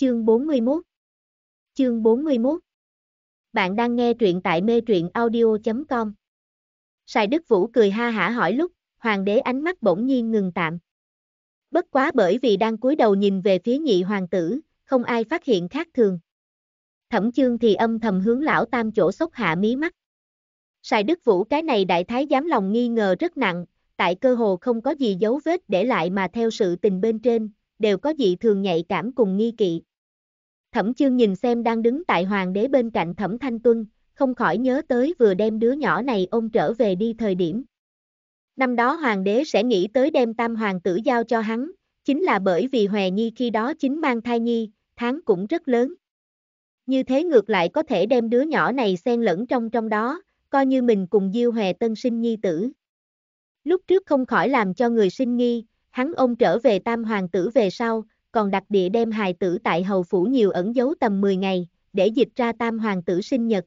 Chương 41 Chương 41 Bạn đang nghe truyện tại mê truyện audio.com Sài Đức Vũ cười ha hả hỏi lúc, hoàng đế ánh mắt bỗng nhiên ngừng tạm. Bất quá bởi vì đang cúi đầu nhìn về phía nhị hoàng tử, không ai phát hiện khác thường. Thẩm chương thì âm thầm hướng lão tam chỗ sốc hạ mí mắt. Sài Đức Vũ cái này đại thái giám lòng nghi ngờ rất nặng, tại cơ hồ không có gì dấu vết để lại mà theo sự tình bên trên, đều có dị thường nhạy cảm cùng nghi kỵ. Thẩm chương nhìn xem đang đứng tại hoàng đế bên cạnh thẩm thanh tuân, không khỏi nhớ tới vừa đem đứa nhỏ này ôm trở về đi thời điểm. Năm đó hoàng đế sẽ nghĩ tới đem tam hoàng tử giao cho hắn, chính là bởi vì Hòe Nhi khi đó chính mang thai Nhi, tháng cũng rất lớn. Như thế ngược lại có thể đem đứa nhỏ này xen lẫn trong trong đó, coi như mình cùng Diêu Hòe tân sinh Nhi tử. Lúc trước không khỏi làm cho người sinh nghi, hắn ôm trở về tam hoàng tử về sau, còn đặc địa đem hài tử tại hầu phủ nhiều ẩn dấu tầm 10 ngày, để dịch ra tam hoàng tử sinh nhật.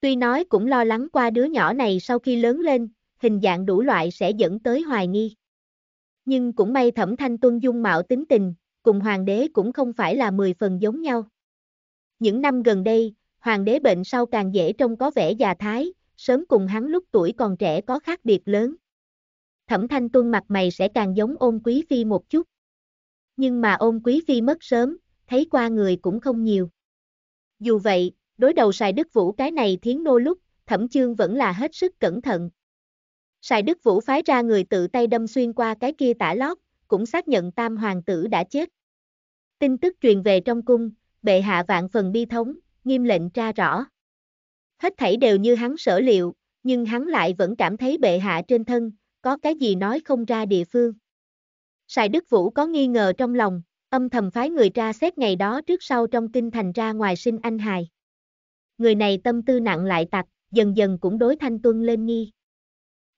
Tuy nói cũng lo lắng qua đứa nhỏ này sau khi lớn lên, hình dạng đủ loại sẽ dẫn tới hoài nghi. Nhưng cũng may thẩm thanh tuân dung mạo tính tình, cùng hoàng đế cũng không phải là 10 phần giống nhau. Những năm gần đây, hoàng đế bệnh sau càng dễ trông có vẻ già thái, sớm cùng hắn lúc tuổi còn trẻ có khác biệt lớn. Thẩm thanh tuân mặt mày sẽ càng giống ôn quý phi một chút nhưng mà ôn quý phi mất sớm, thấy qua người cũng không nhiều. Dù vậy, đối đầu Sài Đức Vũ cái này thiến nô lúc, thẩm chương vẫn là hết sức cẩn thận. Sài Đức Vũ phái ra người tự tay đâm xuyên qua cái kia tả lót, cũng xác nhận tam hoàng tử đã chết. Tin tức truyền về trong cung, bệ hạ vạn phần bi thống, nghiêm lệnh tra rõ. Hết thảy đều như hắn sở liệu, nhưng hắn lại vẫn cảm thấy bệ hạ trên thân, có cái gì nói không ra địa phương. Sài Đức Vũ có nghi ngờ trong lòng, âm thầm phái người tra xét ngày đó trước sau trong kinh thành ra ngoài sinh anh hài. Người này tâm tư nặng lại tặc, dần dần cũng đối Thanh Tuân lên nghi.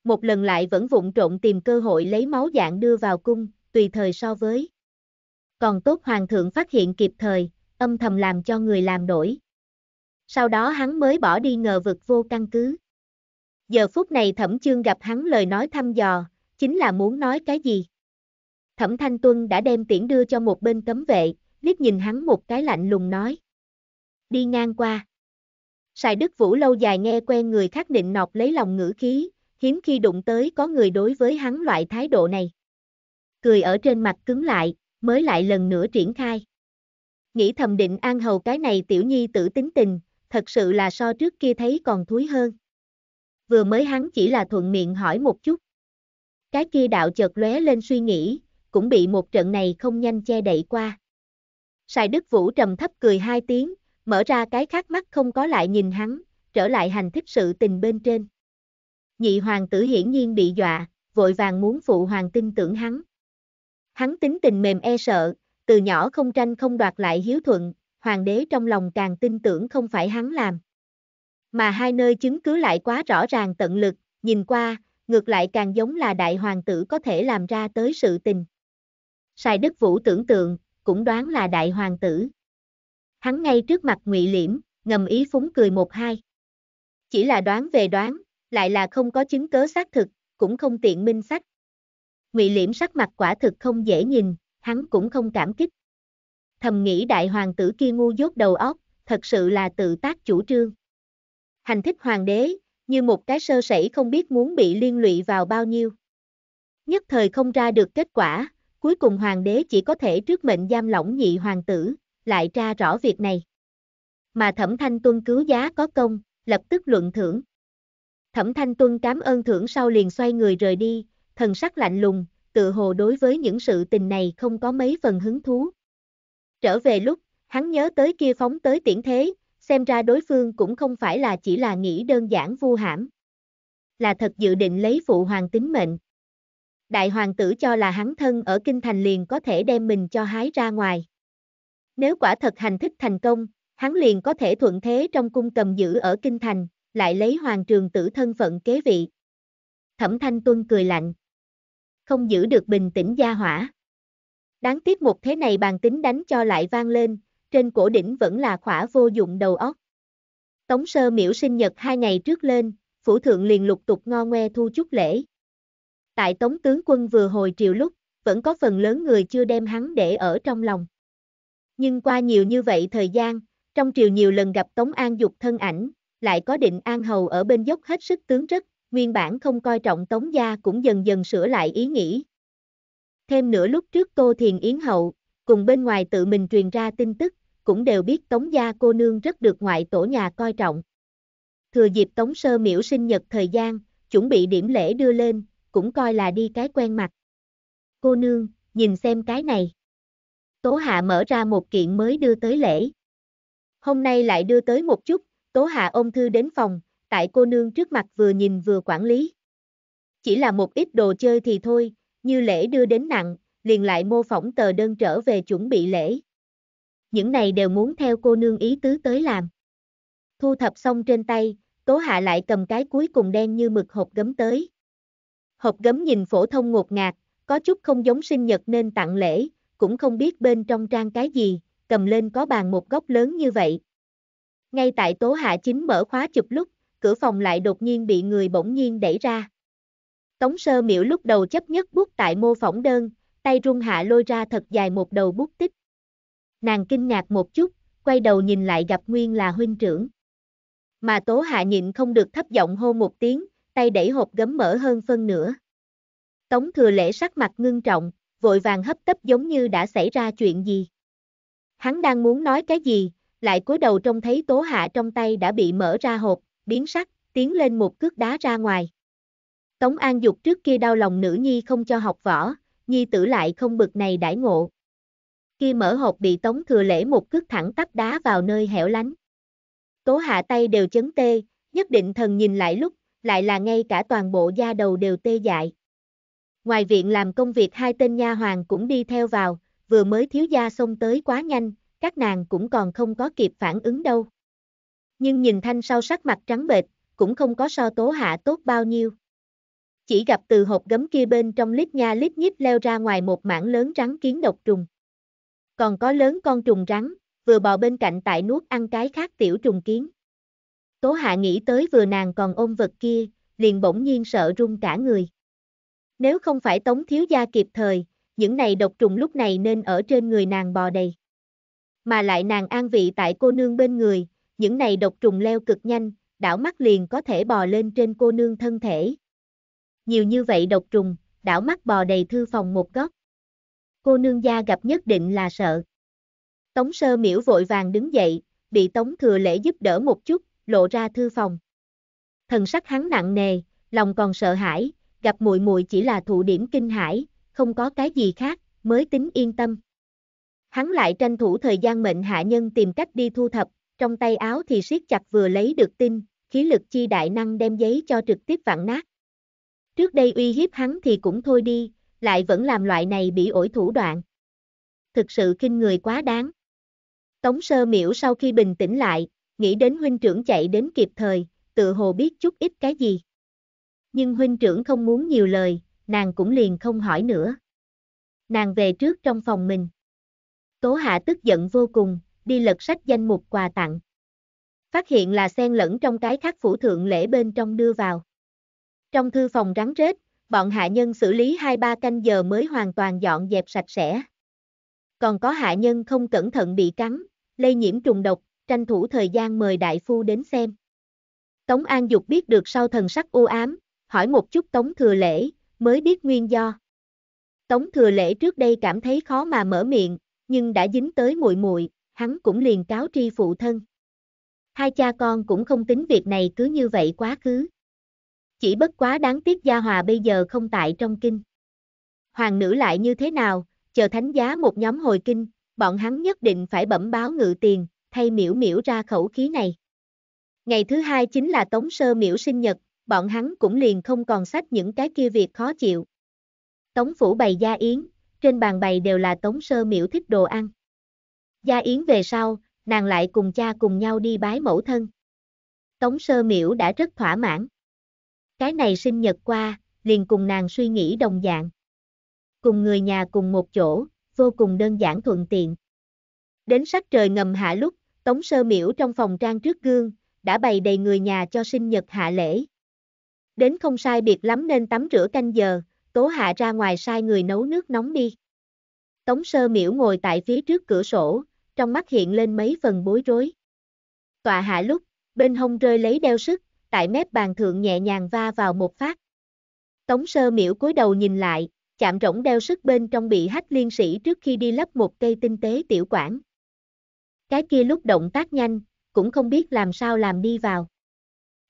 Một lần lại vẫn vụng trộn tìm cơ hội lấy máu dạng đưa vào cung, tùy thời so với. Còn tốt hoàng thượng phát hiện kịp thời, âm thầm làm cho người làm đổi. Sau đó hắn mới bỏ đi ngờ vực vô căn cứ. Giờ phút này thẩm chương gặp hắn lời nói thăm dò, chính là muốn nói cái gì? Thẩm Thanh Tuân đã đem tiễn đưa cho một bên cấm vệ, liếc nhìn hắn một cái lạnh lùng nói. Đi ngang qua. Sài Đức Vũ lâu dài nghe quen người khác định nọc lấy lòng ngữ khí, hiếm khi đụng tới có người đối với hắn loại thái độ này. Cười ở trên mặt cứng lại, mới lại lần nữa triển khai. Nghĩ thầm định an hầu cái này tiểu nhi tử tính tình, thật sự là so trước kia thấy còn thúi hơn. Vừa mới hắn chỉ là thuận miệng hỏi một chút. Cái kia đạo chợt lóe lên suy nghĩ, cũng bị một trận này không nhanh che đậy qua. Sài Đức Vũ trầm thấp cười hai tiếng, mở ra cái khác mắt không có lại nhìn hắn, trở lại hành thích sự tình bên trên. Nhị hoàng tử hiển nhiên bị dọa, vội vàng muốn phụ hoàng tin tưởng hắn. Hắn tính tình mềm e sợ, từ nhỏ không tranh không đoạt lại hiếu thuận, hoàng đế trong lòng càng tin tưởng không phải hắn làm. Mà hai nơi chứng cứ lại quá rõ ràng tận lực, nhìn qua, ngược lại càng giống là đại hoàng tử có thể làm ra tới sự tình. Sài Đức Vũ tưởng tượng, cũng đoán là đại hoàng tử. Hắn ngay trước mặt ngụy liễm, ngầm ý phúng cười một hai. Chỉ là đoán về đoán, lại là không có chứng cớ xác thực, cũng không tiện minh sách. Ngụy liễm sắc mặt quả thực không dễ nhìn, hắn cũng không cảm kích. Thầm nghĩ đại hoàng tử kia ngu dốt đầu óc, thật sự là tự tác chủ trương. Hành thích hoàng đế, như một cái sơ sẩy không biết muốn bị liên lụy vào bao nhiêu. Nhất thời không ra được kết quả, Cuối cùng hoàng đế chỉ có thể trước mệnh giam lỏng nhị hoàng tử, lại tra rõ việc này. Mà Thẩm Thanh Tuân cứu giá có công, lập tức luận thưởng. Thẩm Thanh Tuân cảm ơn thưởng sau liền xoay người rời đi, thần sắc lạnh lùng, tự hồ đối với những sự tình này không có mấy phần hứng thú. Trở về lúc, hắn nhớ tới kia phóng tới tiễn thế, xem ra đối phương cũng không phải là chỉ là nghĩ đơn giản vu hãm. Là thật dự định lấy phụ hoàng tính mệnh đại hoàng tử cho là hắn thân ở kinh thành liền có thể đem mình cho hái ra ngoài. Nếu quả thật hành thích thành công, hắn liền có thể thuận thế trong cung cầm giữ ở kinh thành, lại lấy hoàng trường tử thân phận kế vị. Thẩm Thanh Tuân cười lạnh. Không giữ được bình tĩnh gia hỏa. Đáng tiếc một thế này bàn tính đánh cho lại vang lên, trên cổ đỉnh vẫn là khỏa vô dụng đầu óc. Tống sơ miễu sinh nhật hai ngày trước lên, phủ thượng liền lục tục ngo ngoe thu chút lễ. Tại tống tướng quân vừa hồi triều lúc, vẫn có phần lớn người chưa đem hắn để ở trong lòng. Nhưng qua nhiều như vậy thời gian, trong triều nhiều lần gặp Tống An Dục thân ảnh, lại có định An Hầu ở bên dốc hết sức tướng rất, nguyên bản không coi trọng Tống Gia cũng dần dần sửa lại ý nghĩ. Thêm nữa lúc trước Tô Thiền Yến Hậu, cùng bên ngoài tự mình truyền ra tin tức, cũng đều biết Tống Gia cô nương rất được ngoại tổ nhà coi trọng. Thừa dịp Tống Sơ miễu sinh nhật thời gian, chuẩn bị điểm lễ đưa lên, cũng coi là đi cái quen mặt. Cô nương, nhìn xem cái này. Tố Hạ mở ra một kiện mới đưa tới lễ. Hôm nay lại đưa tới một chút, Tố Hạ ôm thư đến phòng, tại cô nương trước mặt vừa nhìn vừa quản lý. Chỉ là một ít đồ chơi thì thôi, như lễ đưa đến nặng, liền lại mô phỏng tờ đơn trở về chuẩn bị lễ. Những này đều muốn theo cô nương ý tứ tới làm. Thu thập xong trên tay, Tố Hạ lại cầm cái cuối cùng đen như mực hộp gấm tới hộp gấm nhìn phổ thông ngột ngạt, có chút không giống sinh nhật nên tặng lễ, cũng không biết bên trong trang cái gì, cầm lên có bàn một góc lớn như vậy. Ngay tại Tố Hạ Chính mở khóa chụp lúc, cửa phòng lại đột nhiên bị người bỗng nhiên đẩy ra. Tống sơ miễu lúc đầu chấp nhất bút tại mô phỏng đơn, tay rung hạ lôi ra thật dài một đầu bút tích. Nàng kinh ngạc một chút, quay đầu nhìn lại gặp nguyên là huynh trưởng. Mà Tố Hạ nhịn không được thấp giọng hô một tiếng, tay đẩy hộp gấm mở hơn phân nửa. Tống thừa lễ sắc mặt ngưng trọng, vội vàng hấp tấp giống như đã xảy ra chuyện gì. Hắn đang muốn nói cái gì, lại cúi đầu trông thấy tố hạ trong tay đã bị mở ra hộp, biến sắc, tiến lên một cước đá ra ngoài. Tống An Dục trước kia đau lòng nữ nhi không cho học võ, nhi tử lại không bực này đãi ngộ. Khi mở hộp bị Tống Thừa Lễ một cước thẳng tắp đá vào nơi hẻo lánh. Tố hạ tay đều chấn tê, nhất định thần nhìn lại lúc lại là ngay cả toàn bộ da đầu đều tê dại. Ngoài viện làm công việc hai tên nha hoàng cũng đi theo vào, vừa mới thiếu gia xông tới quá nhanh, các nàng cũng còn không có kịp phản ứng đâu. Nhưng nhìn thanh sau sắc mặt trắng bệch, cũng không có so tố hạ tốt bao nhiêu. Chỉ gặp từ hộp gấm kia bên trong lít nha lít nhít leo ra ngoài một mảng lớn rắn kiến độc trùng. Còn có lớn con trùng rắn, vừa bò bên cạnh tại nuốt ăn cái khác tiểu trùng kiến. Tố Hạ nghĩ tới vừa nàng còn ôm vật kia, liền bỗng nhiên sợ run cả người. Nếu không phải Tống Thiếu Gia kịp thời, những này độc trùng lúc này nên ở trên người nàng bò đầy. Mà lại nàng an vị tại cô nương bên người, những này độc trùng leo cực nhanh, đảo mắt liền có thể bò lên trên cô nương thân thể. Nhiều như vậy độc trùng, đảo mắt bò đầy thư phòng một góc. Cô nương gia gặp nhất định là sợ. Tống sơ miễu vội vàng đứng dậy, bị Tống thừa lễ giúp đỡ một chút, lộ ra thư phòng. Thần sắc hắn nặng nề, lòng còn sợ hãi, gặp muội muội chỉ là thụ điểm kinh hãi, không có cái gì khác, mới tính yên tâm. Hắn lại tranh thủ thời gian mệnh hạ nhân tìm cách đi thu thập, trong tay áo thì siết chặt vừa lấy được tin, khí lực chi đại năng đem giấy cho trực tiếp vặn nát. Trước đây uy hiếp hắn thì cũng thôi đi, lại vẫn làm loại này bị ổi thủ đoạn. Thực sự kinh người quá đáng. Tống sơ miễu sau khi bình tĩnh lại, nghĩ đến huynh trưởng chạy đến kịp thời, tự hồ biết chút ít cái gì. Nhưng huynh trưởng không muốn nhiều lời, nàng cũng liền không hỏi nữa. Nàng về trước trong phòng mình. Tố hạ tức giận vô cùng, đi lật sách danh mục quà tặng. Phát hiện là sen lẫn trong cái khắc phủ thượng lễ bên trong đưa vào. Trong thư phòng rắn rết, bọn hạ nhân xử lý 2-3 canh giờ mới hoàn toàn dọn dẹp sạch sẽ. Còn có hạ nhân không cẩn thận bị cắn, lây nhiễm trùng độc, tranh thủ thời gian mời đại phu đến xem. Tống An Dục biết được sau thần sắc u ám, hỏi một chút Tống Thừa Lễ, mới biết nguyên do. Tống Thừa Lễ trước đây cảm thấy khó mà mở miệng, nhưng đã dính tới muội muội, hắn cũng liền cáo tri phụ thân. Hai cha con cũng không tính việc này cứ như vậy quá khứ. Chỉ bất quá đáng tiếc Gia Hòa bây giờ không tại trong kinh. Hoàng nữ lại như thế nào, chờ thánh giá một nhóm hồi kinh, bọn hắn nhất định phải bẩm báo ngự tiền, thay miễu miễu ra khẩu khí này. Ngày thứ hai chính là tống sơ miễu sinh nhật, bọn hắn cũng liền không còn sách những cái kia việc khó chịu. Tống phủ bày gia yến, trên bàn bày đều là tống sơ miễu thích đồ ăn. Gia yến về sau, nàng lại cùng cha cùng nhau đi bái mẫu thân. Tống sơ miễu đã rất thỏa mãn. Cái này sinh nhật qua, liền cùng nàng suy nghĩ đồng dạng. Cùng người nhà cùng một chỗ, vô cùng đơn giản thuận tiện. Đến sắc trời ngầm hạ lúc, Tống Sơ Miễu trong phòng trang trước gương, đã bày đầy người nhà cho sinh nhật hạ lễ. Đến không sai biệt lắm nên tắm rửa canh giờ, Tố Hạ ra ngoài sai người nấu nước nóng đi. Tống Sơ Miễu ngồi tại phía trước cửa sổ, trong mắt hiện lên mấy phần bối rối. Tọa hạ lúc, bên hông rơi lấy đeo sức, tại mép bàn thượng nhẹ nhàng va vào một phát. Tống Sơ Miễu cúi đầu nhìn lại, chạm rỗng đeo sức bên trong bị hách liên sĩ trước khi đi lấp một cây tinh tế tiểu quản cái kia lúc động tác nhanh, cũng không biết làm sao làm đi vào.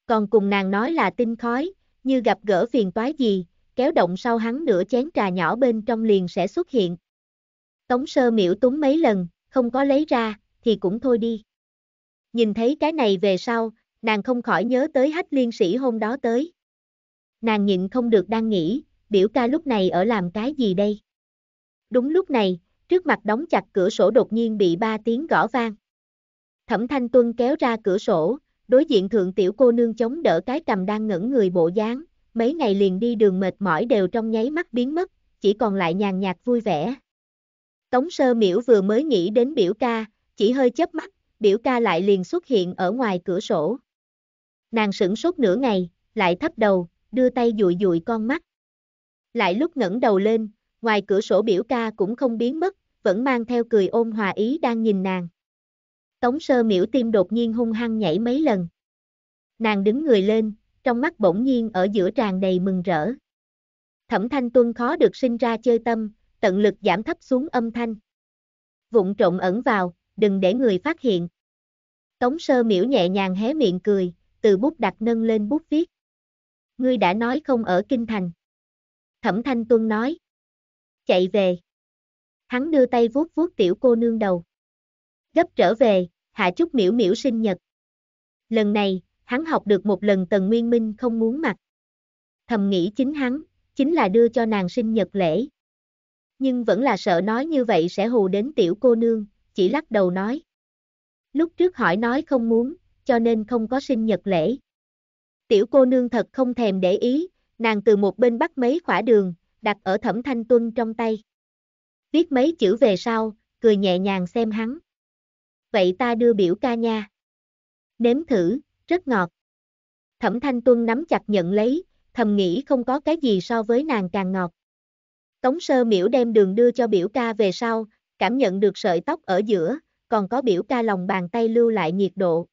Còn cùng nàng nói là tinh khói, như gặp gỡ phiền toái gì, kéo động sau hắn nửa chén trà nhỏ bên trong liền sẽ xuất hiện. Tống sơ miễu túng mấy lần, không có lấy ra, thì cũng thôi đi. Nhìn thấy cái này về sau, nàng không khỏi nhớ tới hách liên sĩ hôm đó tới. Nàng nhịn không được đang nghĩ, biểu ca lúc này ở làm cái gì đây? Đúng lúc này, trước mặt đóng chặt cửa sổ đột nhiên bị ba tiếng gõ vang. Thẩm Thanh Tuân kéo ra cửa sổ, đối diện thượng tiểu cô nương chống đỡ cái cầm đang ngẩn người bộ dáng, mấy ngày liền đi đường mệt mỏi đều trong nháy mắt biến mất, chỉ còn lại nhàn nhạt vui vẻ. Tống sơ miễu vừa mới nghĩ đến biểu ca, chỉ hơi chớp mắt, biểu ca lại liền xuất hiện ở ngoài cửa sổ. Nàng sửng sốt nửa ngày, lại thấp đầu, đưa tay dụi dụi con mắt. Lại lúc ngẩng đầu lên, ngoài cửa sổ biểu ca cũng không biến mất, vẫn mang theo cười ôn hòa ý đang nhìn nàng. Tống sơ miễu tim đột nhiên hung hăng nhảy mấy lần. Nàng đứng người lên, trong mắt bỗng nhiên ở giữa tràn đầy mừng rỡ. Thẩm thanh tuân khó được sinh ra chơi tâm, tận lực giảm thấp xuống âm thanh. Vụng trộn ẩn vào, đừng để người phát hiện. Tống sơ miễu nhẹ nhàng hé miệng cười, từ bút đặt nâng lên bút viết. Ngươi đã nói không ở Kinh Thành. Thẩm Thanh Tuân nói chạy về. Hắn đưa tay vuốt vuốt tiểu cô nương đầu. Gấp trở về, hạ chút miễu miễu sinh nhật. Lần này, hắn học được một lần Tần Nguyên Minh không muốn mặc. Thầm nghĩ chính hắn, chính là đưa cho nàng sinh nhật lễ. Nhưng vẫn là sợ nói như vậy sẽ hù đến tiểu cô nương, chỉ lắc đầu nói. Lúc trước hỏi nói không muốn, cho nên không có sinh nhật lễ. Tiểu cô nương thật không thèm để ý, nàng từ một bên bắt mấy khỏa đường, đặt ở thẩm thanh tuân trong tay. Viết mấy chữ về sau, cười nhẹ nhàng xem hắn. Vậy ta đưa biểu ca nha. Nếm thử, rất ngọt. Thẩm thanh tuân nắm chặt nhận lấy, thầm nghĩ không có cái gì so với nàng càng ngọt. Tống sơ miễu đem đường đưa cho biểu ca về sau, cảm nhận được sợi tóc ở giữa, còn có biểu ca lòng bàn tay lưu lại nhiệt độ.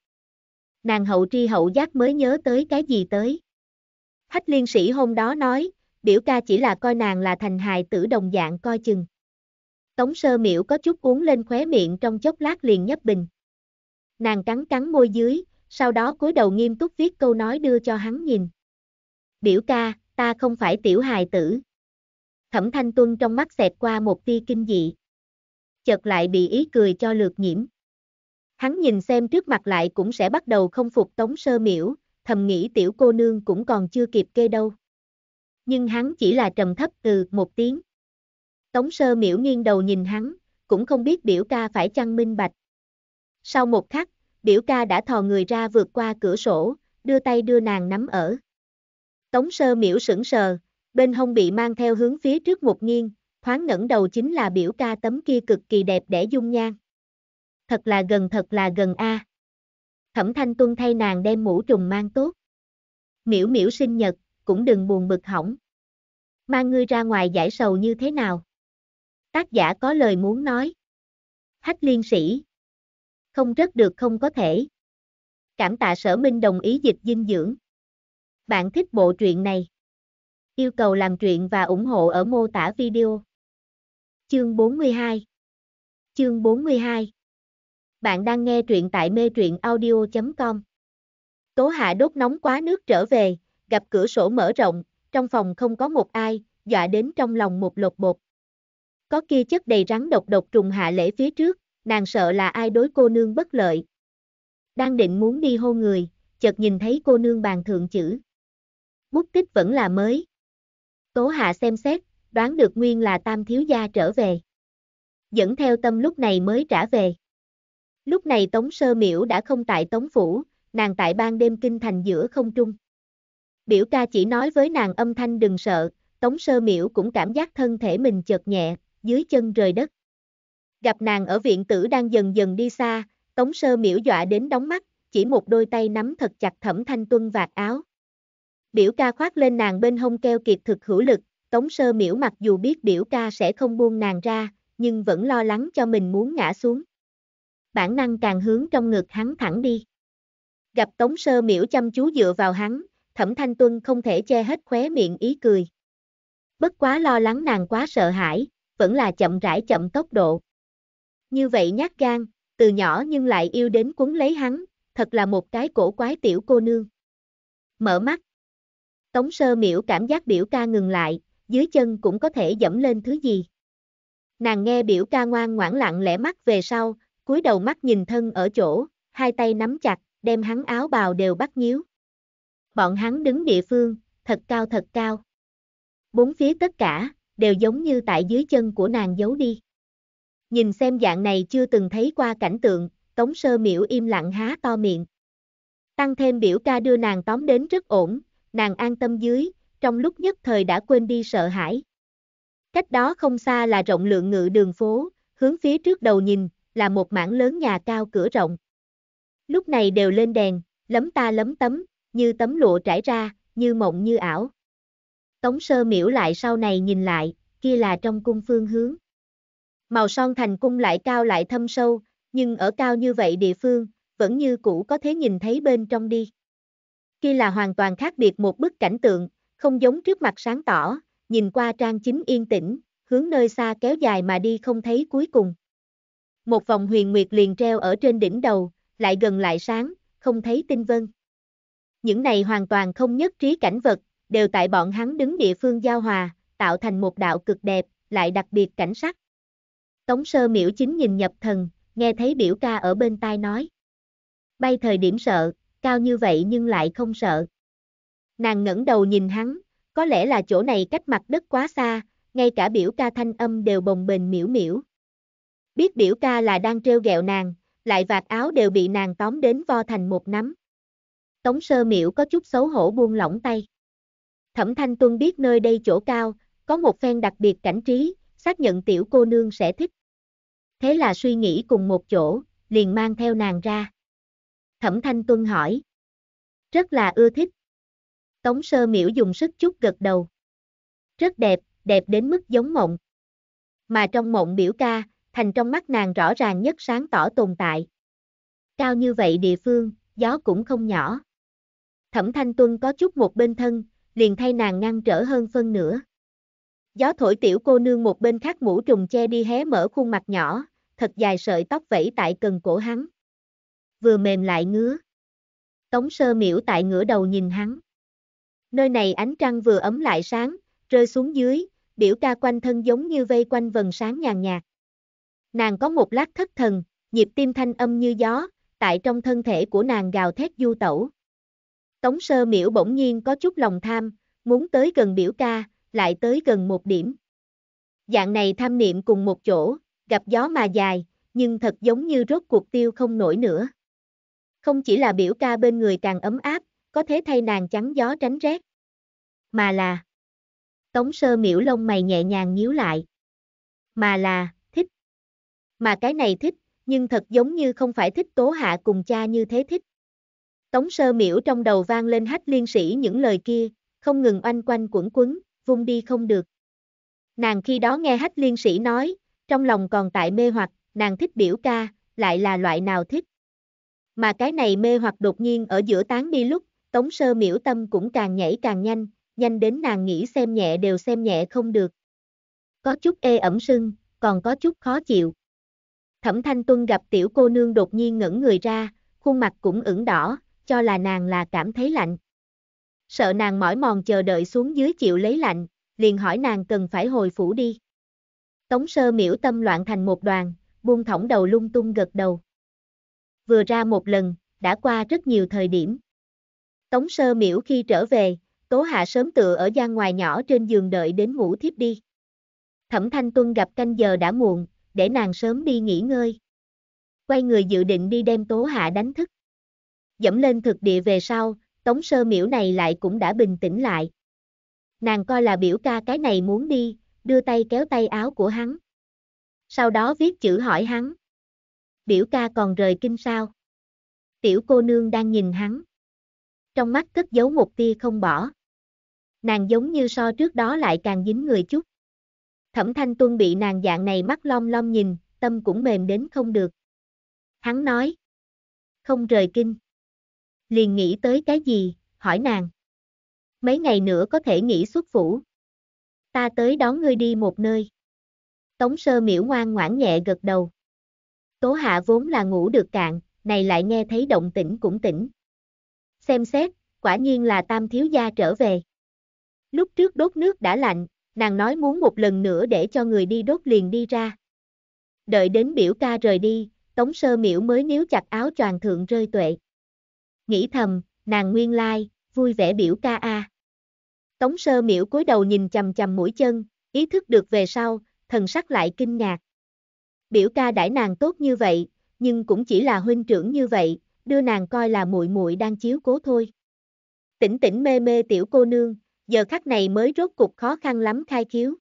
Nàng hậu tri hậu giác mới nhớ tới cái gì tới. Hách liên sĩ hôm đó nói, biểu ca chỉ là coi nàng là thành hài tử đồng dạng coi chừng. Tống sơ miễu có chút uống lên khóe miệng trong chốc lát liền nhấp bình. Nàng cắn cắn môi dưới, sau đó cúi đầu nghiêm túc viết câu nói đưa cho hắn nhìn. Biểu ca, ta không phải tiểu hài tử. Thẩm thanh tuân trong mắt xẹt qua một tia kinh dị. Chợt lại bị ý cười cho lượt nhiễm. Hắn nhìn xem trước mặt lại cũng sẽ bắt đầu không phục tống sơ miễu, thầm nghĩ tiểu cô nương cũng còn chưa kịp kê đâu nhưng hắn chỉ là trầm thấp từ một tiếng. Tống sơ miễu nghiêng đầu nhìn hắn, cũng không biết biểu ca phải chăng minh bạch. Sau một khắc, biểu ca đã thò người ra vượt qua cửa sổ, đưa tay đưa nàng nắm ở. Tống sơ miễu sững sờ, bên hông bị mang theo hướng phía trước một nghiêng, thoáng ngẩng đầu chính là biểu ca tấm kia cực kỳ đẹp để dung nhan. Thật là gần thật là gần a. Thẩm Thanh Tuân thay nàng đem mũ trùng mang tốt. Miễu miễu sinh nhật cũng đừng buồn bực hỏng. Mang ngươi ra ngoài giải sầu như thế nào? Tác giả có lời muốn nói. Hách liên sĩ. Không rất được không có thể. Cảm tạ sở minh đồng ý dịch dinh dưỡng. Bạn thích bộ truyện này? Yêu cầu làm truyện và ủng hộ ở mô tả video. Chương 42 Chương 42 Bạn đang nghe truyện tại mê truyện audio.com Tố Hạ đốt nóng quá nước trở về, gặp cửa sổ mở rộng, trong phòng không có một ai, dọa đến trong lòng một lột bột. Có kia chất đầy rắn độc độc trùng hạ lễ phía trước, nàng sợ là ai đối cô nương bất lợi. Đang định muốn đi hô người, chợt nhìn thấy cô nương bàn thượng chữ. Bút tích vẫn là mới. Tố hạ xem xét, đoán được nguyên là tam thiếu gia trở về. Dẫn theo tâm lúc này mới trả về. Lúc này Tống Sơ Miễu đã không tại Tống Phủ, nàng tại ban đêm kinh thành giữa không trung. Biểu ca chỉ nói với nàng âm thanh đừng sợ, Tống Sơ Miễu cũng cảm giác thân thể mình chợt nhẹ, dưới chân rời đất. Gặp nàng ở viện tử đang dần dần đi xa, Tống Sơ Miễu dọa đến đóng mắt, chỉ một đôi tay nắm thật chặt Thẩm Thanh Tuân vạt áo. Biểu ca khoác lên nàng bên hông keo kiệt thực hữu lực, Tống Sơ Miễu mặc dù biết biểu ca sẽ không buông nàng ra, nhưng vẫn lo lắng cho mình muốn ngã xuống. Bản năng càng hướng trong ngực hắn thẳng đi. Gặp Tống Sơ Miễu chăm chú dựa vào hắn, Thẩm Thanh Tuân không thể che hết khóe miệng ý cười. Bất quá lo lắng nàng quá sợ hãi, vẫn là chậm rãi chậm tốc độ. Như vậy nhát gan, từ nhỏ nhưng lại yêu đến cuốn lấy hắn, thật là một cái cổ quái tiểu cô nương. Mở mắt. Tống sơ miễu cảm giác biểu ca ngừng lại, dưới chân cũng có thể dẫm lên thứ gì. Nàng nghe biểu ca ngoan ngoãn lặng lẽ mắt về sau, cúi đầu mắt nhìn thân ở chỗ, hai tay nắm chặt, đem hắn áo bào đều bắt nhíu bọn hắn đứng địa phương, thật cao thật cao. Bốn phía tất cả, đều giống như tại dưới chân của nàng giấu đi. Nhìn xem dạng này chưa từng thấy qua cảnh tượng, Tống Sơ Miễu im lặng há to miệng. Tăng thêm biểu ca đưa nàng tóm đến rất ổn, nàng an tâm dưới, trong lúc nhất thời đã quên đi sợ hãi. Cách đó không xa là rộng lượng ngự đường phố, hướng phía trước đầu nhìn, là một mảng lớn nhà cao cửa rộng. Lúc này đều lên đèn, lấm ta lấm tấm, như tấm lụa trải ra, như mộng như ảo. Tống sơ miễu lại sau này nhìn lại, kia là trong cung phương hướng. Màu son thành cung lại cao lại thâm sâu, nhưng ở cao như vậy địa phương, vẫn như cũ có thể nhìn thấy bên trong đi. Kia là hoàn toàn khác biệt một bức cảnh tượng, không giống trước mặt sáng tỏ, nhìn qua trang chính yên tĩnh, hướng nơi xa kéo dài mà đi không thấy cuối cùng. Một vòng huyền nguyệt liền treo ở trên đỉnh đầu, lại gần lại sáng, không thấy tinh vân. Những này hoàn toàn không nhất trí cảnh vật, đều tại bọn hắn đứng địa phương giao hòa, tạo thành một đạo cực đẹp, lại đặc biệt cảnh sắc. Tống sơ miễu chính nhìn nhập thần, nghe thấy biểu ca ở bên tai nói. Bay thời điểm sợ, cao như vậy nhưng lại không sợ. Nàng ngẩng đầu nhìn hắn, có lẽ là chỗ này cách mặt đất quá xa, ngay cả biểu ca thanh âm đều bồng bềnh miễu miễu. Biết biểu ca là đang trêu ghẹo nàng, lại vạt áo đều bị nàng tóm đến vo thành một nắm. Tống Sơ Miễu có chút xấu hổ buông lỏng tay. Thẩm Thanh Tuân biết nơi đây chỗ cao, có một phen đặc biệt cảnh trí, xác nhận tiểu cô nương sẽ thích. Thế là suy nghĩ cùng một chỗ, liền mang theo nàng ra. Thẩm Thanh Tuân hỏi. Rất là ưa thích. Tống Sơ Miễu dùng sức chút gật đầu. Rất đẹp, đẹp đến mức giống mộng. Mà trong mộng biểu ca, thành trong mắt nàng rõ ràng nhất sáng tỏ tồn tại. Cao như vậy địa phương, gió cũng không nhỏ. Thẩm Thanh Tuân có chút một bên thân, liền thay nàng ngăn trở hơn phân nửa. Gió thổi tiểu cô nương một bên khác mũ trùng che đi hé mở khuôn mặt nhỏ, thật dài sợi tóc vẫy tại cần cổ hắn. Vừa mềm lại ngứa. Tống sơ miễu tại ngửa đầu nhìn hắn. Nơi này ánh trăng vừa ấm lại sáng, rơi xuống dưới, biểu ca quanh thân giống như vây quanh vần sáng nhàn nhạt. Nàng có một lát thất thần, nhịp tim thanh âm như gió, tại trong thân thể của nàng gào thét du tẩu. Tống sơ miễu bỗng nhiên có chút lòng tham, muốn tới gần biểu ca, lại tới gần một điểm. Dạng này tham niệm cùng một chỗ, gặp gió mà dài, nhưng thật giống như rốt cuộc tiêu không nổi nữa. Không chỉ là biểu ca bên người càng ấm áp, có thế thay nàng chắn gió tránh rét. Mà là Tống sơ miễu lông mày nhẹ nhàng nhíu lại. Mà là, thích. Mà cái này thích, nhưng thật giống như không phải thích tố hạ cùng cha như thế thích. Tống sơ miễu trong đầu vang lên hách liên sĩ những lời kia, không ngừng oanh quanh quẩn quấn, vung đi không được. Nàng khi đó nghe hách liên sĩ nói, trong lòng còn tại mê hoặc, nàng thích biểu ca, lại là loại nào thích. Mà cái này mê hoặc đột nhiên ở giữa tán đi lúc, tống sơ miễu tâm cũng càng nhảy càng nhanh, nhanh đến nàng nghĩ xem nhẹ đều xem nhẹ không được. Có chút ê ẩm sưng, còn có chút khó chịu. Thẩm Thanh Tuân gặp tiểu cô nương đột nhiên ngẩn người ra, khuôn mặt cũng ửng đỏ, cho là nàng là cảm thấy lạnh. Sợ nàng mỏi mòn chờ đợi xuống dưới chịu lấy lạnh, liền hỏi nàng cần phải hồi phủ đi. Tống sơ miễu tâm loạn thành một đoàn, buông thõng đầu lung tung gật đầu. Vừa ra một lần, đã qua rất nhiều thời điểm. Tống sơ miễu khi trở về, tố hạ sớm tựa ở gian ngoài nhỏ trên giường đợi đến ngủ thiếp đi. Thẩm thanh tuân gặp canh giờ đã muộn, để nàng sớm đi nghỉ ngơi. Quay người dự định đi đem tố hạ đánh thức dẫm lên thực địa về sau, tống sơ miễu này lại cũng đã bình tĩnh lại. Nàng coi là biểu ca cái này muốn đi, đưa tay kéo tay áo của hắn. Sau đó viết chữ hỏi hắn. Biểu ca còn rời kinh sao? Tiểu cô nương đang nhìn hắn. Trong mắt cất giấu một tia không bỏ. Nàng giống như so trước đó lại càng dính người chút. Thẩm thanh tuân bị nàng dạng này mắt long long nhìn, tâm cũng mềm đến không được. Hắn nói. Không rời kinh liền nghĩ tới cái gì, hỏi nàng. Mấy ngày nữa có thể nghỉ xuất phủ. Ta tới đón ngươi đi một nơi. Tống sơ miễu ngoan ngoãn nhẹ gật đầu. Tố hạ vốn là ngủ được cạn, này lại nghe thấy động tĩnh cũng tỉnh. Xem xét, quả nhiên là tam thiếu gia trở về. Lúc trước đốt nước đã lạnh, nàng nói muốn một lần nữa để cho người đi đốt liền đi ra. Đợi đến biểu ca rời đi, tống sơ miễu mới níu chặt áo choàng thượng rơi tuệ nghĩ thầm, nàng nguyên lai, vui vẻ biểu ca a. Tống sơ miễu cúi đầu nhìn chầm chầm mũi chân, ý thức được về sau, thần sắc lại kinh ngạc. Biểu ca đãi nàng tốt như vậy, nhưng cũng chỉ là huynh trưởng như vậy, đưa nàng coi là muội muội đang chiếu cố thôi. Tỉnh tỉnh mê mê tiểu cô nương, giờ khắc này mới rốt cục khó khăn lắm khai khiếu.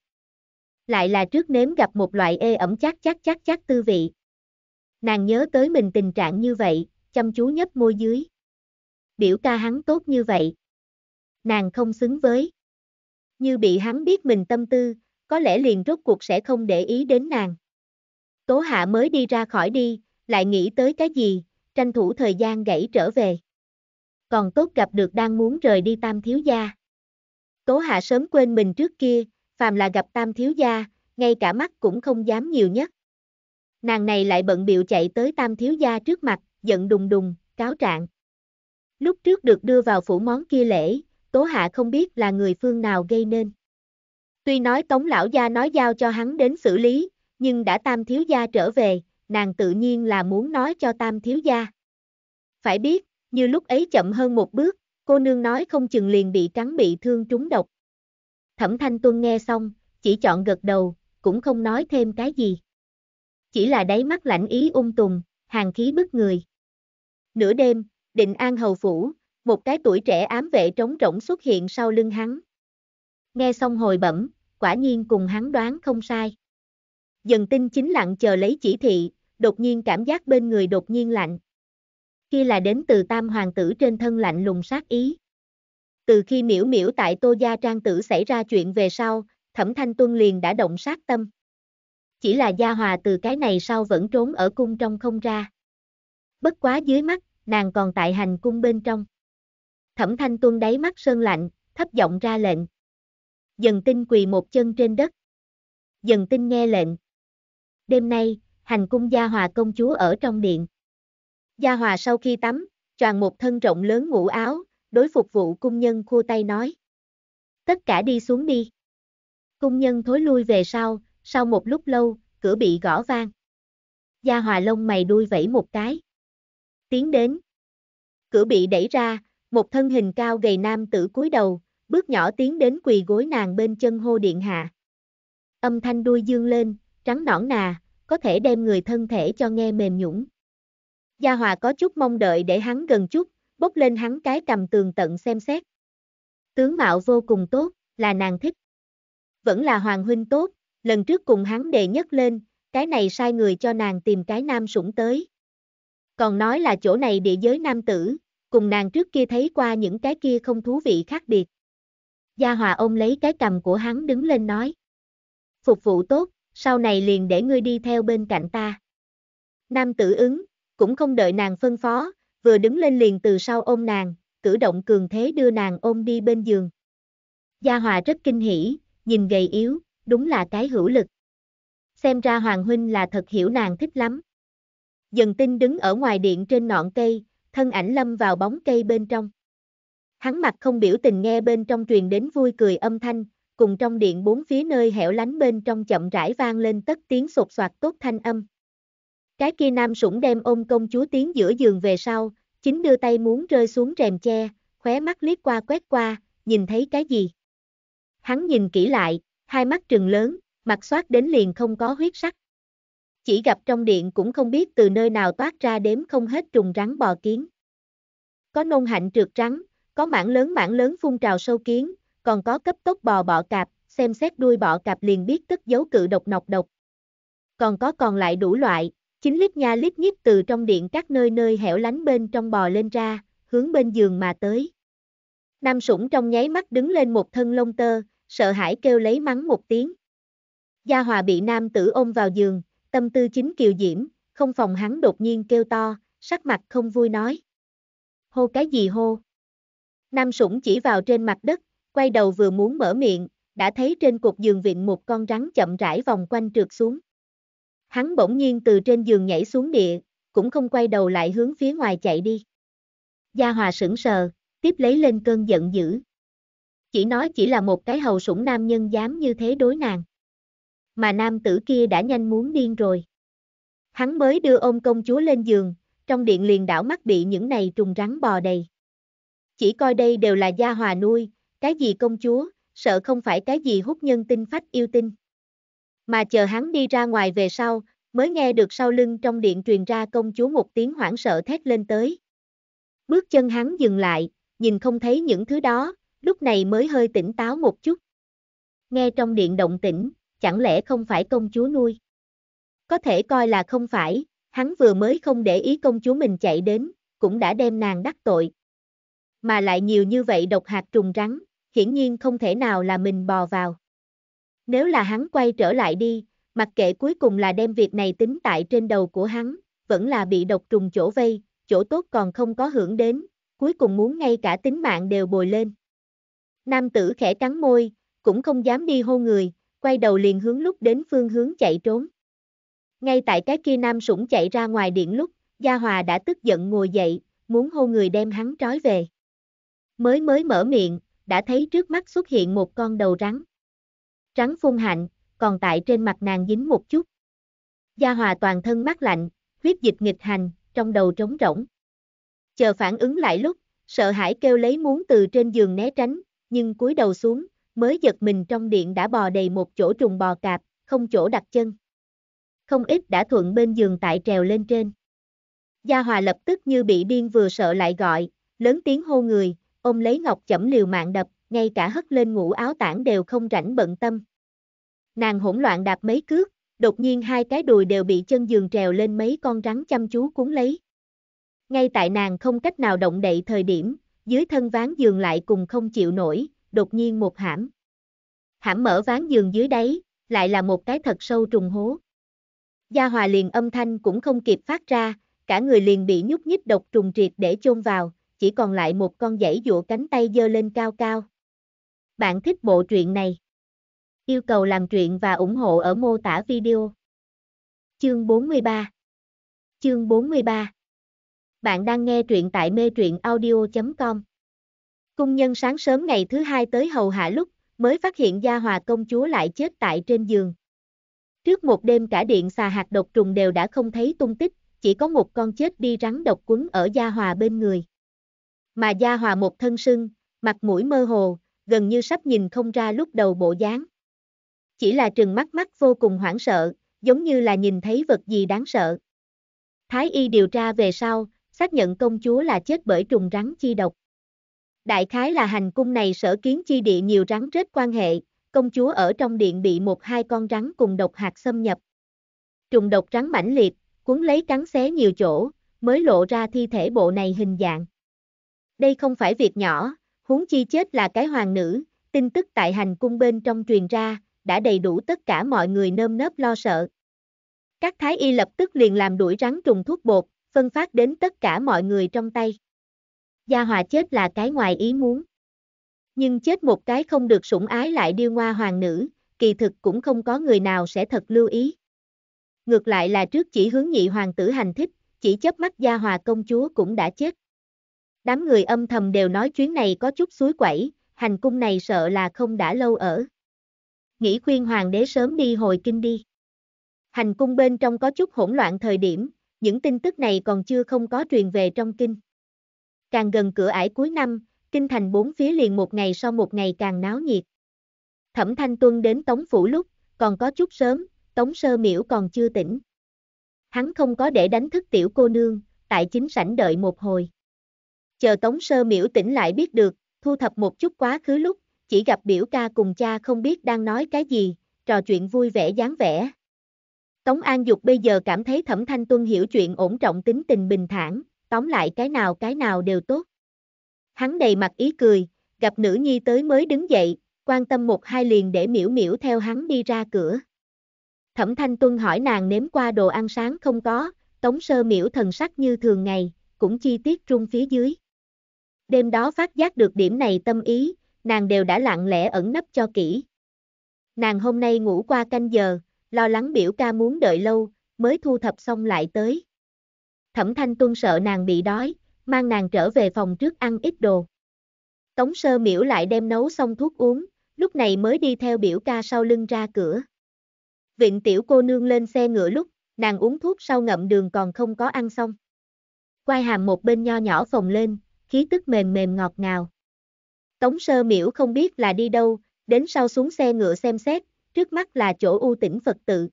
Lại là trước nếm gặp một loại ê ẩm chắc chắc chắc chắc tư vị. Nàng nhớ tới mình tình trạng như vậy, chăm chú nhấp môi dưới biểu ca hắn tốt như vậy. Nàng không xứng với. Như bị hắn biết mình tâm tư, có lẽ liền rốt cuộc sẽ không để ý đến nàng. Tố hạ mới đi ra khỏi đi, lại nghĩ tới cái gì, tranh thủ thời gian gãy trở về. Còn tốt gặp được đang muốn rời đi tam thiếu gia. Tố hạ sớm quên mình trước kia, phàm là gặp tam thiếu gia, ngay cả mắt cũng không dám nhiều nhất. Nàng này lại bận biệu chạy tới tam thiếu gia trước mặt, giận đùng đùng, cáo trạng. Lúc trước được đưa vào phủ món kia lễ, Tố Hạ không biết là người phương nào gây nên. Tuy nói Tống lão gia nói giao cho hắn đến xử lý, nhưng đã Tam thiếu gia trở về, nàng tự nhiên là muốn nói cho Tam thiếu gia. Phải biết, như lúc ấy chậm hơn một bước, cô nương nói không chừng liền bị trắng bị thương trúng độc. Thẩm Thanh Tuân nghe xong, chỉ chọn gật đầu, cũng không nói thêm cái gì. Chỉ là đáy mắt lạnh ý ung tùng, hàng khí bức người. Nửa đêm, định an hầu phủ, một cái tuổi trẻ ám vệ trống rỗng xuất hiện sau lưng hắn. Nghe xong hồi bẩm, quả nhiên cùng hắn đoán không sai. Dần tinh chính lặng chờ lấy chỉ thị, đột nhiên cảm giác bên người đột nhiên lạnh. Khi là đến từ tam hoàng tử trên thân lạnh lùng sát ý. Từ khi miễu miễu tại Tô Gia Trang Tử xảy ra chuyện về sau, Thẩm Thanh Tuân liền đã động sát tâm. Chỉ là gia hòa từ cái này sau vẫn trốn ở cung trong không ra. Bất quá dưới mắt, nàng còn tại hành cung bên trong. Thẩm thanh tuân đáy mắt sơn lạnh, thấp giọng ra lệnh. Dần tinh quỳ một chân trên đất. Dần tinh nghe lệnh. Đêm nay, hành cung Gia Hòa công chúa ở trong điện. Gia Hòa sau khi tắm, choàng một thân rộng lớn ngủ áo, đối phục vụ cung nhân khua tay nói. Tất cả đi xuống đi. Cung nhân thối lui về sau, sau một lúc lâu, cửa bị gõ vang. Gia Hòa lông mày đuôi vẫy một cái tiến đến. Cửa bị đẩy ra, một thân hình cao gầy nam tử cúi đầu, bước nhỏ tiến đến quỳ gối nàng bên chân hô điện hạ. Âm thanh đuôi dương lên, trắng nõn nà, có thể đem người thân thể cho nghe mềm nhũng. Gia Hòa có chút mong đợi để hắn gần chút, bốc lên hắn cái cầm tường tận xem xét. Tướng mạo vô cùng tốt, là nàng thích. Vẫn là hoàng huynh tốt, lần trước cùng hắn đề nhất lên, cái này sai người cho nàng tìm cái nam sủng tới còn nói là chỗ này địa giới nam tử, cùng nàng trước kia thấy qua những cái kia không thú vị khác biệt. Gia Hòa ông lấy cái cầm của hắn đứng lên nói. Phục vụ tốt, sau này liền để ngươi đi theo bên cạnh ta. Nam tử ứng, cũng không đợi nàng phân phó, vừa đứng lên liền từ sau ôm nàng, cử động cường thế đưa nàng ôm đi bên giường. Gia Hòa rất kinh hỉ, nhìn gầy yếu, đúng là cái hữu lực. Xem ra Hoàng Huynh là thật hiểu nàng thích lắm. Dần tinh đứng ở ngoài điện trên ngọn cây, thân ảnh lâm vào bóng cây bên trong. Hắn mặt không biểu tình nghe bên trong truyền đến vui cười âm thanh, cùng trong điện bốn phía nơi hẻo lánh bên trong chậm rãi vang lên tất tiếng sột soạt tốt thanh âm. Cái kia nam sủng đem ôm công chúa tiến giữa giường về sau, chính đưa tay muốn rơi xuống rèm che, khóe mắt liếc qua quét qua, nhìn thấy cái gì. Hắn nhìn kỹ lại, hai mắt trừng lớn, mặt soát đến liền không có huyết sắc chỉ gặp trong điện cũng không biết từ nơi nào toát ra đếm không hết trùng rắn bò kiến. Có nông hạnh trượt rắn, có mảng lớn mảng lớn phun trào sâu kiến, còn có cấp tốc bò bọ cạp, xem xét đuôi bọ cạp liền biết tất dấu cự độc nọc độc. Còn có còn lại đủ loại, chính lít nha lít nhít từ trong điện các nơi nơi hẻo lánh bên trong bò lên ra, hướng bên giường mà tới. Nam sủng trong nháy mắt đứng lên một thân lông tơ, sợ hãi kêu lấy mắng một tiếng. Gia Hòa bị nam tử ôm vào giường, tâm tư chính kiều diễm, không phòng hắn đột nhiên kêu to, sắc mặt không vui nói. Hô cái gì hô? Nam sủng chỉ vào trên mặt đất, quay đầu vừa muốn mở miệng, đã thấy trên cục giường viện một con rắn chậm rãi vòng quanh trượt xuống. Hắn bỗng nhiên từ trên giường nhảy xuống địa, cũng không quay đầu lại hướng phía ngoài chạy đi. Gia Hòa sững sờ, tiếp lấy lên cơn giận dữ. Chỉ nói chỉ là một cái hầu sủng nam nhân dám như thế đối nàng mà nam tử kia đã nhanh muốn điên rồi. Hắn mới đưa ôm công chúa lên giường, trong điện liền đảo mắt bị những này trùng rắn bò đầy. Chỉ coi đây đều là gia hòa nuôi, cái gì công chúa, sợ không phải cái gì hút nhân tinh phách yêu tinh. Mà chờ hắn đi ra ngoài về sau, mới nghe được sau lưng trong điện truyền ra công chúa một tiếng hoảng sợ thét lên tới. Bước chân hắn dừng lại, nhìn không thấy những thứ đó, lúc này mới hơi tỉnh táo một chút. Nghe trong điện động tĩnh, chẳng lẽ không phải công chúa nuôi? Có thể coi là không phải, hắn vừa mới không để ý công chúa mình chạy đến, cũng đã đem nàng đắc tội. Mà lại nhiều như vậy độc hạt trùng rắn, hiển nhiên không thể nào là mình bò vào. Nếu là hắn quay trở lại đi, mặc kệ cuối cùng là đem việc này tính tại trên đầu của hắn, vẫn là bị độc trùng chỗ vây, chỗ tốt còn không có hưởng đến, cuối cùng muốn ngay cả tính mạng đều bồi lên. Nam tử khẽ cắn môi, cũng không dám đi hô người, quay đầu liền hướng lúc đến phương hướng chạy trốn. Ngay tại cái kia nam sủng chạy ra ngoài điện lúc, Gia Hòa đã tức giận ngồi dậy, muốn hô người đem hắn trói về. Mới mới mở miệng, đã thấy trước mắt xuất hiện một con đầu rắn. Rắn phun hạnh, còn tại trên mặt nàng dính một chút. Gia Hòa toàn thân mát lạnh, huyết dịch nghịch hành, trong đầu trống rỗng. Chờ phản ứng lại lúc, sợ hãi kêu lấy muốn từ trên giường né tránh, nhưng cúi đầu xuống, mới giật mình trong điện đã bò đầy một chỗ trùng bò cạp, không chỗ đặt chân. Không ít đã thuận bên giường tại trèo lên trên. Gia Hòa lập tức như bị điên vừa sợ lại gọi, lớn tiếng hô người, ôm lấy ngọc chẩm liều mạng đập, ngay cả hất lên ngủ áo tản đều không rảnh bận tâm. Nàng hỗn loạn đạp mấy cước, đột nhiên hai cái đùi đều bị chân giường trèo lên mấy con rắn chăm chú cuốn lấy. Ngay tại nàng không cách nào động đậy thời điểm, dưới thân ván giường lại cùng không chịu nổi, đột nhiên một hãm. Hãm mở ván giường dưới đáy, lại là một cái thật sâu trùng hố. Gia Hòa liền âm thanh cũng không kịp phát ra, cả người liền bị nhúc nhích độc trùng triệt để chôn vào, chỉ còn lại một con dãy dụa cánh tay dơ lên cao cao. Bạn thích bộ truyện này? Yêu cầu làm truyện và ủng hộ ở mô tả video. Chương 43 Chương 43 Bạn đang nghe truyện tại mê truyện audio.com Cung nhân sáng sớm ngày thứ hai tới hầu hạ lúc, mới phát hiện gia hòa công chúa lại chết tại trên giường. Trước một đêm cả điện xà hạt độc trùng đều đã không thấy tung tích, chỉ có một con chết đi rắn độc quấn ở gia hòa bên người. Mà gia hòa một thân sưng, mặt mũi mơ hồ, gần như sắp nhìn không ra lúc đầu bộ dáng. Chỉ là trừng mắt mắt vô cùng hoảng sợ, giống như là nhìn thấy vật gì đáng sợ. Thái y điều tra về sau, xác nhận công chúa là chết bởi trùng rắn chi độc. Đại khái là hành cung này sở kiến chi địa nhiều rắn rết quan hệ, công chúa ở trong điện bị một hai con rắn cùng độc hạt xâm nhập. Trùng độc rắn mãnh liệt, cuốn lấy cắn xé nhiều chỗ, mới lộ ra thi thể bộ này hình dạng. Đây không phải việc nhỏ, huống chi chết là cái hoàng nữ, tin tức tại hành cung bên trong truyền ra, đã đầy đủ tất cả mọi người nơm nớp lo sợ. Các thái y lập tức liền làm đuổi rắn trùng thuốc bột, phân phát đến tất cả mọi người trong tay. Gia Hòa chết là cái ngoài ý muốn. Nhưng chết một cái không được sủng ái lại điêu ngoa hoàng nữ, kỳ thực cũng không có người nào sẽ thật lưu ý. Ngược lại là trước chỉ hướng nhị hoàng tử hành thích, chỉ chớp mắt Gia Hòa công chúa cũng đã chết. Đám người âm thầm đều nói chuyến này có chút suối quẩy, hành cung này sợ là không đã lâu ở. Nghĩ khuyên hoàng đế sớm đi hồi kinh đi. Hành cung bên trong có chút hỗn loạn thời điểm, những tin tức này còn chưa không có truyền về trong kinh. Càng gần cửa ải cuối năm, kinh thành bốn phía liền một ngày sau một ngày càng náo nhiệt. Thẩm Thanh Tuân đến Tống Phủ lúc, còn có chút sớm, Tống Sơ Miễu còn chưa tỉnh. Hắn không có để đánh thức tiểu cô nương, tại chính sảnh đợi một hồi. Chờ Tống Sơ Miễu tỉnh lại biết được, thu thập một chút quá khứ lúc, chỉ gặp biểu ca cùng cha không biết đang nói cái gì, trò chuyện vui vẻ dáng vẻ. Tống An Dục bây giờ cảm thấy Thẩm Thanh Tuân hiểu chuyện ổn trọng tính tình bình thản, tóm lại cái nào cái nào đều tốt. Hắn đầy mặt ý cười, gặp nữ nhi tới mới đứng dậy, quan tâm một hai liền để miễu miễu theo hắn đi ra cửa. Thẩm Thanh Tuân hỏi nàng nếm qua đồ ăn sáng không có, tống sơ miễu thần sắc như thường ngày, cũng chi tiết trung phía dưới. Đêm đó phát giác được điểm này tâm ý, nàng đều đã lặng lẽ ẩn nấp cho kỹ. Nàng hôm nay ngủ qua canh giờ, lo lắng biểu ca muốn đợi lâu, mới thu thập xong lại tới. Thẩm Thanh Tuân sợ nàng bị đói, mang nàng trở về phòng trước ăn ít đồ. Tống sơ miễu lại đem nấu xong thuốc uống, lúc này mới đi theo biểu ca sau lưng ra cửa. Vịnh tiểu cô nương lên xe ngựa lúc, nàng uống thuốc sau ngậm đường còn không có ăn xong. Quay hàm một bên nho nhỏ phồng lên, khí tức mềm mềm ngọt ngào. Tống sơ miễu không biết là đi đâu, đến sau xuống xe ngựa xem xét, trước mắt là chỗ u tỉnh Phật tự.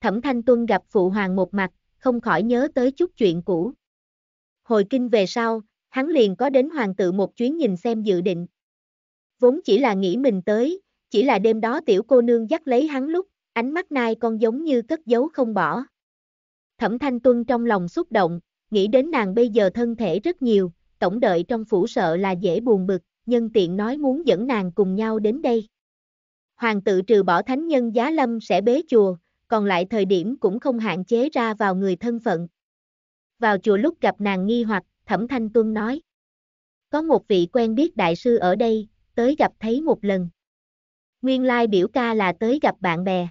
Thẩm Thanh Tuân gặp Phụ Hoàng một mặt, không khỏi nhớ tới chút chuyện cũ. Hồi kinh về sau, hắn liền có đến hoàng tự một chuyến nhìn xem dự định. Vốn chỉ là nghĩ mình tới, chỉ là đêm đó tiểu cô nương dắt lấy hắn lúc, ánh mắt nai con giống như cất giấu không bỏ. Thẩm Thanh Tuân trong lòng xúc động, nghĩ đến nàng bây giờ thân thể rất nhiều, tổng đợi trong phủ sợ là dễ buồn bực, nhân tiện nói muốn dẫn nàng cùng nhau đến đây. Hoàng tự trừ bỏ thánh nhân giá lâm sẽ bế chùa, còn lại thời điểm cũng không hạn chế ra vào người thân phận. Vào chùa lúc gặp nàng nghi hoặc, Thẩm Thanh Tuân nói. Có một vị quen biết đại sư ở đây, tới gặp thấy một lần. Nguyên lai biểu ca là tới gặp bạn bè.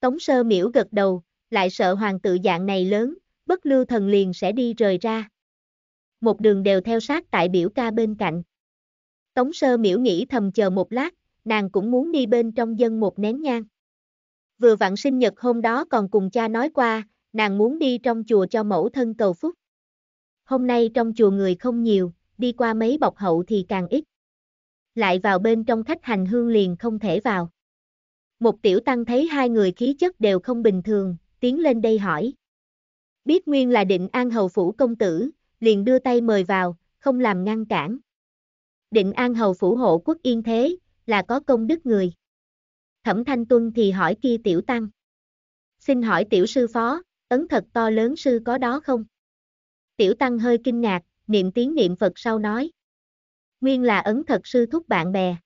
Tống sơ miễu gật đầu, lại sợ hoàng tự dạng này lớn, bất lưu thần liền sẽ đi rời ra. Một đường đều theo sát tại biểu ca bên cạnh. Tống sơ miễu nghĩ thầm chờ một lát, nàng cũng muốn đi bên trong dân một nén nhang vừa vặn sinh nhật hôm đó còn cùng cha nói qua, nàng muốn đi trong chùa cho mẫu thân cầu phúc. Hôm nay trong chùa người không nhiều, đi qua mấy bọc hậu thì càng ít. Lại vào bên trong khách hành hương liền không thể vào. Một tiểu tăng thấy hai người khí chất đều không bình thường, tiến lên đây hỏi. Biết nguyên là định an hầu phủ công tử, liền đưa tay mời vào, không làm ngăn cản. Định an hầu phủ hộ quốc yên thế, là có công đức người. Thẩm Thanh Tuân thì hỏi kia tiểu tăng. Xin hỏi tiểu sư phó, ấn thật to lớn sư có đó không? Tiểu tăng hơi kinh ngạc, niệm tiếng niệm Phật sau nói. Nguyên là ấn thật sư thúc bạn bè.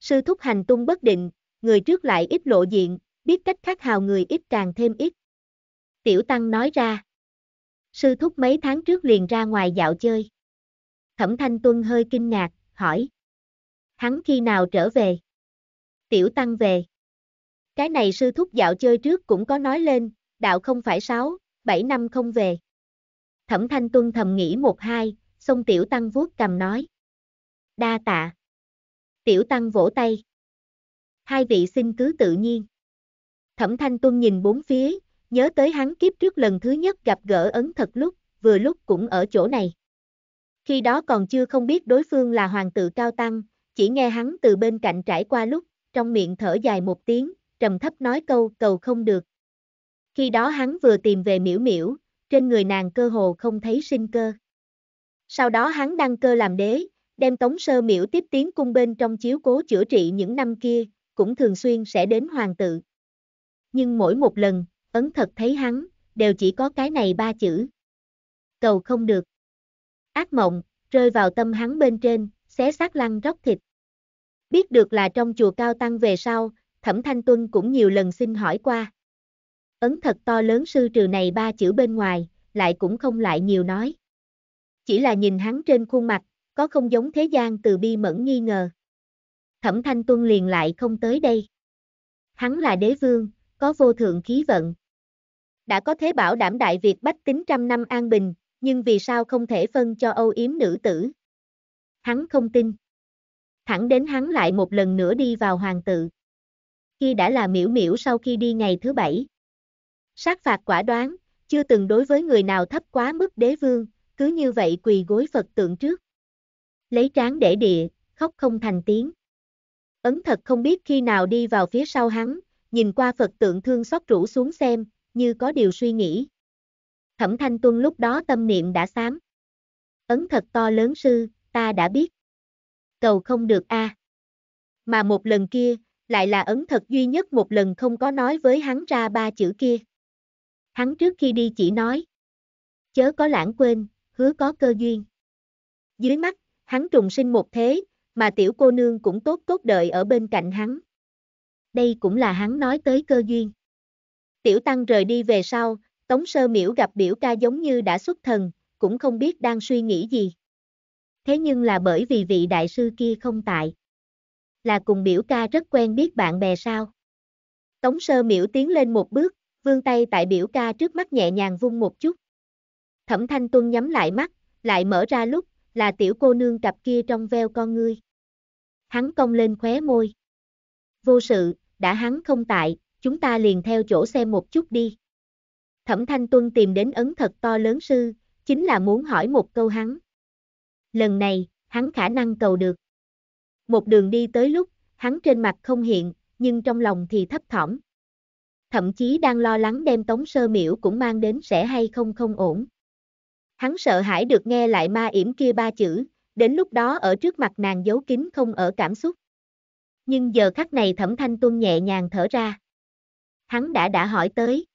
Sư thúc hành tung bất định, người trước lại ít lộ diện, biết cách khắc hào người ít càng thêm ít. Tiểu tăng nói ra. Sư thúc mấy tháng trước liền ra ngoài dạo chơi. Thẩm Thanh Tuân hơi kinh ngạc, hỏi. Hắn khi nào trở về? tiểu tăng về. Cái này sư thúc dạo chơi trước cũng có nói lên, đạo không phải 6, 7 năm không về. Thẩm thanh tuân thầm nghĩ một hai, xong tiểu tăng vuốt cầm nói. Đa tạ. Tiểu tăng vỗ tay. Hai vị xin cứ tự nhiên. Thẩm thanh tuân nhìn bốn phía, nhớ tới hắn kiếp trước lần thứ nhất gặp gỡ ấn thật lúc, vừa lúc cũng ở chỗ này. Khi đó còn chưa không biết đối phương là hoàng tự cao tăng, chỉ nghe hắn từ bên cạnh trải qua lúc trong miệng thở dài một tiếng, trầm thấp nói câu cầu không được. Khi đó hắn vừa tìm về miễu miễu, trên người nàng cơ hồ không thấy sinh cơ. Sau đó hắn đăng cơ làm đế, đem tống sơ miễu tiếp tiến cung bên trong chiếu cố chữa trị những năm kia, cũng thường xuyên sẽ đến hoàng tự. Nhưng mỗi một lần, ấn thật thấy hắn, đều chỉ có cái này ba chữ. Cầu không được. Ác mộng, rơi vào tâm hắn bên trên, xé xác lăn róc thịt. Biết được là trong chùa cao tăng về sau, Thẩm Thanh Tuân cũng nhiều lần xin hỏi qua. Ấn thật to lớn sư trừ này ba chữ bên ngoài, lại cũng không lại nhiều nói. Chỉ là nhìn hắn trên khuôn mặt, có không giống thế gian từ bi mẫn nghi ngờ. Thẩm Thanh Tuân liền lại không tới đây. Hắn là đế vương, có vô thượng khí vận. Đã có thế bảo đảm đại việc bách tính trăm năm an bình, nhưng vì sao không thể phân cho âu yếm nữ tử? Hắn không tin thẳng đến hắn lại một lần nữa đi vào hoàng tự. Khi đã là miễu miễu sau khi đi ngày thứ bảy. Sát phạt quả đoán, chưa từng đối với người nào thấp quá mức đế vương, cứ như vậy quỳ gối Phật tượng trước. Lấy trán để địa, khóc không thành tiếng. Ấn thật không biết khi nào đi vào phía sau hắn, nhìn qua Phật tượng thương xót rũ xuống xem, như có điều suy nghĩ. Thẩm Thanh Tuân lúc đó tâm niệm đã xám. Ấn thật to lớn sư, ta đã biết cầu không được a. À. Mà một lần kia, lại là ấn thật duy nhất một lần không có nói với hắn ra ba chữ kia. Hắn trước khi đi chỉ nói, chớ có lãng quên, hứa có cơ duyên. Dưới mắt, hắn trùng sinh một thế, mà tiểu cô nương cũng tốt tốt đợi ở bên cạnh hắn. Đây cũng là hắn nói tới cơ duyên. Tiểu tăng rời đi về sau, Tống Sơ Miễu gặp biểu ca giống như đã xuất thần, cũng không biết đang suy nghĩ gì thế nhưng là bởi vì vị đại sư kia không tại. Là cùng biểu ca rất quen biết bạn bè sao. Tống sơ miễu tiến lên một bước, vươn tay tại biểu ca trước mắt nhẹ nhàng vung một chút. Thẩm thanh tuân nhắm lại mắt, lại mở ra lúc, là tiểu cô nương cặp kia trong veo con ngươi. Hắn cong lên khóe môi. Vô sự, đã hắn không tại, chúng ta liền theo chỗ xem một chút đi. Thẩm thanh tuân tìm đến ấn thật to lớn sư, chính là muốn hỏi một câu hắn lần này, hắn khả năng cầu được. Một đường đi tới lúc, hắn trên mặt không hiện, nhưng trong lòng thì thấp thỏm. Thậm chí đang lo lắng đem tống sơ miễu cũng mang đến sẽ hay không không ổn. Hắn sợ hãi được nghe lại ma yểm kia ba chữ, đến lúc đó ở trước mặt nàng giấu kín không ở cảm xúc. Nhưng giờ khắc này thẩm thanh tuân nhẹ nhàng thở ra. Hắn đã đã hỏi tới.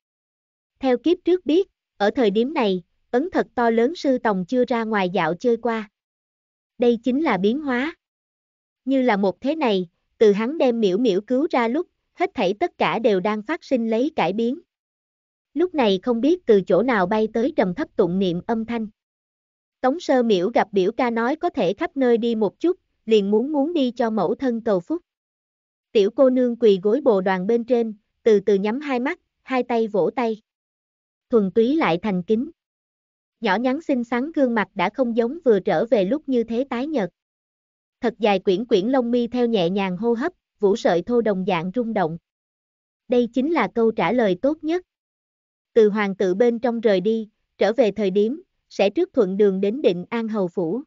Theo kiếp trước biết, ở thời điểm này, ấn thật to lớn sư tòng chưa ra ngoài dạo chơi qua đây chính là biến hóa. Như là một thế này, từ hắn đem miễu miễu cứu ra lúc, hết thảy tất cả đều đang phát sinh lấy cải biến. Lúc này không biết từ chỗ nào bay tới trầm thấp tụng niệm âm thanh. Tống sơ miễu gặp biểu ca nói có thể khắp nơi đi một chút, liền muốn muốn đi cho mẫu thân cầu phúc. Tiểu cô nương quỳ gối bồ đoàn bên trên, từ từ nhắm hai mắt, hai tay vỗ tay. Thuần túy lại thành kính nhỏ nhắn xinh xắn gương mặt đã không giống vừa trở về lúc như thế tái nhật. Thật dài quyển quyển lông mi theo nhẹ nhàng hô hấp, vũ sợi thô đồng dạng rung động. Đây chính là câu trả lời tốt nhất. Từ hoàng tự bên trong rời đi, trở về thời điểm, sẽ trước thuận đường đến định an hầu phủ.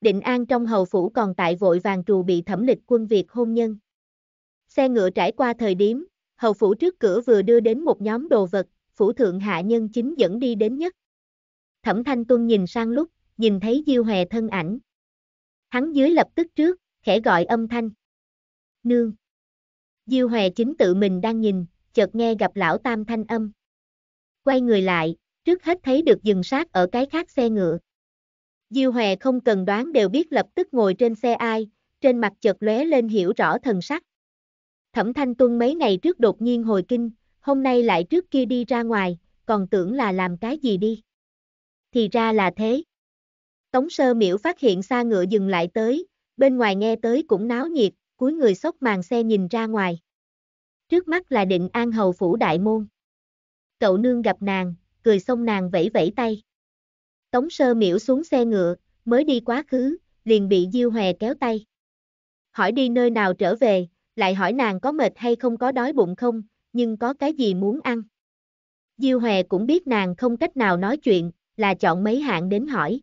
Định an trong hầu phủ còn tại vội vàng trù bị thẩm lịch quân Việt hôn nhân. Xe ngựa trải qua thời điểm, hầu phủ trước cửa vừa đưa đến một nhóm đồ vật, phủ thượng hạ nhân chính dẫn đi đến nhất. Thẩm Thanh Tuân nhìn sang lúc, nhìn thấy Diêu Hòe thân ảnh. Hắn dưới lập tức trước, khẽ gọi âm thanh. Nương. Diêu Hòe chính tự mình đang nhìn, chợt nghe gặp lão tam thanh âm. Quay người lại, trước hết thấy được dừng sát ở cái khác xe ngựa. Diêu Hòe không cần đoán đều biết lập tức ngồi trên xe ai, trên mặt chợt lóe lên hiểu rõ thần sắc. Thẩm Thanh Tuân mấy ngày trước đột nhiên hồi kinh, hôm nay lại trước kia đi ra ngoài, còn tưởng là làm cái gì đi thì ra là thế. Tống sơ miễu phát hiện xa ngựa dừng lại tới, bên ngoài nghe tới cũng náo nhiệt, cuối người xốc màn xe nhìn ra ngoài. Trước mắt là định an hầu phủ đại môn. Cậu nương gặp nàng, cười xong nàng vẫy vẫy tay. Tống sơ miễu xuống xe ngựa, mới đi quá khứ, liền bị Diêu Hòe kéo tay. Hỏi đi nơi nào trở về, lại hỏi nàng có mệt hay không có đói bụng không, nhưng có cái gì muốn ăn. Diêu Hòe cũng biết nàng không cách nào nói chuyện, là chọn mấy hạng đến hỏi.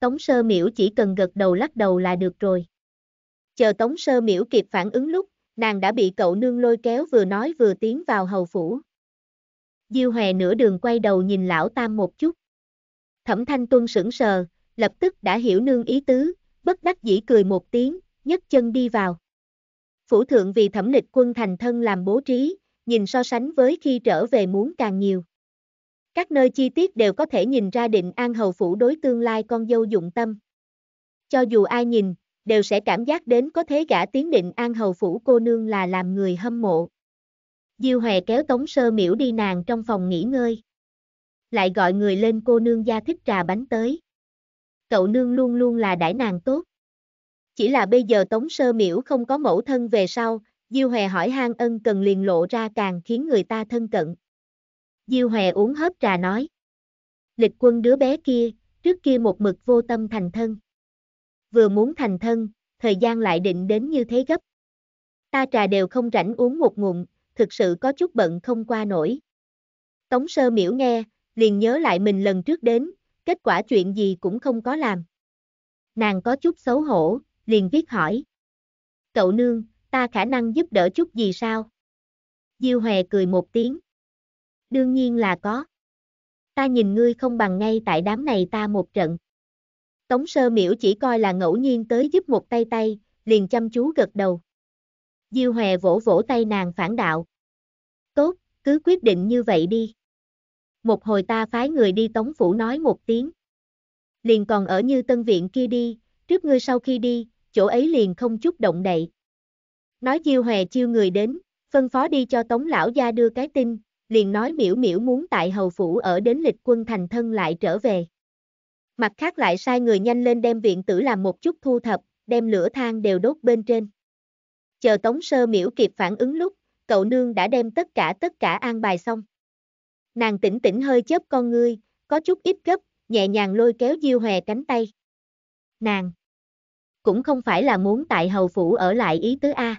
Tống sơ miễu chỉ cần gật đầu lắc đầu là được rồi. Chờ tống sơ miễu kịp phản ứng lúc, nàng đã bị cậu nương lôi kéo vừa nói vừa tiến vào hầu phủ. Diêu hòe nửa đường quay đầu nhìn lão tam một chút. Thẩm thanh tuân sững sờ, lập tức đã hiểu nương ý tứ, bất đắc dĩ cười một tiếng, nhấc chân đi vào. Phủ thượng vì thẩm lịch quân thành thân làm bố trí, nhìn so sánh với khi trở về muốn càng nhiều. Các nơi chi tiết đều có thể nhìn ra định an hầu phủ đối tương lai con dâu dụng tâm. Cho dù ai nhìn, đều sẽ cảm giác đến có thế gã tiến định an hầu phủ cô nương là làm người hâm mộ. Diêu Hòe kéo Tống Sơ Miễu đi nàng trong phòng nghỉ ngơi. Lại gọi người lên cô nương gia thích trà bánh tới. Cậu nương luôn luôn là đãi nàng tốt. Chỉ là bây giờ Tống Sơ Miễu không có mẫu thân về sau, Diêu Hòe hỏi hang ân cần liền lộ ra càng khiến người ta thân cận. Diêu Hòe uống hớp trà nói. Lịch quân đứa bé kia, trước kia một mực vô tâm thành thân. Vừa muốn thành thân, thời gian lại định đến như thế gấp. Ta trà đều không rảnh uống một ngụm, thực sự có chút bận không qua nổi. Tống sơ miễu nghe, liền nhớ lại mình lần trước đến, kết quả chuyện gì cũng không có làm. Nàng có chút xấu hổ, liền viết hỏi. Cậu nương, ta khả năng giúp đỡ chút gì sao? Diêu Hòe cười một tiếng. Đương nhiên là có. Ta nhìn ngươi không bằng ngay tại đám này ta một trận. Tống sơ miễu chỉ coi là ngẫu nhiên tới giúp một tay tay, liền chăm chú gật đầu. Diêu hòe vỗ vỗ tay nàng phản đạo. Tốt, cứ quyết định như vậy đi. Một hồi ta phái người đi tống phủ nói một tiếng. Liền còn ở như tân viện kia đi, trước ngươi sau khi đi, chỗ ấy liền không chút động đậy. Nói Chiêu hòe chiêu người đến, phân phó đi cho tống lão gia đưa cái tin, liền nói miễu miễu muốn tại hầu phủ ở đến lịch quân thành thân lại trở về. Mặt khác lại sai người nhanh lên đem viện tử làm một chút thu thập, đem lửa than đều đốt bên trên. Chờ tống sơ miễu kịp phản ứng lúc, cậu nương đã đem tất cả tất cả an bài xong. Nàng tỉnh tỉnh hơi chớp con ngươi, có chút ít gấp, nhẹ nhàng lôi kéo Diêu Hòe cánh tay. Nàng cũng không phải là muốn tại hầu phủ ở lại ý tứ A.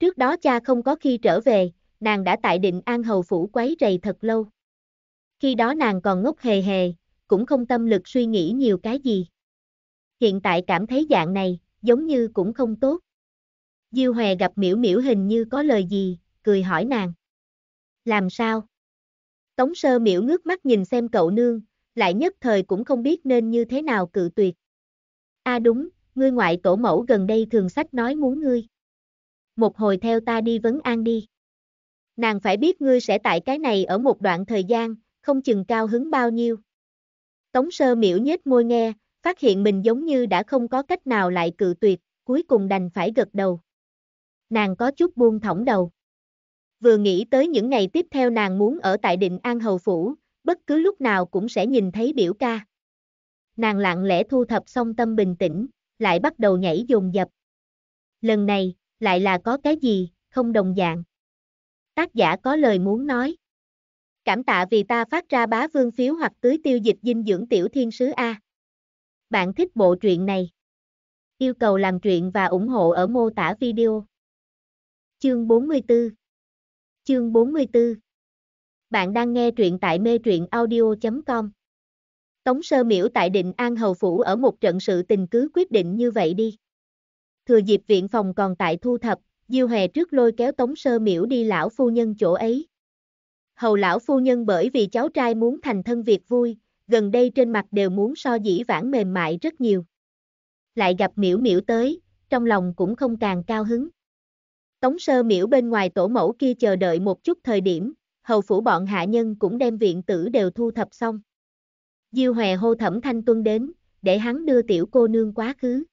Trước đó cha không có khi trở về, nàng đã tại định an hầu phủ quấy rầy thật lâu. Khi đó nàng còn ngốc hề hề, cũng không tâm lực suy nghĩ nhiều cái gì. Hiện tại cảm thấy dạng này, giống như cũng không tốt. Diêu Hòe gặp miễu miễu hình như có lời gì, cười hỏi nàng. Làm sao? Tống sơ miễu ngước mắt nhìn xem cậu nương, lại nhất thời cũng không biết nên như thế nào cự tuyệt. A à đúng, ngươi ngoại tổ mẫu gần đây thường sách nói muốn ngươi. Một hồi theo ta đi vấn an đi nàng phải biết ngươi sẽ tại cái này ở một đoạn thời gian, không chừng cao hứng bao nhiêu. Tống sơ miễu nhếch môi nghe, phát hiện mình giống như đã không có cách nào lại cự tuyệt, cuối cùng đành phải gật đầu. Nàng có chút buông thõng đầu. Vừa nghĩ tới những ngày tiếp theo nàng muốn ở tại định An Hầu Phủ, bất cứ lúc nào cũng sẽ nhìn thấy biểu ca. Nàng lặng lẽ thu thập xong tâm bình tĩnh, lại bắt đầu nhảy dồn dập. Lần này, lại là có cái gì, không đồng dạng tác giả có lời muốn nói. Cảm tạ vì ta phát ra bá vương phiếu hoặc tưới tiêu dịch dinh dưỡng tiểu thiên sứ A. Bạn thích bộ truyện này? Yêu cầu làm truyện và ủng hộ ở mô tả video. Chương 44 Chương 44 Bạn đang nghe truyện tại mê truyện audio.com Tống sơ miễu tại định An Hầu Phủ ở một trận sự tình cứ quyết định như vậy đi. Thừa dịp viện phòng còn tại thu thập, Diêu hè trước lôi kéo Tống Sơ Miễu đi lão phu nhân chỗ ấy. Hầu lão phu nhân bởi vì cháu trai muốn thành thân việc vui, gần đây trên mặt đều muốn so dĩ vãng mềm mại rất nhiều. Lại gặp Miễu Miễu tới, trong lòng cũng không càng cao hứng. Tống Sơ Miễu bên ngoài tổ mẫu kia chờ đợi một chút thời điểm, hầu phủ bọn hạ nhân cũng đem viện tử đều thu thập xong. Diêu Hòe hô thẩm Thanh Tuân đến, để hắn đưa tiểu cô nương quá khứ.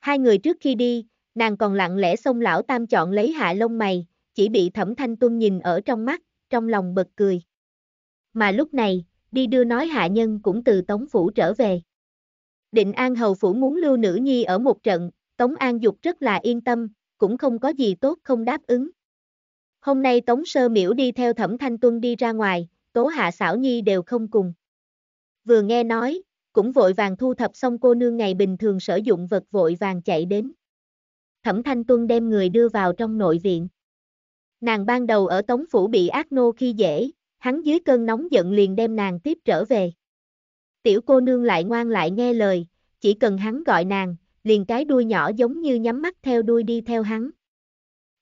Hai người trước khi đi, Nàng còn lặng lẽ xông lão tam chọn lấy hạ lông mày, chỉ bị thẩm thanh tuân nhìn ở trong mắt, trong lòng bật cười. Mà lúc này, đi đưa nói hạ nhân cũng từ Tống Phủ trở về. Định An Hầu Phủ muốn lưu nữ nhi ở một trận, Tống An Dục rất là yên tâm, cũng không có gì tốt không đáp ứng. Hôm nay Tống Sơ Miễu đi theo Thẩm Thanh Tuân đi ra ngoài, Tố Hạ Xảo Nhi đều không cùng. Vừa nghe nói, cũng vội vàng thu thập xong cô nương ngày bình thường sử dụng vật vội vàng chạy đến. Thẩm Thanh Tuân đem người đưa vào trong nội viện. Nàng ban đầu ở Tống Phủ bị ác nô khi dễ, hắn dưới cơn nóng giận liền đem nàng tiếp trở về. Tiểu cô nương lại ngoan lại nghe lời, chỉ cần hắn gọi nàng, liền cái đuôi nhỏ giống như nhắm mắt theo đuôi đi theo hắn.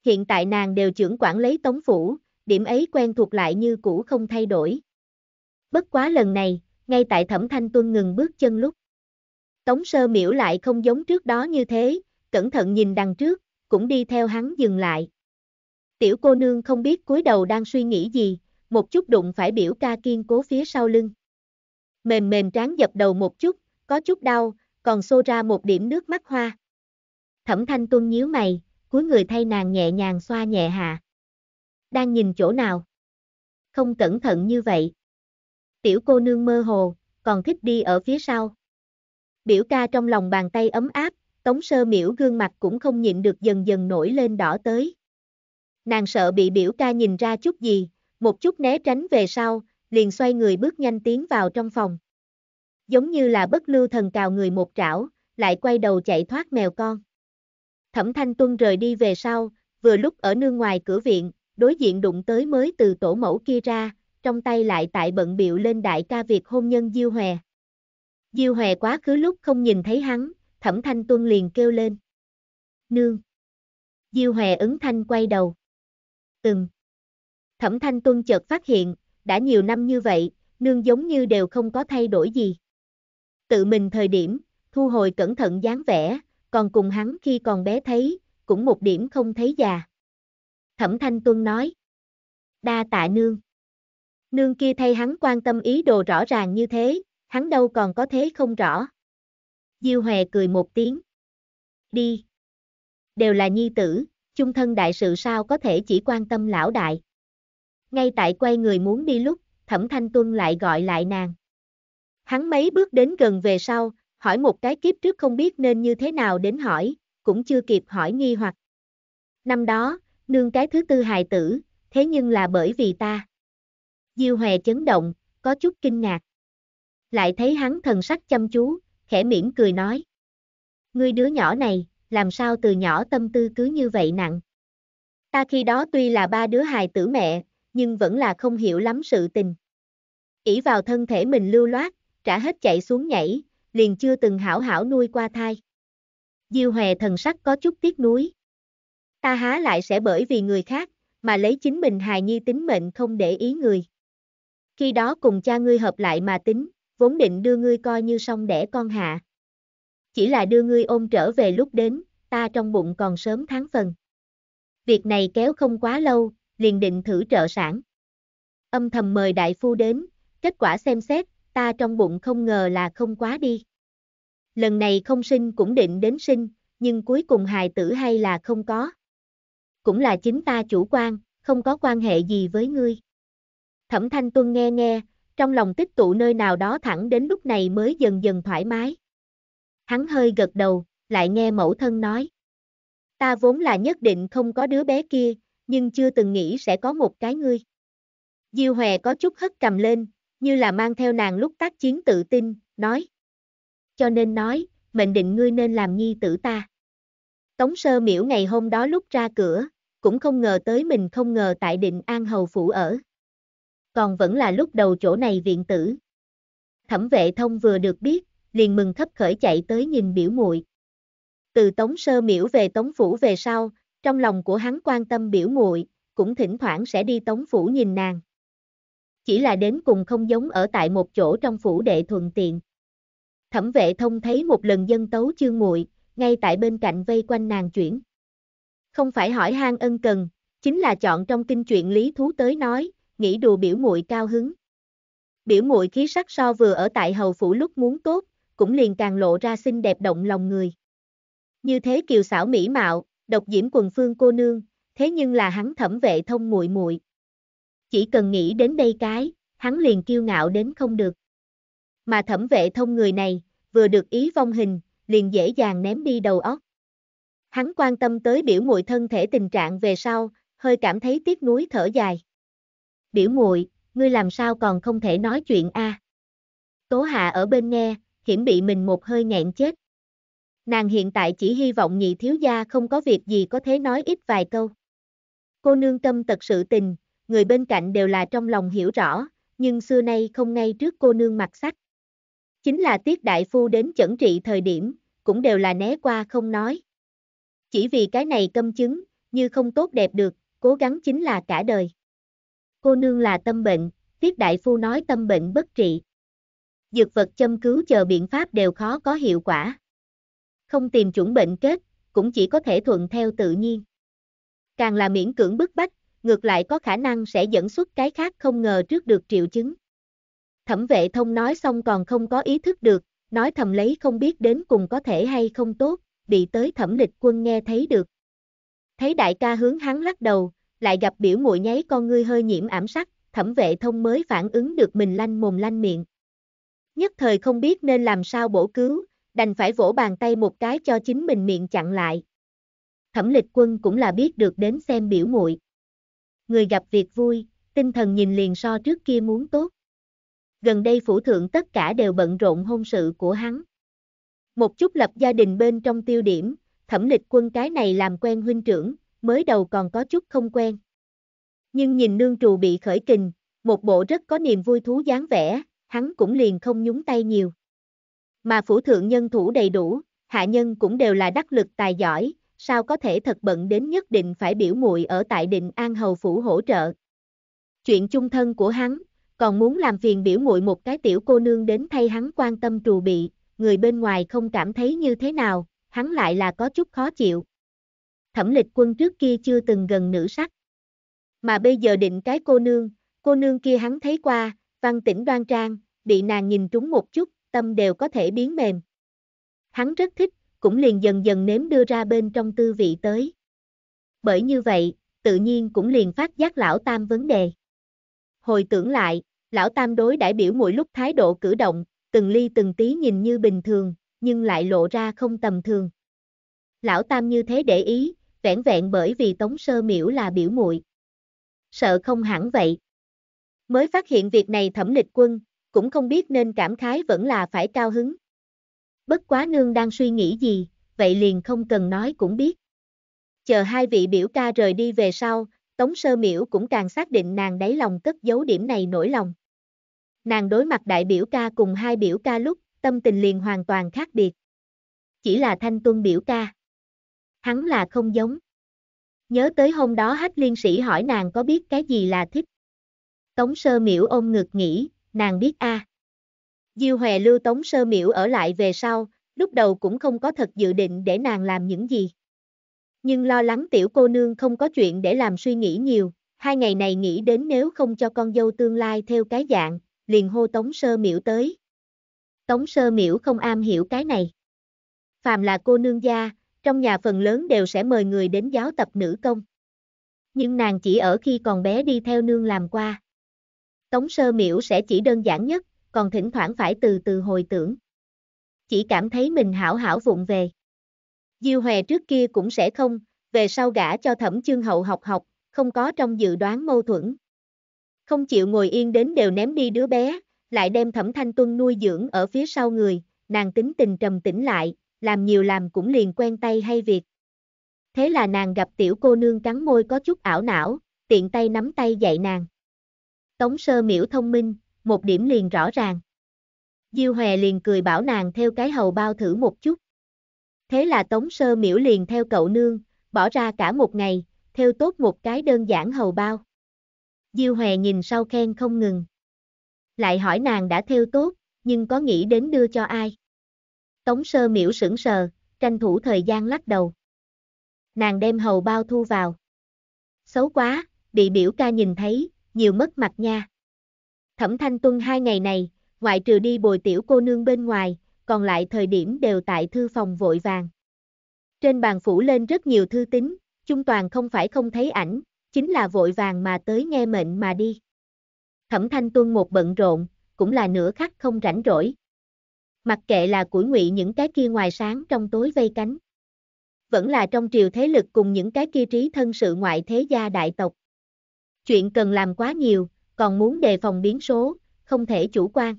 Hiện tại nàng đều trưởng quản lấy Tống Phủ, điểm ấy quen thuộc lại như cũ không thay đổi. Bất quá lần này, ngay tại Thẩm Thanh Tuân ngừng bước chân lúc. Tống Sơ Miễu lại không giống trước đó như thế, cẩn thận nhìn đằng trước, cũng đi theo hắn dừng lại. Tiểu cô nương không biết cúi đầu đang suy nghĩ gì, một chút đụng phải biểu ca kiên cố phía sau lưng. Mềm mềm trán dập đầu một chút, có chút đau, còn xô ra một điểm nước mắt hoa. Thẩm thanh tuân nhíu mày, cuối người thay nàng nhẹ nhàng xoa nhẹ hạ. Đang nhìn chỗ nào? Không cẩn thận như vậy. Tiểu cô nương mơ hồ, còn thích đi ở phía sau. Biểu ca trong lòng bàn tay ấm áp, Tống Sơ Miễu gương mặt cũng không nhịn được dần dần nổi lên đỏ tới. Nàng sợ bị biểu ca nhìn ra chút gì, một chút né tránh về sau, liền xoay người bước nhanh tiến vào trong phòng. Giống như là bất lưu thần cào người một trảo, lại quay đầu chạy thoát mèo con. Thẩm Thanh Tuân rời đi về sau, vừa lúc ở nương ngoài cửa viện, đối diện đụng tới mới từ tổ mẫu kia ra, trong tay lại tại bận biểu lên đại ca việc hôn nhân Diêu Hòe. Diêu Hòe quá khứ lúc không nhìn thấy hắn, Thẩm Thanh Tuân liền kêu lên. Nương. Diêu Hòe ứng thanh quay đầu. Từng. Thẩm Thanh Tuân chợt phát hiện, đã nhiều năm như vậy, nương giống như đều không có thay đổi gì. Tự mình thời điểm, thu hồi cẩn thận dáng vẻ, còn cùng hắn khi còn bé thấy, cũng một điểm không thấy già. Thẩm Thanh Tuân nói. Đa tạ nương. Nương kia thay hắn quan tâm ý đồ rõ ràng như thế, hắn đâu còn có thế không rõ. Diêu Hòe cười một tiếng. Đi. Đều là nhi tử, chung thân đại sự sao có thể chỉ quan tâm lão đại. Ngay tại quay người muốn đi lúc, Thẩm Thanh Tuân lại gọi lại nàng. Hắn mấy bước đến gần về sau, hỏi một cái kiếp trước không biết nên như thế nào đến hỏi, cũng chưa kịp hỏi nghi hoặc. Năm đó, nương cái thứ tư hài tử, thế nhưng là bởi vì ta. Diêu Hòe chấn động, có chút kinh ngạc. Lại thấy hắn thần sắc chăm chú, khẽ mỉm cười nói. Ngươi đứa nhỏ này, làm sao từ nhỏ tâm tư cứ như vậy nặng. Ta khi đó tuy là ba đứa hài tử mẹ, nhưng vẫn là không hiểu lắm sự tình. ỷ vào thân thể mình lưu loát, trả hết chạy xuống nhảy, liền chưa từng hảo hảo nuôi qua thai. Diêu hòe thần sắc có chút tiếc nuối. Ta há lại sẽ bởi vì người khác, mà lấy chính mình hài nhi tính mệnh không để ý người. Khi đó cùng cha ngươi hợp lại mà tính vốn định đưa ngươi coi như xong đẻ con hạ. Chỉ là đưa ngươi ôm trở về lúc đến, ta trong bụng còn sớm tháng phần. Việc này kéo không quá lâu, liền định thử trợ sản. Âm thầm mời đại phu đến, kết quả xem xét, ta trong bụng không ngờ là không quá đi. Lần này không sinh cũng định đến sinh, nhưng cuối cùng hài tử hay là không có. Cũng là chính ta chủ quan, không có quan hệ gì với ngươi. Thẩm Thanh Tuân nghe nghe, trong lòng tích tụ nơi nào đó thẳng đến lúc này mới dần dần thoải mái. Hắn hơi gật đầu, lại nghe mẫu thân nói. Ta vốn là nhất định không có đứa bé kia, nhưng chưa từng nghĩ sẽ có một cái ngươi. Diêu Hòe có chút hất cầm lên, như là mang theo nàng lúc tác chiến tự tin, nói. Cho nên nói, mệnh định ngươi nên làm nhi tử ta. Tống sơ miễu ngày hôm đó lúc ra cửa, cũng không ngờ tới mình không ngờ tại định An Hầu Phủ ở còn vẫn là lúc đầu chỗ này viện tử. Thẩm vệ thông vừa được biết, liền mừng thấp khởi chạy tới nhìn biểu muội. Từ Tống Sơ Miễu về Tống phủ về sau, trong lòng của hắn quan tâm biểu muội, cũng thỉnh thoảng sẽ đi Tống phủ nhìn nàng. Chỉ là đến cùng không giống ở tại một chỗ trong phủ đệ thuận tiện. Thẩm vệ thông thấy một lần dân tấu chương muội, ngay tại bên cạnh vây quanh nàng chuyển. Không phải hỏi hang ân cần, chính là chọn trong kinh chuyện lý thú tới nói, nghĩ đùa biểu muội cao hứng. Biểu muội khí sắc so vừa ở tại hầu phủ lúc muốn tốt, cũng liền càng lộ ra xinh đẹp động lòng người. Như thế kiều xảo mỹ mạo, độc diễm quần phương cô nương, thế nhưng là hắn thẩm vệ thông muội muội. Chỉ cần nghĩ đến đây cái, hắn liền kiêu ngạo đến không được. Mà thẩm vệ thông người này, vừa được ý vong hình, liền dễ dàng ném đi đầu óc. Hắn quan tâm tới biểu muội thân thể tình trạng về sau, hơi cảm thấy tiếc nuối thở dài biểu muội, ngươi làm sao còn không thể nói chuyện a? À? Tố Hạ ở bên nghe, hiểm bị mình một hơi nghẹn chết. Nàng hiện tại chỉ hy vọng nhị thiếu gia không có việc gì có thể nói ít vài câu. Cô nương tâm tật sự tình, người bên cạnh đều là trong lòng hiểu rõ, nhưng xưa nay không ngay trước cô nương mặt sách. Chính là tiết đại phu đến chẩn trị thời điểm, cũng đều là né qua không nói. Chỉ vì cái này câm chứng, như không tốt đẹp được, cố gắng chính là cả đời cô nương là tâm bệnh, tiết đại phu nói tâm bệnh bất trị. Dược vật châm cứu chờ biện pháp đều khó có hiệu quả. Không tìm chuẩn bệnh kết, cũng chỉ có thể thuận theo tự nhiên. Càng là miễn cưỡng bức bách, ngược lại có khả năng sẽ dẫn xuất cái khác không ngờ trước được triệu chứng. Thẩm vệ thông nói xong còn không có ý thức được, nói thầm lấy không biết đến cùng có thể hay không tốt, bị tới thẩm lịch quân nghe thấy được. Thấy đại ca hướng hắn lắc đầu, lại gặp biểu muội nháy con ngươi hơi nhiễm ảm sắc, thẩm vệ thông mới phản ứng được mình lanh mồm lanh miệng. Nhất thời không biết nên làm sao bổ cứu, đành phải vỗ bàn tay một cái cho chính mình miệng chặn lại. Thẩm lịch quân cũng là biết được đến xem biểu muội. Người gặp việc vui, tinh thần nhìn liền so trước kia muốn tốt. Gần đây phủ thượng tất cả đều bận rộn hôn sự của hắn. Một chút lập gia đình bên trong tiêu điểm, thẩm lịch quân cái này làm quen huynh trưởng, mới đầu còn có chút không quen. Nhưng nhìn nương trù bị khởi kình, một bộ rất có niềm vui thú dáng vẻ, hắn cũng liền không nhúng tay nhiều. Mà phủ thượng nhân thủ đầy đủ, hạ nhân cũng đều là đắc lực tài giỏi, sao có thể thật bận đến nhất định phải biểu muội ở tại định An Hầu Phủ hỗ trợ. Chuyện chung thân của hắn, còn muốn làm phiền biểu muội một cái tiểu cô nương đến thay hắn quan tâm trù bị, người bên ngoài không cảm thấy như thế nào, hắn lại là có chút khó chịu thẩm lịch quân trước kia chưa từng gần nữ sắc. Mà bây giờ định cái cô nương, cô nương kia hắn thấy qua, văn tĩnh đoan trang, bị nàng nhìn trúng một chút, tâm đều có thể biến mềm. Hắn rất thích, cũng liền dần dần nếm đưa ra bên trong tư vị tới. Bởi như vậy, tự nhiên cũng liền phát giác lão tam vấn đề. Hồi tưởng lại, lão tam đối đại biểu mỗi lúc thái độ cử động, từng ly từng tí nhìn như bình thường, nhưng lại lộ ra không tầm thường. Lão tam như thế để ý, vẻn vẹn bởi vì Tống Sơ Miễu là biểu muội. Sợ không hẳn vậy. Mới phát hiện việc này thẩm lịch quân, cũng không biết nên cảm khái vẫn là phải cao hứng. Bất quá nương đang suy nghĩ gì, vậy liền không cần nói cũng biết. Chờ hai vị biểu ca rời đi về sau, Tống Sơ Miễu cũng càng xác định nàng đáy lòng cất giấu điểm này nổi lòng. Nàng đối mặt đại biểu ca cùng hai biểu ca lúc, tâm tình liền hoàn toàn khác biệt. Chỉ là thanh tuân biểu ca hắn là không giống. Nhớ tới hôm đó hách liên sĩ hỏi nàng có biết cái gì là thích. Tống sơ miễu ôm ngực nghĩ, nàng biết a. À. Diêu hòe lưu tống sơ miễu ở lại về sau, lúc đầu cũng không có thật dự định để nàng làm những gì. Nhưng lo lắng tiểu cô nương không có chuyện để làm suy nghĩ nhiều, hai ngày này nghĩ đến nếu không cho con dâu tương lai theo cái dạng, liền hô tống sơ miễu tới. Tống sơ miễu không am hiểu cái này. Phàm là cô nương gia, trong nhà phần lớn đều sẽ mời người đến giáo tập nữ công. Nhưng nàng chỉ ở khi còn bé đi theo nương làm qua. Tống sơ miễu sẽ chỉ đơn giản nhất, còn thỉnh thoảng phải từ từ hồi tưởng. Chỉ cảm thấy mình hảo hảo vụng về. Diêu hòe trước kia cũng sẽ không, về sau gã cho thẩm chương hậu học học, không có trong dự đoán mâu thuẫn. Không chịu ngồi yên đến đều ném đi đứa bé, lại đem thẩm thanh tuân nuôi dưỡng ở phía sau người, nàng tính tình trầm tĩnh lại, làm nhiều làm cũng liền quen tay hay việc. Thế là nàng gặp tiểu cô nương cắn môi có chút ảo não, tiện tay nắm tay dạy nàng. Tống sơ miễu thông minh, một điểm liền rõ ràng. Diêu Hòe liền cười bảo nàng theo cái hầu bao thử một chút. Thế là Tống Sơ Miễu liền theo cậu nương, bỏ ra cả một ngày, theo tốt một cái đơn giản hầu bao. Diêu Hòe nhìn sau khen không ngừng. Lại hỏi nàng đã theo tốt, nhưng có nghĩ đến đưa cho ai? Tống sơ miễu sững sờ, tranh thủ thời gian lắc đầu. Nàng đem hầu bao thu vào. Xấu quá, bị biểu ca nhìn thấy, nhiều mất mặt nha. Thẩm Thanh Tuân hai ngày này, ngoại trừ đi bồi tiểu cô nương bên ngoài, còn lại thời điểm đều tại thư phòng vội vàng. Trên bàn phủ lên rất nhiều thư tín, chung toàn không phải không thấy ảnh, chính là vội vàng mà tới nghe mệnh mà đi. Thẩm Thanh Tuân một bận rộn, cũng là nửa khắc không rảnh rỗi. Mặc kệ là củi ngụy những cái kia ngoài sáng trong tối vây cánh. Vẫn là trong triều thế lực cùng những cái kia trí thân sự ngoại thế gia đại tộc. Chuyện cần làm quá nhiều, còn muốn đề phòng biến số, không thể chủ quan.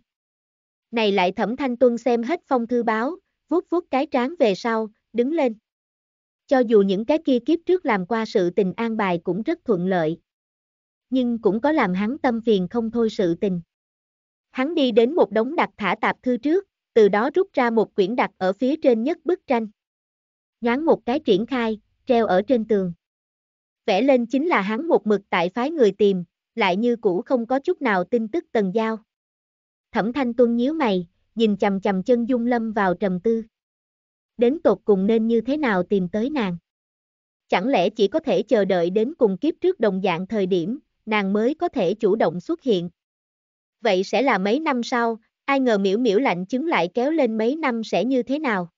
Này lại thẩm thanh tuân xem hết phong thư báo, vuốt vuốt cái trán về sau, đứng lên. Cho dù những cái kia kiếp trước làm qua sự tình an bài cũng rất thuận lợi. Nhưng cũng có làm hắn tâm phiền không thôi sự tình. Hắn đi đến một đống đặt thả tạp thư trước, từ đó rút ra một quyển đặt ở phía trên nhất bức tranh. Nhoáng một cái triển khai, treo ở trên tường. Vẽ lên chính là hắn một mực tại phái người tìm, lại như cũ không có chút nào tin tức tần giao. Thẩm thanh tuân nhíu mày, nhìn chầm chầm chân dung lâm vào trầm tư. Đến tột cùng nên như thế nào tìm tới nàng? Chẳng lẽ chỉ có thể chờ đợi đến cùng kiếp trước đồng dạng thời điểm, nàng mới có thể chủ động xuất hiện? Vậy sẽ là mấy năm sau, Ai ngờ miễu miễu lạnh chứng lại kéo lên mấy năm sẽ như thế nào.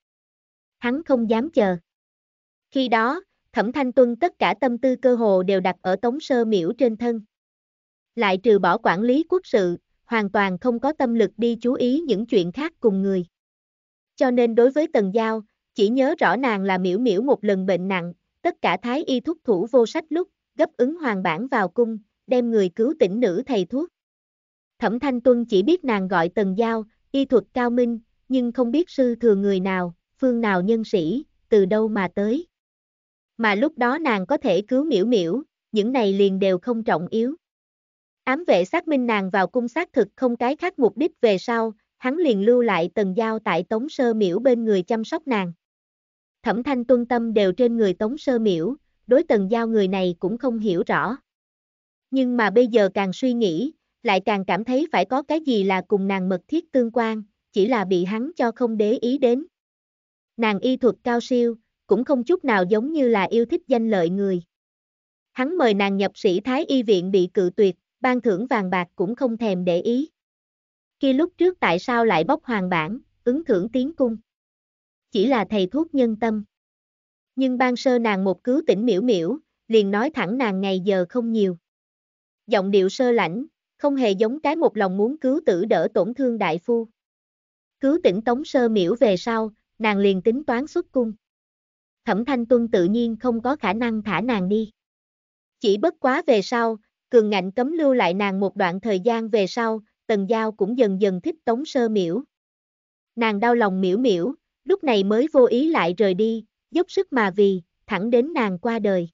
Hắn không dám chờ. Khi đó, Thẩm Thanh Tuân tất cả tâm tư cơ hồ đều đặt ở tống sơ miễu trên thân. Lại trừ bỏ quản lý quốc sự, hoàn toàn không có tâm lực đi chú ý những chuyện khác cùng người. Cho nên đối với Tần Giao, chỉ nhớ rõ nàng là miễu miễu một lần bệnh nặng, tất cả thái y thúc thủ vô sách lúc, gấp ứng hoàng bản vào cung, đem người cứu tỉnh nữ thầy thuốc. Thẩm Thanh Tuân chỉ biết nàng gọi Tần Giao, y thuật cao minh, nhưng không biết sư thừa người nào, phương nào nhân sĩ, từ đâu mà tới. Mà lúc đó nàng có thể cứu miễu miễu, những này liền đều không trọng yếu. Ám vệ xác minh nàng vào cung xác thực không cái khác mục đích về sau, hắn liền lưu lại tần giao tại Tống Sơ Miễu bên người chăm sóc nàng. Thẩm Thanh Tuân tâm đều trên người Tống Sơ Miễu, đối tần giao người này cũng không hiểu rõ. Nhưng mà bây giờ càng suy nghĩ, lại càng cảm thấy phải có cái gì là cùng nàng mật thiết tương quan, chỉ là bị hắn cho không để ý đến. Nàng y thuật cao siêu, cũng không chút nào giống như là yêu thích danh lợi người. Hắn mời nàng nhập sĩ Thái Y Viện bị cự tuyệt, ban thưởng vàng bạc cũng không thèm để ý. Khi lúc trước tại sao lại bốc hoàng bản, ứng thưởng tiến cung. Chỉ là thầy thuốc nhân tâm. Nhưng ban sơ nàng một cứu tỉnh miễu miễu, liền nói thẳng nàng ngày giờ không nhiều. Giọng điệu sơ lãnh, không hề giống cái một lòng muốn cứu tử đỡ tổn thương đại phu. Cứu tỉnh Tống Sơ Miễu về sau, nàng liền tính toán xuất cung. Thẩm Thanh Tuân tự nhiên không có khả năng thả nàng đi. Chỉ bất quá về sau, cường ngạnh cấm lưu lại nàng một đoạn thời gian về sau, Tần Giao cũng dần dần thích Tống Sơ Miễu. Nàng đau lòng miễu miễu, lúc này mới vô ý lại rời đi, dốc sức mà vì, thẳng đến nàng qua đời.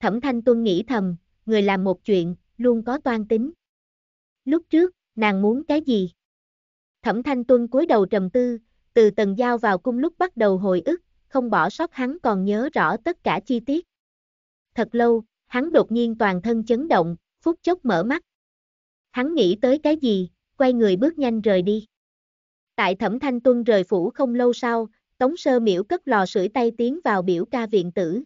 Thẩm Thanh Tuân nghĩ thầm, người làm một chuyện, luôn có toan tính lúc trước, nàng muốn cái gì? Thẩm Thanh Tuân cúi đầu trầm tư, từ tần giao vào cung lúc bắt đầu hồi ức, không bỏ sót hắn còn nhớ rõ tất cả chi tiết. Thật lâu, hắn đột nhiên toàn thân chấn động, phút chốc mở mắt. Hắn nghĩ tới cái gì, quay người bước nhanh rời đi. Tại Thẩm Thanh Tuân rời phủ không lâu sau, Tống Sơ Miễu cất lò sưởi tay tiến vào biểu ca viện tử.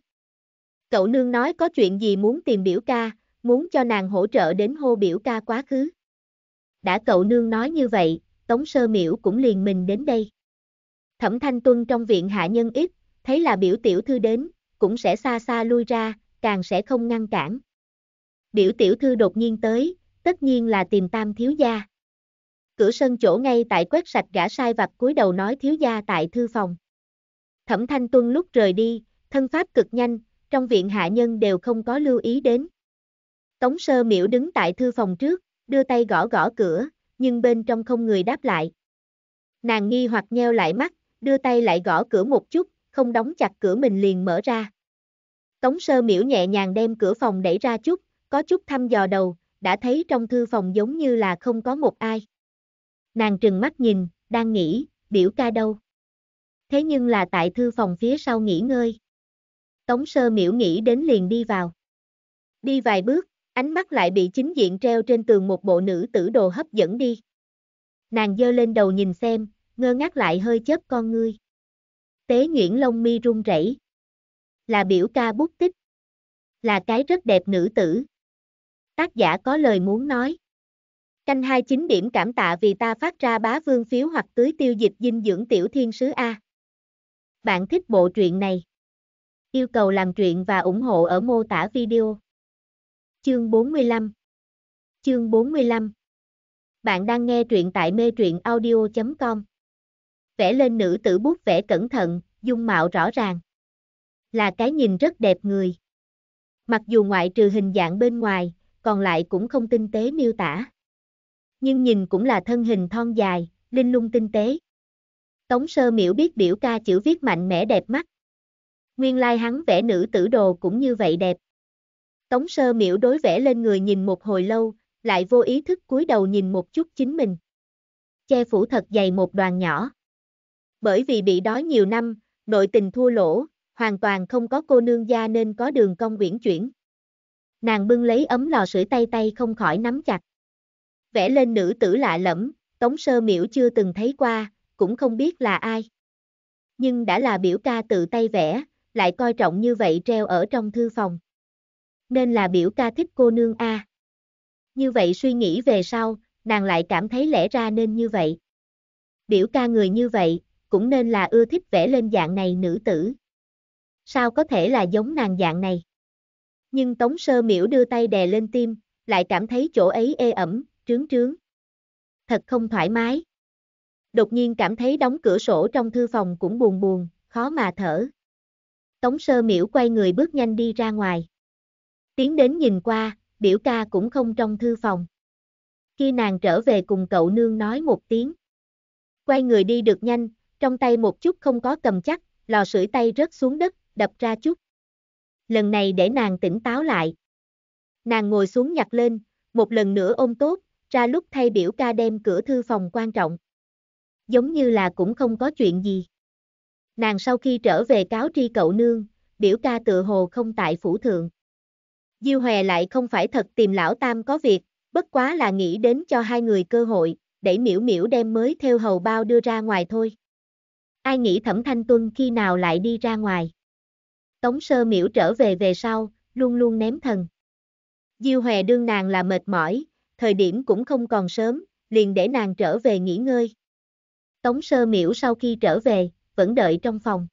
Cậu nương nói có chuyện gì muốn tìm biểu ca, muốn cho nàng hỗ trợ đến hô biểu ca quá khứ đã cậu nương nói như vậy, Tống Sơ Miễu cũng liền mình đến đây. Thẩm Thanh Tuân trong viện hạ nhân ít, thấy là biểu tiểu thư đến, cũng sẽ xa xa lui ra, càng sẽ không ngăn cản. Biểu tiểu thư đột nhiên tới, tất nhiên là tìm tam thiếu gia. Cửa sân chỗ ngay tại quét sạch gã sai vặt cúi đầu nói thiếu gia tại thư phòng. Thẩm Thanh Tuân lúc rời đi, thân pháp cực nhanh, trong viện hạ nhân đều không có lưu ý đến. Tống sơ miễu đứng tại thư phòng trước, đưa tay gõ gõ cửa, nhưng bên trong không người đáp lại. Nàng nghi hoặc nheo lại mắt, đưa tay lại gõ cửa một chút, không đóng chặt cửa mình liền mở ra. Tống sơ miễu nhẹ nhàng đem cửa phòng đẩy ra chút, có chút thăm dò đầu, đã thấy trong thư phòng giống như là không có một ai. Nàng trừng mắt nhìn, đang nghĩ, biểu ca đâu. Thế nhưng là tại thư phòng phía sau nghỉ ngơi. Tống sơ miễu nghĩ đến liền đi vào. Đi vài bước, ánh mắt lại bị chính diện treo trên tường một bộ nữ tử đồ hấp dẫn đi. Nàng dơ lên đầu nhìn xem, ngơ ngác lại hơi chớp con ngươi. Tế Nguyễn Long mi run rẩy. Là biểu ca bút tích. Là cái rất đẹp nữ tử. Tác giả có lời muốn nói. Canh 29 điểm cảm tạ vì ta phát ra bá vương phiếu hoặc tưới tiêu dịch dinh dưỡng tiểu thiên sứ A. Bạn thích bộ truyện này? Yêu cầu làm truyện và ủng hộ ở mô tả video. Chương 45 Chương 45 Bạn đang nghe truyện tại mê truyện audio.com Vẽ lên nữ tử bút vẽ cẩn thận, dung mạo rõ ràng. Là cái nhìn rất đẹp người. Mặc dù ngoại trừ hình dạng bên ngoài, còn lại cũng không tinh tế miêu tả. Nhưng nhìn cũng là thân hình thon dài, linh lung tinh tế. Tống sơ miễu biết biểu ca chữ viết mạnh mẽ đẹp mắt. Nguyên lai like hắn vẽ nữ tử đồ cũng như vậy đẹp. Tống sơ miễu đối vẽ lên người nhìn một hồi lâu, lại vô ý thức cúi đầu nhìn một chút chính mình. Che phủ thật dày một đoàn nhỏ. Bởi vì bị đói nhiều năm, nội tình thua lỗ, hoàn toàn không có cô nương gia nên có đường cong quyển chuyển. Nàng bưng lấy ấm lò sưởi tay tay không khỏi nắm chặt. Vẽ lên nữ tử lạ lẫm, Tống Sơ Miễu chưa từng thấy qua, cũng không biết là ai. Nhưng đã là biểu ca tự tay vẽ, lại coi trọng như vậy treo ở trong thư phòng nên là biểu ca thích cô nương a. À. Như vậy suy nghĩ về sau, nàng lại cảm thấy lẽ ra nên như vậy. Biểu ca người như vậy, cũng nên là ưa thích vẽ lên dạng này nữ tử. Sao có thể là giống nàng dạng này? Nhưng Tống Sơ Miễu đưa tay đè lên tim, lại cảm thấy chỗ ấy ê ẩm, trướng trướng. Thật không thoải mái. Đột nhiên cảm thấy đóng cửa sổ trong thư phòng cũng buồn buồn, khó mà thở. Tống Sơ Miễu quay người bước nhanh đi ra ngoài tiến đến nhìn qua, biểu ca cũng không trong thư phòng. Khi nàng trở về cùng cậu nương nói một tiếng. Quay người đi được nhanh, trong tay một chút không có cầm chắc, lò sưởi tay rớt xuống đất, đập ra chút. Lần này để nàng tỉnh táo lại. Nàng ngồi xuống nhặt lên, một lần nữa ôm tốt, ra lúc thay biểu ca đem cửa thư phòng quan trọng. Giống như là cũng không có chuyện gì. Nàng sau khi trở về cáo tri cậu nương, biểu ca tự hồ không tại phủ thượng. Diêu Hòe lại không phải thật tìm lão tam có việc, bất quá là nghĩ đến cho hai người cơ hội, để miễu miễu đem mới theo hầu bao đưa ra ngoài thôi. Ai nghĩ thẩm thanh tuân khi nào lại đi ra ngoài. Tống sơ miễu trở về về sau, luôn luôn ném thần. Diêu Hòe đương nàng là mệt mỏi, thời điểm cũng không còn sớm, liền để nàng trở về nghỉ ngơi. Tống sơ miễu sau khi trở về, vẫn đợi trong phòng.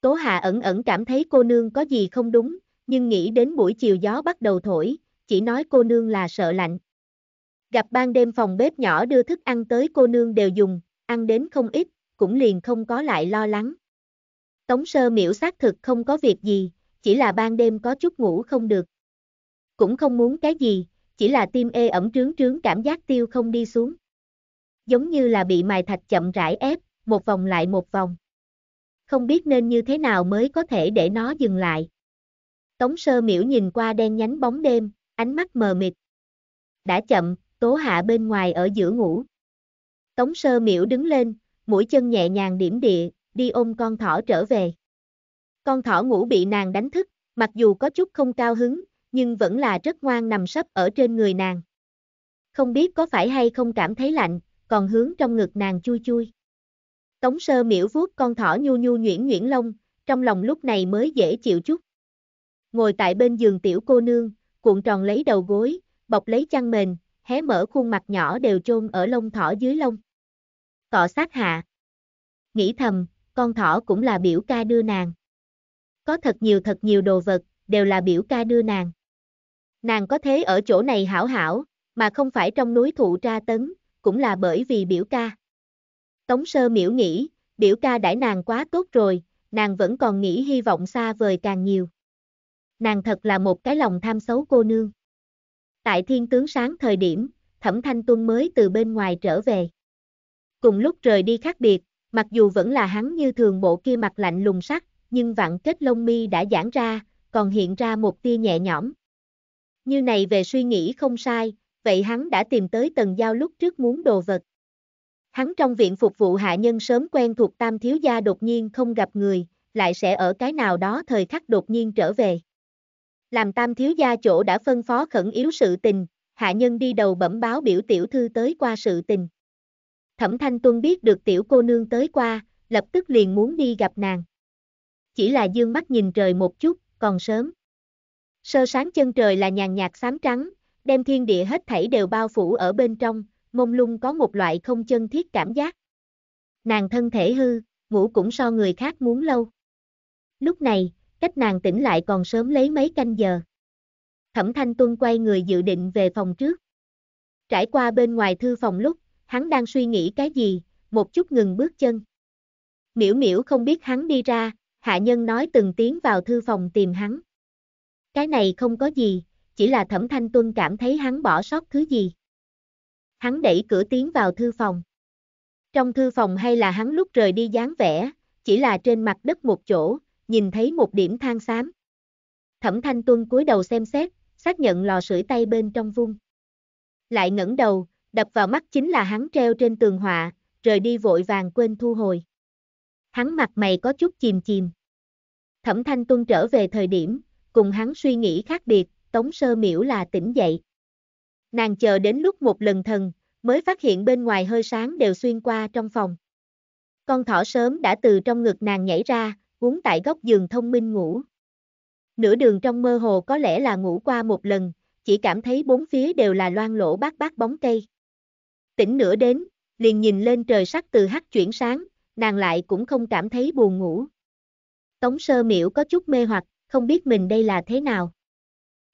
Tố Hạ ẩn ẩn cảm thấy cô nương có gì không đúng, nhưng nghĩ đến buổi chiều gió bắt đầu thổi, chỉ nói cô nương là sợ lạnh. Gặp ban đêm phòng bếp nhỏ đưa thức ăn tới cô nương đều dùng, ăn đến không ít, cũng liền không có lại lo lắng. Tống sơ miễu xác thực không có việc gì, chỉ là ban đêm có chút ngủ không được. Cũng không muốn cái gì, chỉ là tim ê ẩm trướng trướng cảm giác tiêu không đi xuống. Giống như là bị mài thạch chậm rãi ép, một vòng lại một vòng. Không biết nên như thế nào mới có thể để nó dừng lại. Tống sơ miễu nhìn qua đen nhánh bóng đêm, ánh mắt mờ mịt. Đã chậm, tố hạ bên ngoài ở giữa ngủ. Tống sơ miễu đứng lên, mũi chân nhẹ nhàng điểm địa, đi ôm con thỏ trở về. Con thỏ ngủ bị nàng đánh thức, mặc dù có chút không cao hứng, nhưng vẫn là rất ngoan nằm sấp ở trên người nàng. Không biết có phải hay không cảm thấy lạnh, còn hướng trong ngực nàng chui chui. Tống sơ miễu vuốt con thỏ nhu nhu nhuyễn nhuyễn lông, trong lòng lúc này mới dễ chịu chút ngồi tại bên giường tiểu cô nương, cuộn tròn lấy đầu gối, bọc lấy chăn mền, hé mở khuôn mặt nhỏ đều chôn ở lông thỏ dưới lông. Cọ sát hạ. Nghĩ thầm, con thỏ cũng là biểu ca đưa nàng. Có thật nhiều thật nhiều đồ vật, đều là biểu ca đưa nàng. Nàng có thế ở chỗ này hảo hảo, mà không phải trong núi thụ tra tấn, cũng là bởi vì biểu ca. Tống sơ miễu nghĩ, biểu ca đãi nàng quá tốt rồi, nàng vẫn còn nghĩ hy vọng xa vời càng nhiều nàng thật là một cái lòng tham xấu cô nương. Tại thiên tướng sáng thời điểm, Thẩm Thanh Tuân mới từ bên ngoài trở về. Cùng lúc rời đi khác biệt, mặc dù vẫn là hắn như thường bộ kia mặt lạnh lùng sắc, nhưng vạn kết lông mi đã giãn ra, còn hiện ra một tia nhẹ nhõm. Như này về suy nghĩ không sai, vậy hắn đã tìm tới tần giao lúc trước muốn đồ vật. Hắn trong viện phục vụ hạ nhân sớm quen thuộc tam thiếu gia đột nhiên không gặp người, lại sẽ ở cái nào đó thời khắc đột nhiên trở về làm tam thiếu gia chỗ đã phân phó khẩn yếu sự tình, hạ nhân đi đầu bẩm báo biểu tiểu thư tới qua sự tình. Thẩm Thanh Tuân biết được tiểu cô nương tới qua, lập tức liền muốn đi gặp nàng. Chỉ là dương mắt nhìn trời một chút, còn sớm. Sơ sáng chân trời là nhàn nhạt xám trắng, đem thiên địa hết thảy đều bao phủ ở bên trong, mông lung có một loại không chân thiết cảm giác. Nàng thân thể hư, ngủ cũng so người khác muốn lâu. Lúc này, cách nàng tỉnh lại còn sớm lấy mấy canh giờ. Thẩm Thanh Tuân quay người dự định về phòng trước. Trải qua bên ngoài thư phòng lúc, hắn đang suy nghĩ cái gì, một chút ngừng bước chân. Miễu miễu không biết hắn đi ra, hạ nhân nói từng tiếng vào thư phòng tìm hắn. Cái này không có gì, chỉ là thẩm thanh tuân cảm thấy hắn bỏ sót thứ gì. Hắn đẩy cửa tiến vào thư phòng. Trong thư phòng hay là hắn lúc rời đi dáng vẻ, chỉ là trên mặt đất một chỗ, nhìn thấy một điểm than xám. Thẩm Thanh Tuân cúi đầu xem xét, xác nhận lò sưởi tay bên trong vung. Lại ngẩng đầu, đập vào mắt chính là hắn treo trên tường họa, rời đi vội vàng quên thu hồi. Hắn mặt mày có chút chìm chìm. Thẩm Thanh Tuân trở về thời điểm, cùng hắn suy nghĩ khác biệt, Tống Sơ Miễu là tỉnh dậy. Nàng chờ đến lúc một lần thần, mới phát hiện bên ngoài hơi sáng đều xuyên qua trong phòng. Con thỏ sớm đã từ trong ngực nàng nhảy ra, uống tại góc giường thông minh ngủ. Nửa đường trong mơ hồ có lẽ là ngủ qua một lần, chỉ cảm thấy bốn phía đều là loan lỗ bát bát bóng cây. Tỉnh nửa đến, liền nhìn lên trời sắc từ hắt chuyển sáng, nàng lại cũng không cảm thấy buồn ngủ. Tống sơ miễu có chút mê hoặc, không biết mình đây là thế nào.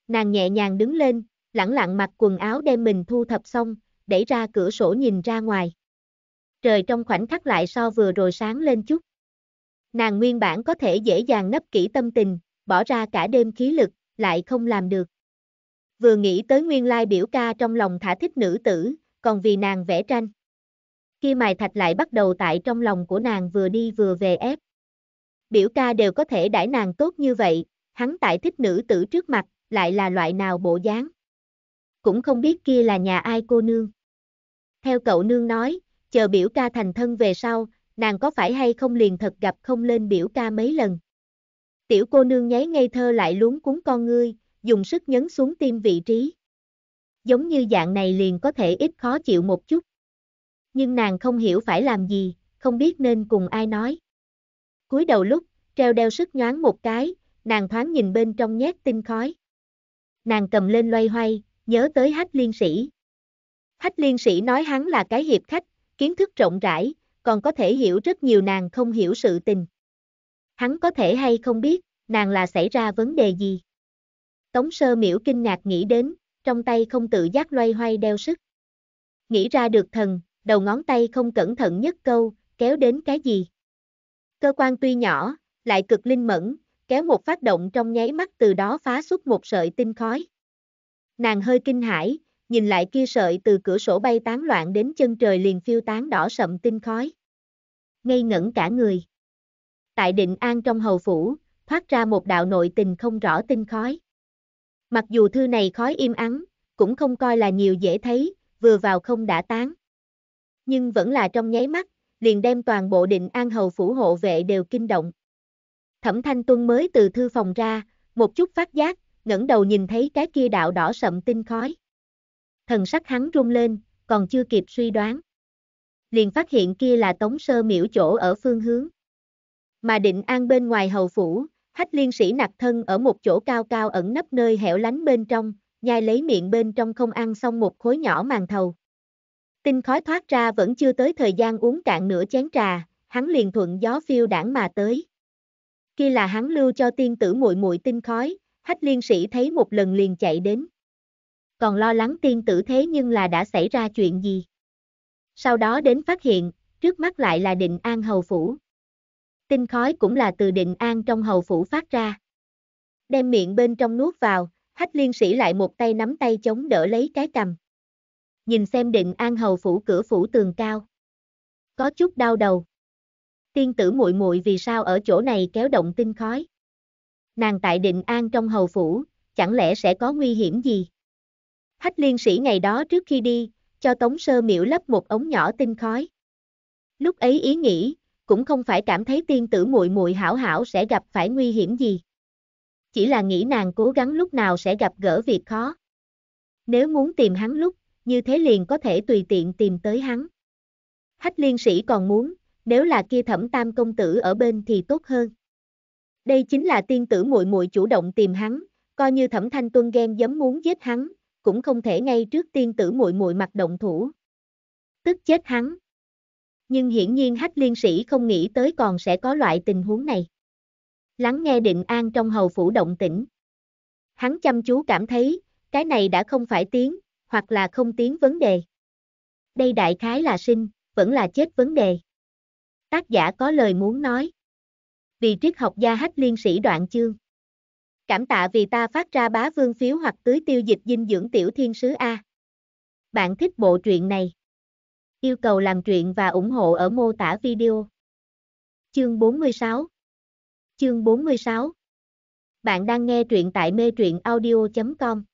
Nàng nhẹ nhàng đứng lên, lẳng lặng mặc quần áo đem mình thu thập xong, đẩy ra cửa sổ nhìn ra ngoài. Trời trong khoảnh khắc lại so vừa rồi sáng lên chút. Nàng nguyên bản có thể dễ dàng nấp kỹ tâm tình, bỏ ra cả đêm khí lực, lại không làm được. Vừa nghĩ tới nguyên lai biểu ca trong lòng thả thích nữ tử, còn vì nàng vẽ tranh. Khi mài thạch lại bắt đầu tại trong lòng của nàng vừa đi vừa về ép. Biểu ca đều có thể đãi nàng tốt như vậy, hắn tại thích nữ tử trước mặt, lại là loại nào bộ dáng. Cũng không biết kia là nhà ai cô nương. Theo cậu nương nói, chờ biểu ca thành thân về sau, nàng có phải hay không liền thật gặp không lên biểu ca mấy lần. Tiểu cô nương nháy ngây thơ lại luống cuốn con ngươi, dùng sức nhấn xuống tim vị trí. Giống như dạng này liền có thể ít khó chịu một chút. Nhưng nàng không hiểu phải làm gì, không biết nên cùng ai nói. cúi đầu lúc, treo đeo sức nhoáng một cái, nàng thoáng nhìn bên trong nhét tinh khói. Nàng cầm lên loay hoay, nhớ tới hách liên sĩ. Hách liên sĩ nói hắn là cái hiệp khách, kiến thức rộng rãi, còn có thể hiểu rất nhiều nàng không hiểu sự tình. Hắn có thể hay không biết, nàng là xảy ra vấn đề gì. Tống sơ miễu kinh ngạc nghĩ đến, trong tay không tự giác loay hoay đeo sức. Nghĩ ra được thần, đầu ngón tay không cẩn thận nhất câu, kéo đến cái gì. Cơ quan tuy nhỏ, lại cực linh mẫn, kéo một phát động trong nháy mắt từ đó phá xuất một sợi tinh khói. Nàng hơi kinh hãi, nhìn lại kia sợi từ cửa sổ bay tán loạn đến chân trời liền phiêu tán đỏ sậm tinh khói ngây ngẩn cả người. Tại định an trong hầu phủ, thoát ra một đạo nội tình không rõ tinh khói. Mặc dù thư này khói im ắng, cũng không coi là nhiều dễ thấy, vừa vào không đã tán. Nhưng vẫn là trong nháy mắt, liền đem toàn bộ định an hầu phủ hộ vệ đều kinh động. Thẩm Thanh Tuân mới từ thư phòng ra, một chút phát giác, ngẩng đầu nhìn thấy cái kia đạo đỏ sậm tinh khói. Thần sắc hắn rung lên, còn chưa kịp suy đoán liền phát hiện kia là Tống Sơ Miễu chỗ ở phương hướng. Mà định an bên ngoài hầu phủ, hách liên sĩ nặc thân ở một chỗ cao cao ẩn nấp nơi hẻo lánh bên trong, nhai lấy miệng bên trong không ăn xong một khối nhỏ màn thầu. Tinh khói thoát ra vẫn chưa tới thời gian uống cạn nửa chén trà, hắn liền thuận gió phiêu đảng mà tới. Kia là hắn lưu cho tiên tử muội muội tinh khói, hách liên sĩ thấy một lần liền chạy đến. Còn lo lắng tiên tử thế nhưng là đã xảy ra chuyện gì sau đó đến phát hiện, trước mắt lại là định an hầu phủ. Tinh khói cũng là từ định an trong hầu phủ phát ra. Đem miệng bên trong nuốt vào, hách liên sĩ lại một tay nắm tay chống đỡ lấy cái cầm. Nhìn xem định an hầu phủ cửa phủ tường cao. Có chút đau đầu. Tiên tử muội muội vì sao ở chỗ này kéo động tinh khói. Nàng tại định an trong hầu phủ, chẳng lẽ sẽ có nguy hiểm gì? Hách liên sĩ ngày đó trước khi đi, cho Tống Sơ Miễu lấp một ống nhỏ tinh khói. Lúc ấy ý nghĩ, cũng không phải cảm thấy tiên tử muội muội hảo hảo sẽ gặp phải nguy hiểm gì. Chỉ là nghĩ nàng cố gắng lúc nào sẽ gặp gỡ việc khó. Nếu muốn tìm hắn lúc, như thế liền có thể tùy tiện tìm tới hắn. Hách liên sĩ còn muốn, nếu là kia thẩm tam công tử ở bên thì tốt hơn. Đây chính là tiên tử muội muội chủ động tìm hắn, coi như thẩm thanh tuân ghen dám muốn giết hắn, cũng không thể ngay trước tiên tử muội muội mặt động thủ. Tức chết hắn. Nhưng hiển nhiên hách liên sĩ không nghĩ tới còn sẽ có loại tình huống này. Lắng nghe định an trong hầu phủ động tĩnh. Hắn chăm chú cảm thấy, cái này đã không phải tiếng, hoặc là không tiếng vấn đề. Đây đại khái là sinh, vẫn là chết vấn đề. Tác giả có lời muốn nói. Vì triết học gia hách liên sĩ đoạn chương. Cảm tạ vì ta phát ra bá vương phiếu hoặc tưới tiêu dịch dinh dưỡng tiểu thiên sứ A. Bạn thích bộ truyện này? Yêu cầu làm truyện và ủng hộ ở mô tả video. Chương 46 Chương 46 Bạn đang nghe truyện tại mê truyện audio.com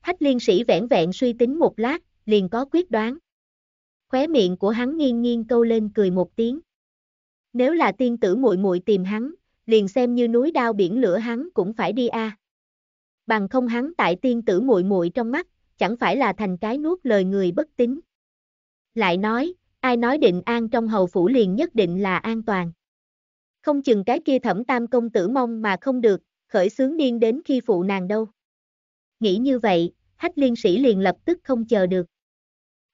Hách liên sĩ vẻn vẹn suy tính một lát, liền có quyết đoán. Khóe miệng của hắn nghiêng nghiêng câu lên cười một tiếng. Nếu là tiên tử muội muội tìm hắn, liền xem như núi đao biển lửa hắn cũng phải đi a. À. Bằng không hắn tại tiên tử muội muội trong mắt, chẳng phải là thành cái nuốt lời người bất tín. Lại nói, ai nói định an trong hầu phủ liền nhất định là an toàn. Không chừng cái kia thẩm tam công tử mong mà không được, khởi sướng điên đến khi phụ nàng đâu. Nghĩ như vậy, hách liên sĩ liền lập tức không chờ được.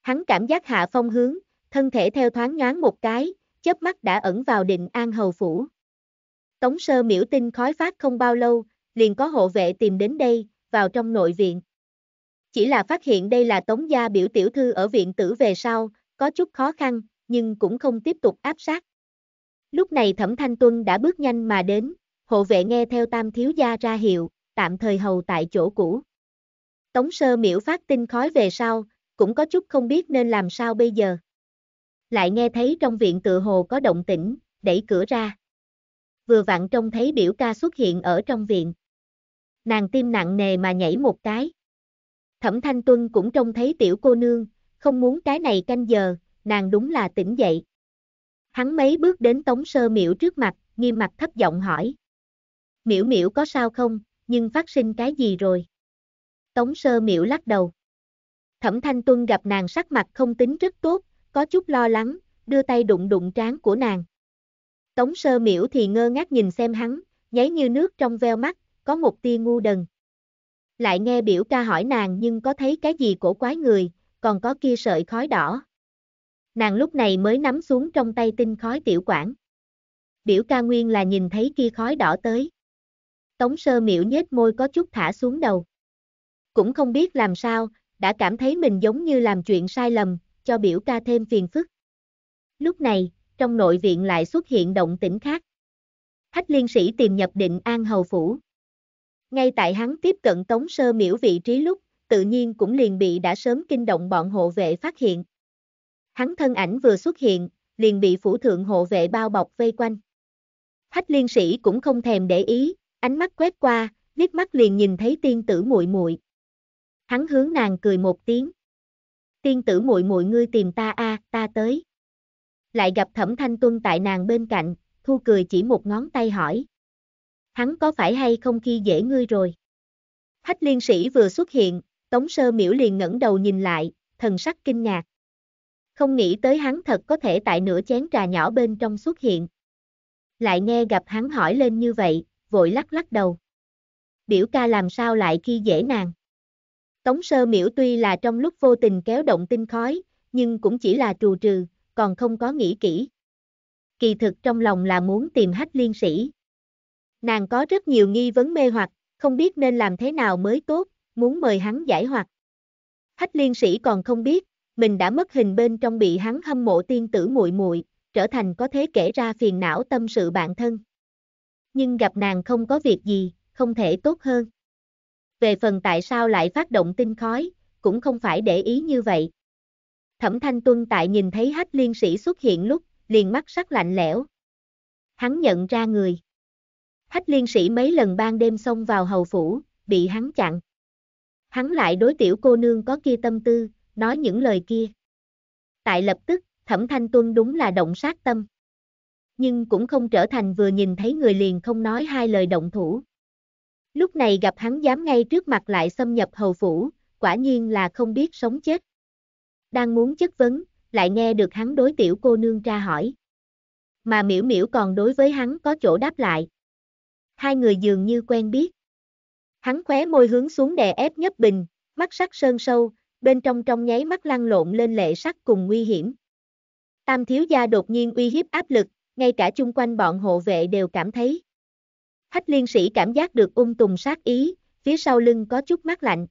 Hắn cảm giác hạ phong hướng, thân thể theo thoáng nhoáng một cái, chớp mắt đã ẩn vào định an hầu phủ. Tống sơ miễu tinh khói phát không bao lâu, liền có hộ vệ tìm đến đây, vào trong nội viện. Chỉ là phát hiện đây là tống gia biểu tiểu thư ở viện tử về sau, có chút khó khăn, nhưng cũng không tiếp tục áp sát. Lúc này Thẩm Thanh Tuân đã bước nhanh mà đến, hộ vệ nghe theo tam thiếu gia ra hiệu, tạm thời hầu tại chỗ cũ. Tống sơ miễu phát tinh khói về sau, cũng có chút không biết nên làm sao bây giờ. Lại nghe thấy trong viện tự hồ có động tĩnh, đẩy cửa ra vừa vặn trông thấy biểu ca xuất hiện ở trong viện. Nàng tim nặng nề mà nhảy một cái. Thẩm Thanh Tuân cũng trông thấy tiểu cô nương, không muốn cái này canh giờ, nàng đúng là tỉnh dậy. Hắn mấy bước đến Tống Sơ Miễu trước mặt, nghiêm mặt thấp giọng hỏi. Miễu Miễu có sao không, nhưng phát sinh cái gì rồi? Tống Sơ Miễu lắc đầu. Thẩm Thanh Tuân gặp nàng sắc mặt không tính rất tốt, có chút lo lắng, đưa tay đụng đụng trán của nàng. Tống sơ miễu thì ngơ ngác nhìn xem hắn, nháy như nước trong veo mắt, có một tia ngu đần. Lại nghe biểu ca hỏi nàng nhưng có thấy cái gì cổ quái người, còn có kia sợi khói đỏ. Nàng lúc này mới nắm xuống trong tay tinh khói tiểu quản. Biểu ca nguyên là nhìn thấy kia khói đỏ tới. Tống sơ miễu nhếch môi có chút thả xuống đầu. Cũng không biết làm sao, đã cảm thấy mình giống như làm chuyện sai lầm, cho biểu ca thêm phiền phức. Lúc này, trong nội viện lại xuất hiện động tĩnh khác. Hách liên sĩ tìm nhập định An Hầu Phủ. Ngay tại hắn tiếp cận Tống Sơ miễu vị trí lúc, tự nhiên cũng liền bị đã sớm kinh động bọn hộ vệ phát hiện. Hắn thân ảnh vừa xuất hiện, liền bị phủ thượng hộ vệ bao bọc vây quanh. Hách liên sĩ cũng không thèm để ý, ánh mắt quét qua, liếc mắt liền nhìn thấy tiên tử muội muội. Hắn hướng nàng cười một tiếng. Tiên tử muội muội ngươi tìm ta a, à, ta tới lại gặp Thẩm Thanh Tuân tại nàng bên cạnh, thu cười chỉ một ngón tay hỏi. Hắn có phải hay không khi dễ ngươi rồi? Hách liên sĩ vừa xuất hiện, Tống Sơ Miễu liền ngẩng đầu nhìn lại, thần sắc kinh ngạc. Không nghĩ tới hắn thật có thể tại nửa chén trà nhỏ bên trong xuất hiện. Lại nghe gặp hắn hỏi lên như vậy, vội lắc lắc đầu. Biểu ca làm sao lại khi dễ nàng? Tống Sơ Miễu tuy là trong lúc vô tình kéo động tinh khói, nhưng cũng chỉ là trù trừ, còn không có nghĩ kỹ. Kỳ thực trong lòng là muốn tìm hách liên sĩ. Nàng có rất nhiều nghi vấn mê hoặc, không biết nên làm thế nào mới tốt, muốn mời hắn giải hoặc. Hách liên sĩ còn không biết, mình đã mất hình bên trong bị hắn hâm mộ tiên tử muội muội, trở thành có thế kể ra phiền não tâm sự bản thân. Nhưng gặp nàng không có việc gì, không thể tốt hơn. Về phần tại sao lại phát động tinh khói, cũng không phải để ý như vậy. Thẩm Thanh Tuân tại nhìn thấy hách liên sĩ xuất hiện lúc, liền mắt sắc lạnh lẽo. Hắn nhận ra người. Hách liên sĩ mấy lần ban đêm xông vào hầu phủ, bị hắn chặn. Hắn lại đối tiểu cô nương có kia tâm tư, nói những lời kia. Tại lập tức, Thẩm Thanh Tuân đúng là động sát tâm. Nhưng cũng không trở thành vừa nhìn thấy người liền không nói hai lời động thủ. Lúc này gặp hắn dám ngay trước mặt lại xâm nhập hầu phủ, quả nhiên là không biết sống chết đang muốn chất vấn, lại nghe được hắn đối tiểu cô nương tra hỏi. Mà miễu miễu còn đối với hắn có chỗ đáp lại. Hai người dường như quen biết. Hắn khóe môi hướng xuống đè ép nhấp bình, mắt sắc sơn sâu, bên trong trong nháy mắt lăn lộn lên lệ sắc cùng nguy hiểm. Tam thiếu gia đột nhiên uy hiếp áp lực, ngay cả chung quanh bọn hộ vệ đều cảm thấy. Hách liên sĩ cảm giác được ung tùng sát ý, phía sau lưng có chút mát lạnh.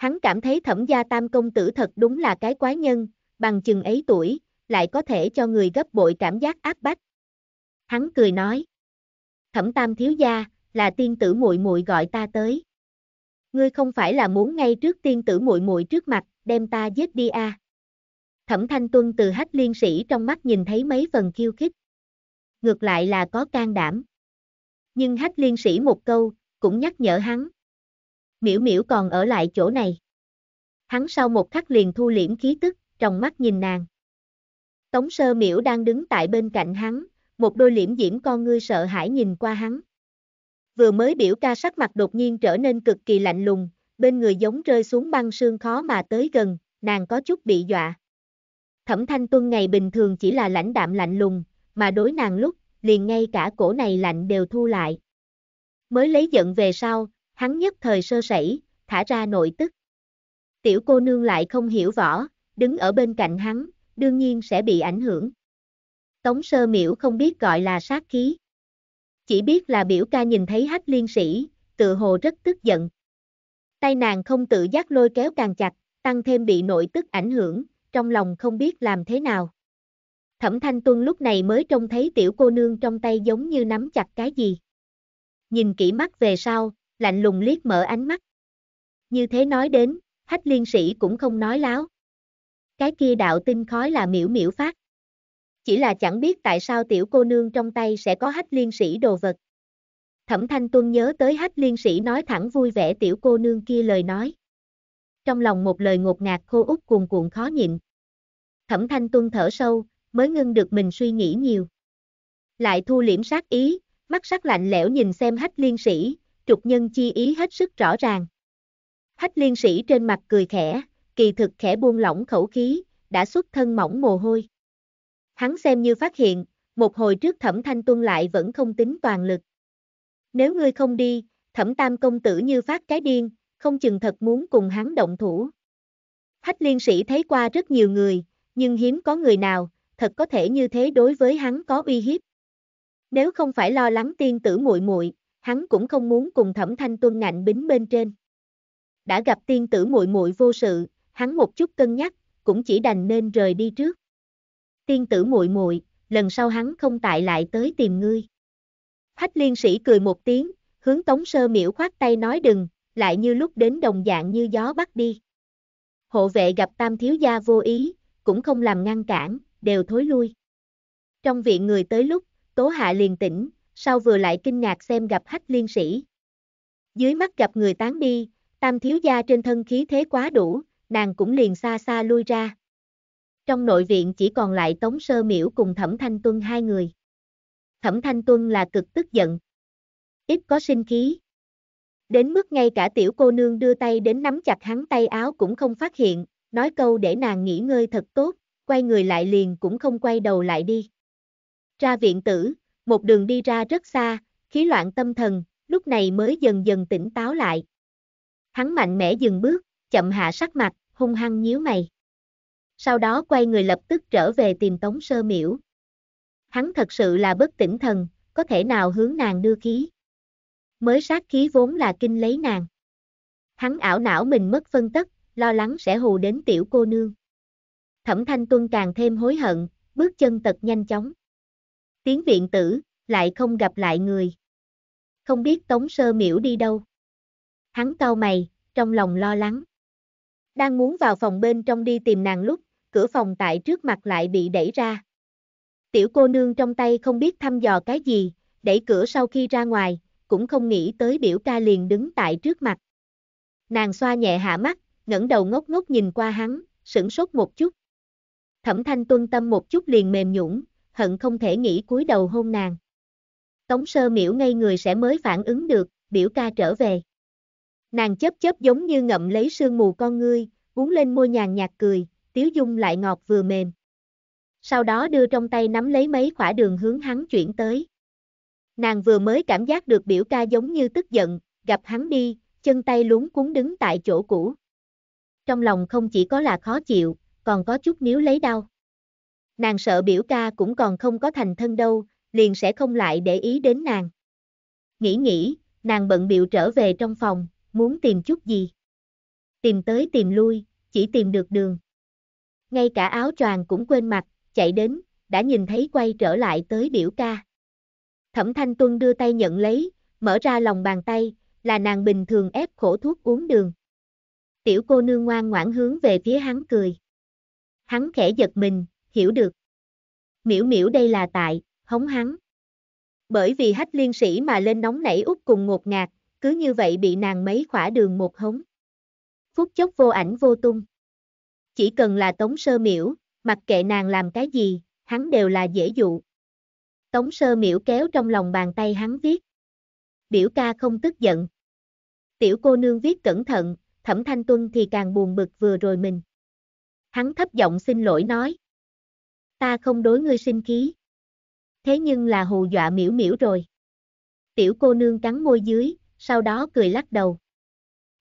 Hắn cảm thấy thẩm gia tam công tử thật đúng là cái quái nhân, bằng chừng ấy tuổi, lại có thể cho người gấp bội cảm giác áp bách. Hắn cười nói. Thẩm tam thiếu gia, là tiên tử muội muội gọi ta tới. Ngươi không phải là muốn ngay trước tiên tử muội muội trước mặt, đem ta giết đi à. Thẩm thanh tuân từ hách liên sĩ trong mắt nhìn thấy mấy phần khiêu khích. Ngược lại là có can đảm. Nhưng hách liên sĩ một câu, cũng nhắc nhở hắn, miễu miễu còn ở lại chỗ này. Hắn sau một khắc liền thu liễm khí tức, trong mắt nhìn nàng. Tống sơ miễu đang đứng tại bên cạnh hắn, một đôi liễm diễm con ngươi sợ hãi nhìn qua hắn. Vừa mới biểu ca sắc mặt đột nhiên trở nên cực kỳ lạnh lùng, bên người giống rơi xuống băng sương khó mà tới gần, nàng có chút bị dọa. Thẩm thanh tuân ngày bình thường chỉ là lãnh đạm lạnh lùng, mà đối nàng lúc, liền ngay cả cổ này lạnh đều thu lại. Mới lấy giận về sau, hắn nhất thời sơ sẩy, thả ra nội tức. Tiểu cô nương lại không hiểu võ, đứng ở bên cạnh hắn, đương nhiên sẽ bị ảnh hưởng. Tống sơ miễu không biết gọi là sát khí. Chỉ biết là biểu ca nhìn thấy hách liên sĩ, tự hồ rất tức giận. Tay nàng không tự giác lôi kéo càng chặt, tăng thêm bị nội tức ảnh hưởng, trong lòng không biết làm thế nào. Thẩm Thanh Tuân lúc này mới trông thấy tiểu cô nương trong tay giống như nắm chặt cái gì. Nhìn kỹ mắt về sau, lạnh lùng liếc mở ánh mắt. Như thế nói đến, hách liên sĩ cũng không nói láo. Cái kia đạo tinh khói là miễu miễu phát. Chỉ là chẳng biết tại sao tiểu cô nương trong tay sẽ có hách liên sĩ đồ vật. Thẩm thanh tuân nhớ tới hách liên sĩ nói thẳng vui vẻ tiểu cô nương kia lời nói. Trong lòng một lời ngột ngạt khô út cuồn cuộn khó nhịn. Thẩm thanh tuân thở sâu, mới ngưng được mình suy nghĩ nhiều. Lại thu liễm sát ý, mắt sắc lạnh lẽo nhìn xem hách liên sĩ, trục nhân chi ý hết sức rõ ràng. Hách liên sĩ trên mặt cười khẽ, kỳ thực khẽ buông lỏng khẩu khí, đã xuất thân mỏng mồ hôi. Hắn xem như phát hiện, một hồi trước thẩm thanh tuân lại vẫn không tính toàn lực. Nếu ngươi không đi, thẩm tam công tử như phát cái điên, không chừng thật muốn cùng hắn động thủ. Hách liên sĩ thấy qua rất nhiều người, nhưng hiếm có người nào, thật có thể như thế đối với hắn có uy hiếp. Nếu không phải lo lắng tiên tử muội muội, hắn cũng không muốn cùng Thẩm Thanh Tuân ngạnh bính bên trên. Đã gặp tiên tử muội muội vô sự, hắn một chút cân nhắc, cũng chỉ đành nên rời đi trước. Tiên tử muội muội, lần sau hắn không tại lại tới tìm ngươi. Hách liên sĩ cười một tiếng, hướng Tống Sơ miễu khoát tay nói đừng, lại như lúc đến đồng dạng như gió bắt đi. Hộ vệ gặp tam thiếu gia vô ý, cũng không làm ngăn cản, đều thối lui. Trong viện người tới lúc, Tố Hạ liền tỉnh, sau vừa lại kinh ngạc xem gặp hách liên sĩ. Dưới mắt gặp người tán đi, tam thiếu gia trên thân khí thế quá đủ, nàng cũng liền xa xa lui ra. Trong nội viện chỉ còn lại Tống Sơ Miễu cùng Thẩm Thanh Tuân hai người. Thẩm Thanh Tuân là cực tức giận. Ít có sinh khí. Đến mức ngay cả tiểu cô nương đưa tay đến nắm chặt hắn tay áo cũng không phát hiện, nói câu để nàng nghỉ ngơi thật tốt, quay người lại liền cũng không quay đầu lại đi. Ra viện tử, một đường đi ra rất xa, khí loạn tâm thần, lúc này mới dần dần tỉnh táo lại. Hắn mạnh mẽ dừng bước, chậm hạ sắc mặt, hung hăng nhíu mày. Sau đó quay người lập tức trở về tìm Tống Sơ Miễu. Hắn thật sự là bất tỉnh thần, có thể nào hướng nàng đưa khí. Mới sát khí vốn là kinh lấy nàng. Hắn ảo não mình mất phân tất, lo lắng sẽ hù đến tiểu cô nương. Thẩm Thanh Tuân càng thêm hối hận, bước chân tật nhanh chóng. Tiếng viện tử, lại không gặp lại người. Không biết Tống Sơ Miễu đi đâu. Hắn cau mày, trong lòng lo lắng. Đang muốn vào phòng bên trong đi tìm nàng lúc, cửa phòng tại trước mặt lại bị đẩy ra. Tiểu cô nương trong tay không biết thăm dò cái gì, đẩy cửa sau khi ra ngoài, cũng không nghĩ tới biểu ca liền đứng tại trước mặt. Nàng xoa nhẹ hạ mắt, ngẩng đầu ngốc ngốc nhìn qua hắn, sửng sốt một chút. Thẩm thanh tuân tâm một chút liền mềm nhũng, hận không thể nghĩ cúi đầu hôn nàng. Tống sơ miễu ngay người sẽ mới phản ứng được, biểu ca trở về. Nàng chớp chớp giống như ngậm lấy sương mù con ngươi, uống lên môi nhàn nhạt cười, tiếu dung lại ngọt vừa mềm. Sau đó đưa trong tay nắm lấy mấy khỏa đường hướng hắn chuyển tới. Nàng vừa mới cảm giác được biểu ca giống như tức giận, gặp hắn đi, chân tay lúng cuốn đứng tại chỗ cũ. Trong lòng không chỉ có là khó chịu, còn có chút níu lấy đau nàng sợ biểu ca cũng còn không có thành thân đâu, liền sẽ không lại để ý đến nàng. Nghĩ nghĩ, nàng bận biểu trở về trong phòng, muốn tìm chút gì. Tìm tới tìm lui, chỉ tìm được đường. Ngay cả áo choàng cũng quên mặc, chạy đến, đã nhìn thấy quay trở lại tới biểu ca. Thẩm Thanh Tuân đưa tay nhận lấy, mở ra lòng bàn tay, là nàng bình thường ép khổ thuốc uống đường. Tiểu cô nương ngoan ngoãn hướng về phía hắn cười. Hắn khẽ giật mình, hiểu được. Miểu miểu đây là tại, hống hắn. Bởi vì hách liên sĩ mà lên nóng nảy út cùng ngột ngạt, cứ như vậy bị nàng mấy khỏa đường một hống. Phút chốc vô ảnh vô tung. Chỉ cần là tống sơ miểu, mặc kệ nàng làm cái gì, hắn đều là dễ dụ. Tống sơ miểu kéo trong lòng bàn tay hắn viết. Biểu ca không tức giận. Tiểu cô nương viết cẩn thận, thẩm thanh tuân thì càng buồn bực vừa rồi mình. Hắn thấp giọng xin lỗi nói ta không đối ngươi sinh khí. Thế nhưng là hù dọa miễu miễu rồi. Tiểu cô nương cắn môi dưới, sau đó cười lắc đầu.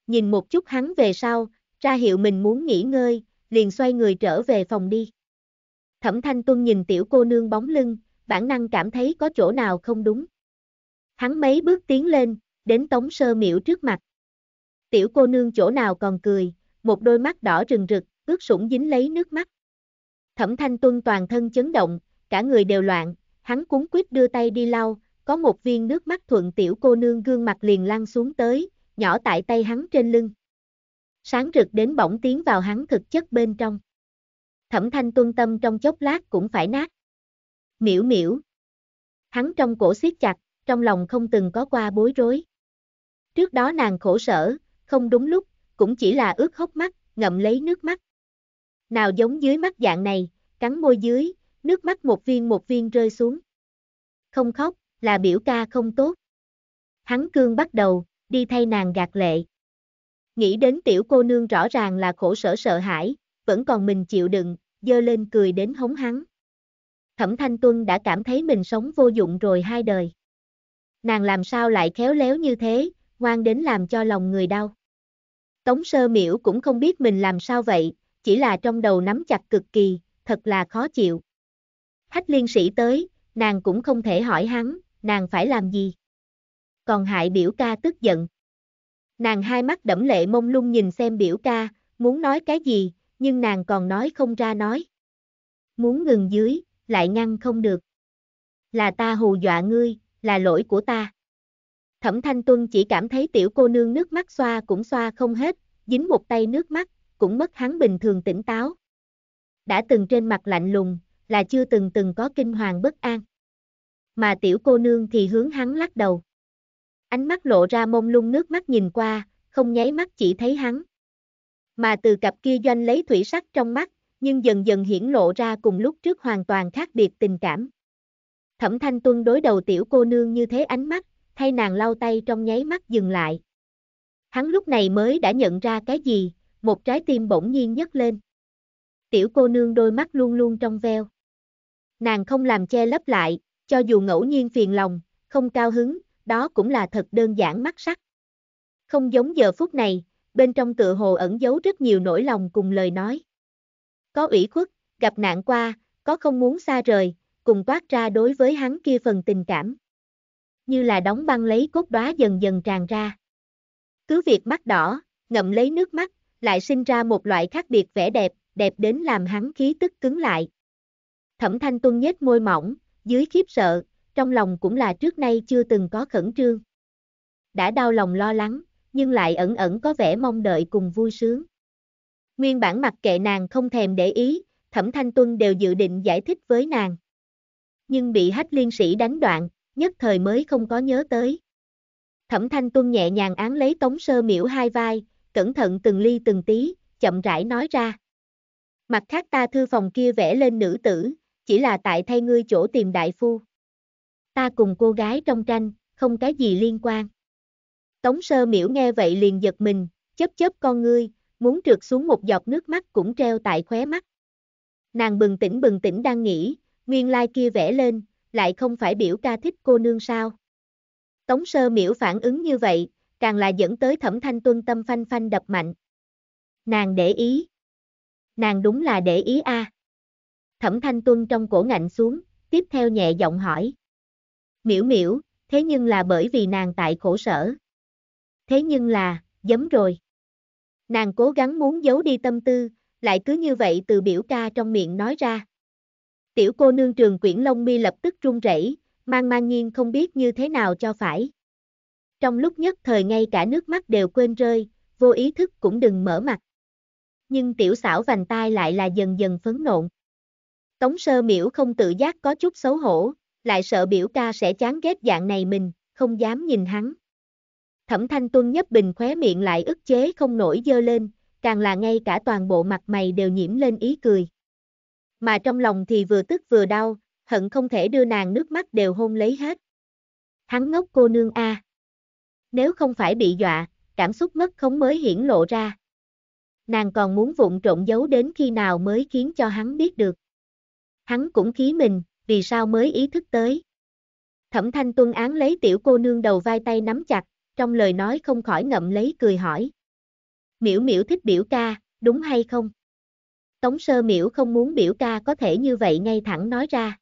Nhìn một chút hắn về sau, ra hiệu mình muốn nghỉ ngơi, liền xoay người trở về phòng đi. Thẩm Thanh Tuân nhìn tiểu cô nương bóng lưng, bản năng cảm thấy có chỗ nào không đúng. Hắn mấy bước tiến lên, đến tống sơ miễu trước mặt. Tiểu cô nương chỗ nào còn cười, một đôi mắt đỏ rừng rực, ướt sũng dính lấy nước mắt. Thẩm Thanh Tuân toàn thân chấn động, cả người đều loạn, hắn cuốn quýt đưa tay đi lau, có một viên nước mắt thuận tiểu cô nương gương mặt liền lăn xuống tới, nhỏ tại tay hắn trên lưng. Sáng rực đến bỗng tiến vào hắn thực chất bên trong. Thẩm Thanh Tuân tâm trong chốc lát cũng phải nát. miểu miểu. Hắn trong cổ siết chặt, trong lòng không từng có qua bối rối. Trước đó nàng khổ sở, không đúng lúc, cũng chỉ là ướt hốc mắt, ngậm lấy nước mắt nào giống dưới mắt dạng này, cắn môi dưới, nước mắt một viên một viên rơi xuống. Không khóc, là biểu ca không tốt. Hắn cương bắt đầu, đi thay nàng gạt lệ. Nghĩ đến tiểu cô nương rõ ràng là khổ sở sợ hãi, vẫn còn mình chịu đựng, dơ lên cười đến hống hắn. Thẩm Thanh Tuân đã cảm thấy mình sống vô dụng rồi hai đời. Nàng làm sao lại khéo léo như thế, ngoan đến làm cho lòng người đau. Tống sơ miễu cũng không biết mình làm sao vậy, chỉ là trong đầu nắm chặt cực kỳ, thật là khó chịu. Hách liên sĩ tới, nàng cũng không thể hỏi hắn, nàng phải làm gì. Còn hại biểu ca tức giận. Nàng hai mắt đẫm lệ mông lung nhìn xem biểu ca, muốn nói cái gì, nhưng nàng còn nói không ra nói. Muốn ngừng dưới, lại ngăn không được. Là ta hù dọa ngươi, là lỗi của ta. Thẩm Thanh Tuân chỉ cảm thấy tiểu cô nương nước mắt xoa cũng xoa không hết, dính một tay nước mắt, cũng mất hắn bình thường tỉnh táo. Đã từng trên mặt lạnh lùng, là chưa từng từng có kinh hoàng bất an. Mà tiểu cô nương thì hướng hắn lắc đầu. Ánh mắt lộ ra mông lung nước mắt nhìn qua, không nháy mắt chỉ thấy hắn. Mà từ cặp kia doanh lấy thủy sắc trong mắt, nhưng dần dần hiển lộ ra cùng lúc trước hoàn toàn khác biệt tình cảm. Thẩm Thanh Tuân đối đầu tiểu cô nương như thế ánh mắt, thay nàng lau tay trong nháy mắt dừng lại. Hắn lúc này mới đã nhận ra cái gì, một trái tim bỗng nhiên nhấc lên. Tiểu cô nương đôi mắt luôn luôn trong veo. Nàng không làm che lấp lại, cho dù ngẫu nhiên phiền lòng, không cao hứng, đó cũng là thật đơn giản mắt sắc. Không giống giờ phút này, bên trong tựa hồ ẩn giấu rất nhiều nỗi lòng cùng lời nói. Có ủy khuất, gặp nạn qua, có không muốn xa rời, cùng toát ra đối với hắn kia phần tình cảm. Như là đóng băng lấy cốt đóa dần dần tràn ra. Cứ việc mắt đỏ, ngậm lấy nước mắt, lại sinh ra một loại khác biệt vẻ đẹp, đẹp đến làm hắn khí tức cứng lại. Thẩm Thanh Tuân nhếch môi mỏng, dưới khiếp sợ, trong lòng cũng là trước nay chưa từng có khẩn trương. Đã đau lòng lo lắng, nhưng lại ẩn ẩn có vẻ mong đợi cùng vui sướng. Nguyên bản mặt kệ nàng không thèm để ý, Thẩm Thanh Tuân đều dự định giải thích với nàng. Nhưng bị hách liên sĩ đánh đoạn, nhất thời mới không có nhớ tới. Thẩm Thanh Tuân nhẹ nhàng án lấy Tống Sơ Miễu hai vai, cẩn thận từng ly từng tí, chậm rãi nói ra. Mặt khác ta thư phòng kia vẽ lên nữ tử, chỉ là tại thay ngươi chỗ tìm đại phu. Ta cùng cô gái trong tranh, không cái gì liên quan. Tống sơ miễu nghe vậy liền giật mình, chớp chớp con ngươi, muốn trượt xuống một giọt nước mắt cũng treo tại khóe mắt. Nàng bừng tỉnh bừng tỉnh đang nghĩ, nguyên lai like kia vẽ lên, lại không phải biểu ca thích cô nương sao. Tống sơ miễu phản ứng như vậy, càng là dẫn tới thẩm thanh tuân tâm phanh phanh đập mạnh. Nàng để ý. Nàng đúng là để ý a à. Thẩm thanh tuân trong cổ ngạnh xuống, tiếp theo nhẹ giọng hỏi. Miễu miễu, thế nhưng là bởi vì nàng tại khổ sở. Thế nhưng là, giấm rồi. Nàng cố gắng muốn giấu đi tâm tư, lại cứ như vậy từ biểu ca trong miệng nói ra. Tiểu cô nương trường quyển lông mi lập tức run rẩy, mang mang nhiên không biết như thế nào cho phải. Trong lúc nhất thời ngay cả nước mắt đều quên rơi, vô ý thức cũng đừng mở mặt. Nhưng tiểu xảo vành tai lại là dần dần phấn nộn. Tống sơ miễu không tự giác có chút xấu hổ, lại sợ biểu ca sẽ chán ghét dạng này mình, không dám nhìn hắn. Thẩm thanh tuân nhấp bình khóe miệng lại ức chế không nổi dơ lên, càng là ngay cả toàn bộ mặt mày đều nhiễm lên ý cười. Mà trong lòng thì vừa tức vừa đau, hận không thể đưa nàng nước mắt đều hôn lấy hết. Hắn ngốc cô nương A. À. Nếu không phải bị dọa, cảm xúc mất khống mới hiển lộ ra. Nàng còn muốn vụng trộn giấu đến khi nào mới khiến cho hắn biết được. Hắn cũng khí mình, vì sao mới ý thức tới. Thẩm thanh tuân án lấy tiểu cô nương đầu vai tay nắm chặt, trong lời nói không khỏi ngậm lấy cười hỏi. Miễu miễu thích biểu ca, đúng hay không? Tống sơ miễu không muốn biểu ca có thể như vậy ngay thẳng nói ra.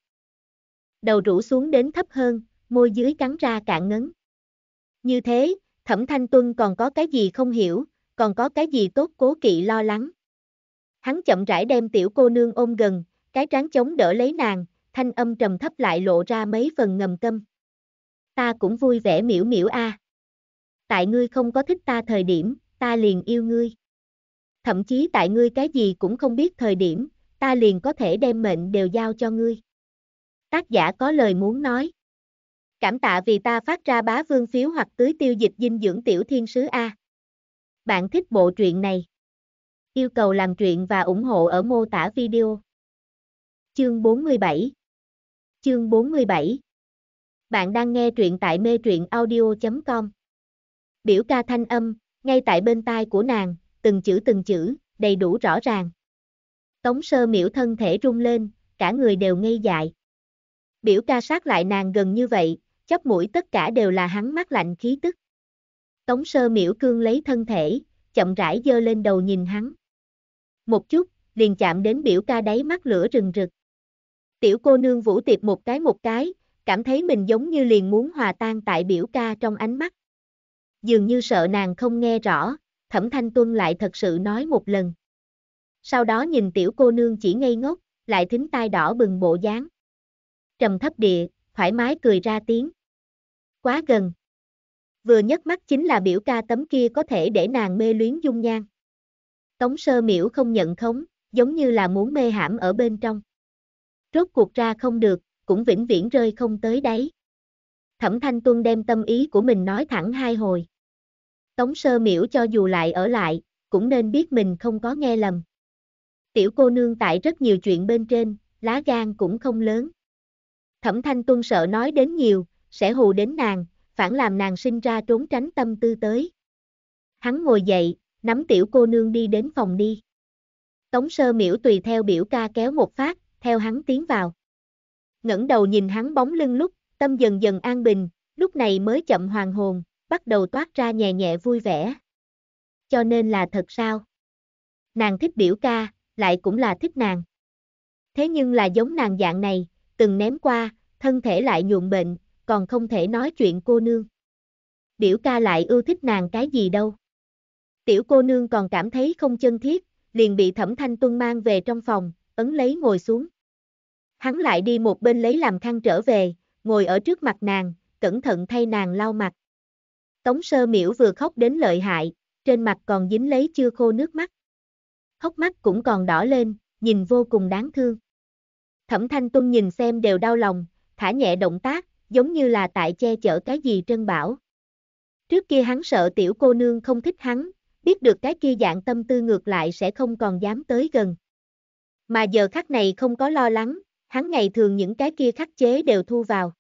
Đầu rũ xuống đến thấp hơn, môi dưới cắn ra cạn ngấn. Như thế, Thẩm Thanh Tuân còn có cái gì không hiểu, còn có cái gì tốt cố kỵ lo lắng. Hắn chậm rãi đem tiểu cô nương ôm gần, cái trán chống đỡ lấy nàng, thanh âm trầm thấp lại lộ ra mấy phần ngầm câm. Ta cũng vui vẻ miễu miễu a. Tại ngươi không có thích ta thời điểm, ta liền yêu ngươi. Thậm chí tại ngươi cái gì cũng không biết thời điểm, ta liền có thể đem mệnh đều giao cho ngươi. Tác giả có lời muốn nói. Cảm tạ vì ta phát ra bá vương phiếu hoặc tưới tiêu dịch dinh dưỡng tiểu thiên sứ A. Bạn thích bộ truyện này? Yêu cầu làm truyện và ủng hộ ở mô tả video. Chương 47 Chương 47 Bạn đang nghe truyện tại mê truyện audio.com Biểu ca thanh âm, ngay tại bên tai của nàng, từng chữ từng chữ, đầy đủ rõ ràng. Tống sơ miễu thân thể rung lên, cả người đều ngây dại. Biểu ca sát lại nàng gần như vậy, chóp mũi tất cả đều là hắn mắt lạnh khí tức. Tống sơ miễu cương lấy thân thể, chậm rãi dơ lên đầu nhìn hắn. Một chút, liền chạm đến biểu ca đáy mắt lửa rừng rực. Tiểu cô nương vũ tiệp một cái một cái, cảm thấy mình giống như liền muốn hòa tan tại biểu ca trong ánh mắt. Dường như sợ nàng không nghe rõ, thẩm thanh tuân lại thật sự nói một lần. Sau đó nhìn tiểu cô nương chỉ ngây ngốc, lại thính tai đỏ bừng bộ dáng. Trầm thấp địa, thoải mái cười ra tiếng quá gần. Vừa nhất mắt chính là biểu ca tấm kia có thể để nàng mê luyến dung nhan. Tống sơ miễu không nhận khống, giống như là muốn mê hãm ở bên trong. Rốt cuộc ra không được, cũng vĩnh viễn rơi không tới đáy. Thẩm Thanh Tuân đem tâm ý của mình nói thẳng hai hồi. Tống sơ miễu cho dù lại ở lại, cũng nên biết mình không có nghe lầm. Tiểu cô nương tại rất nhiều chuyện bên trên, lá gan cũng không lớn. Thẩm Thanh Tuân sợ nói đến nhiều, sẽ hù đến nàng, phản làm nàng sinh ra trốn tránh tâm tư tới. Hắn ngồi dậy, nắm tiểu cô nương đi đến phòng đi. Tống sơ miễu tùy theo biểu ca kéo một phát, theo hắn tiến vào. ngẩng đầu nhìn hắn bóng lưng lúc, tâm dần dần an bình, lúc này mới chậm hoàng hồn, bắt đầu toát ra nhẹ nhẹ vui vẻ. Cho nên là thật sao? Nàng thích biểu ca, lại cũng là thích nàng. Thế nhưng là giống nàng dạng này, từng ném qua, thân thể lại nhuộm bệnh, còn không thể nói chuyện cô nương. Biểu ca lại ưa thích nàng cái gì đâu. Tiểu cô nương còn cảm thấy không chân thiết, liền bị thẩm thanh tuân mang về trong phòng, ấn lấy ngồi xuống. Hắn lại đi một bên lấy làm khăn trở về, ngồi ở trước mặt nàng, cẩn thận thay nàng lau mặt. Tống sơ miễu vừa khóc đến lợi hại, trên mặt còn dính lấy chưa khô nước mắt. Hốc mắt cũng còn đỏ lên, nhìn vô cùng đáng thương. Thẩm thanh tuân nhìn xem đều đau lòng, thả nhẹ động tác, giống như là tại che chở cái gì Trân Bảo. Trước kia hắn sợ tiểu cô nương không thích hắn, biết được cái kia dạng tâm tư ngược lại sẽ không còn dám tới gần. Mà giờ khắc này không có lo lắng, hắn ngày thường những cái kia khắc chế đều thu vào.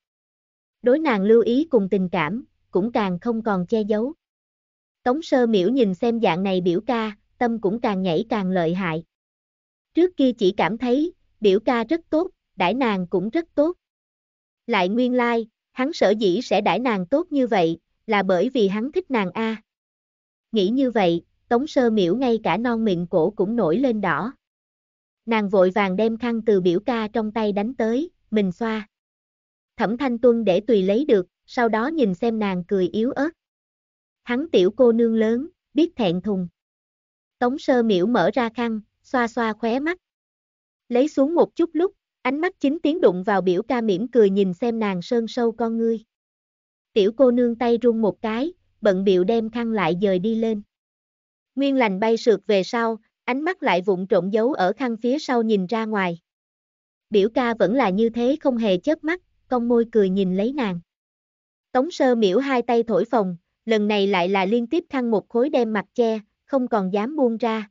Đối nàng lưu ý cùng tình cảm, cũng càng không còn che giấu. Tống sơ miễu nhìn xem dạng này biểu ca, tâm cũng càng nhảy càng lợi hại. Trước kia chỉ cảm thấy, biểu ca rất tốt, đãi nàng cũng rất tốt lại nguyên lai, hắn sở dĩ sẽ đãi nàng tốt như vậy, là bởi vì hắn thích nàng a. Nghĩ như vậy, Tống Sơ Miễu ngay cả non miệng cổ cũng nổi lên đỏ. Nàng vội vàng đem khăn từ biểu ca trong tay đánh tới, mình xoa. Thẩm Thanh Tuân để tùy lấy được, sau đó nhìn xem nàng cười yếu ớt. Hắn tiểu cô nương lớn, biết thẹn thùng. Tống Sơ Miễu mở ra khăn, xoa xoa khóe mắt. Lấy xuống một chút lúc, Ánh mắt chính tiếng đụng vào biểu ca mỉm cười nhìn xem nàng sơn sâu con ngươi. Tiểu cô nương tay run một cái, bận biểu đem khăn lại dời đi lên. Nguyên lành bay sượt về sau, ánh mắt lại vụng trộn giấu ở khăn phía sau nhìn ra ngoài. Biểu ca vẫn là như thế không hề chớp mắt, con môi cười nhìn lấy nàng. Tống sơ miễu hai tay thổi phồng, lần này lại là liên tiếp khăn một khối đem mặt che, không còn dám buông ra.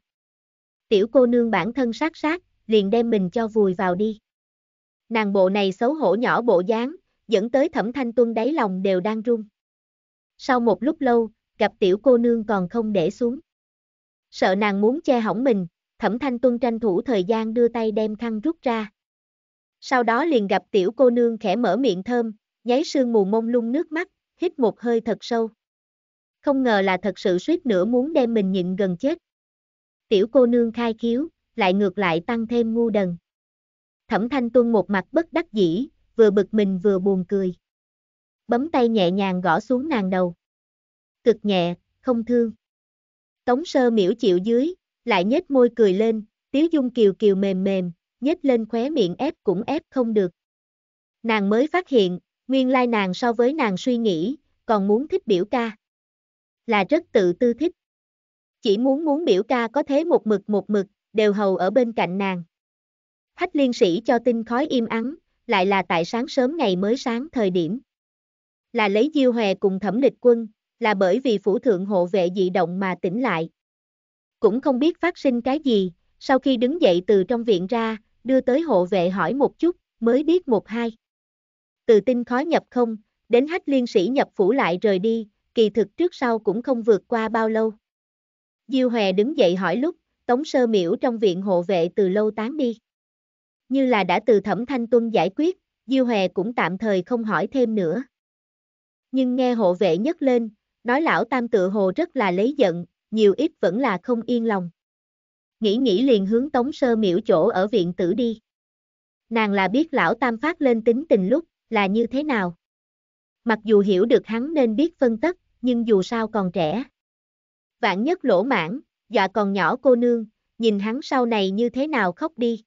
Tiểu cô nương bản thân sát sát, liền đem mình cho vùi vào đi. Nàng bộ này xấu hổ nhỏ bộ dáng, dẫn tới thẩm thanh tuân đáy lòng đều đang run. Sau một lúc lâu, gặp tiểu cô nương còn không để xuống. Sợ nàng muốn che hỏng mình, thẩm thanh tuân tranh thủ thời gian đưa tay đem khăn rút ra. Sau đó liền gặp tiểu cô nương khẽ mở miệng thơm, nháy sương mù mông lung nước mắt, hít một hơi thật sâu. Không ngờ là thật sự suýt nữa muốn đem mình nhịn gần chết. Tiểu cô nương khai khiếu, lại ngược lại tăng thêm ngu đần. Thẩm Thanh Tuân một mặt bất đắc dĩ, vừa bực mình vừa buồn cười. Bấm tay nhẹ nhàng gõ xuống nàng đầu. Cực nhẹ, không thương. Tống sơ miễu chịu dưới, lại nhếch môi cười lên, tiếu dung kiều kiều mềm mềm, nhếch lên khóe miệng ép cũng ép không được. Nàng mới phát hiện, nguyên lai nàng so với nàng suy nghĩ, còn muốn thích biểu ca. Là rất tự tư thích. Chỉ muốn muốn biểu ca có thế một mực một mực, đều hầu ở bên cạnh nàng. Hách liên sĩ cho tin khói im ắng, lại là tại sáng sớm ngày mới sáng thời điểm. Là lấy diêu hòe cùng thẩm lịch quân, là bởi vì phủ thượng hộ vệ dị động mà tỉnh lại. Cũng không biết phát sinh cái gì, sau khi đứng dậy từ trong viện ra, đưa tới hộ vệ hỏi một chút, mới biết một hai. Từ tin khói nhập không, đến hách liên sĩ nhập phủ lại rời đi, kỳ thực trước sau cũng không vượt qua bao lâu. Diêu hòe đứng dậy hỏi lúc, tống sơ miễu trong viện hộ vệ từ lâu tán đi. Như là đã từ thẩm thanh tuân giải quyết, Diêu Hòe cũng tạm thời không hỏi thêm nữa. Nhưng nghe hộ vệ nhấc lên, nói lão tam tự hồ rất là lấy giận, nhiều ít vẫn là không yên lòng. Nghĩ nghĩ liền hướng tống sơ miễu chỗ ở viện tử đi. Nàng là biết lão tam phát lên tính tình lúc, là như thế nào. Mặc dù hiểu được hắn nên biết phân tất, nhưng dù sao còn trẻ. Vạn nhất lỗ mãn, dọa còn nhỏ cô nương, nhìn hắn sau này như thế nào khóc đi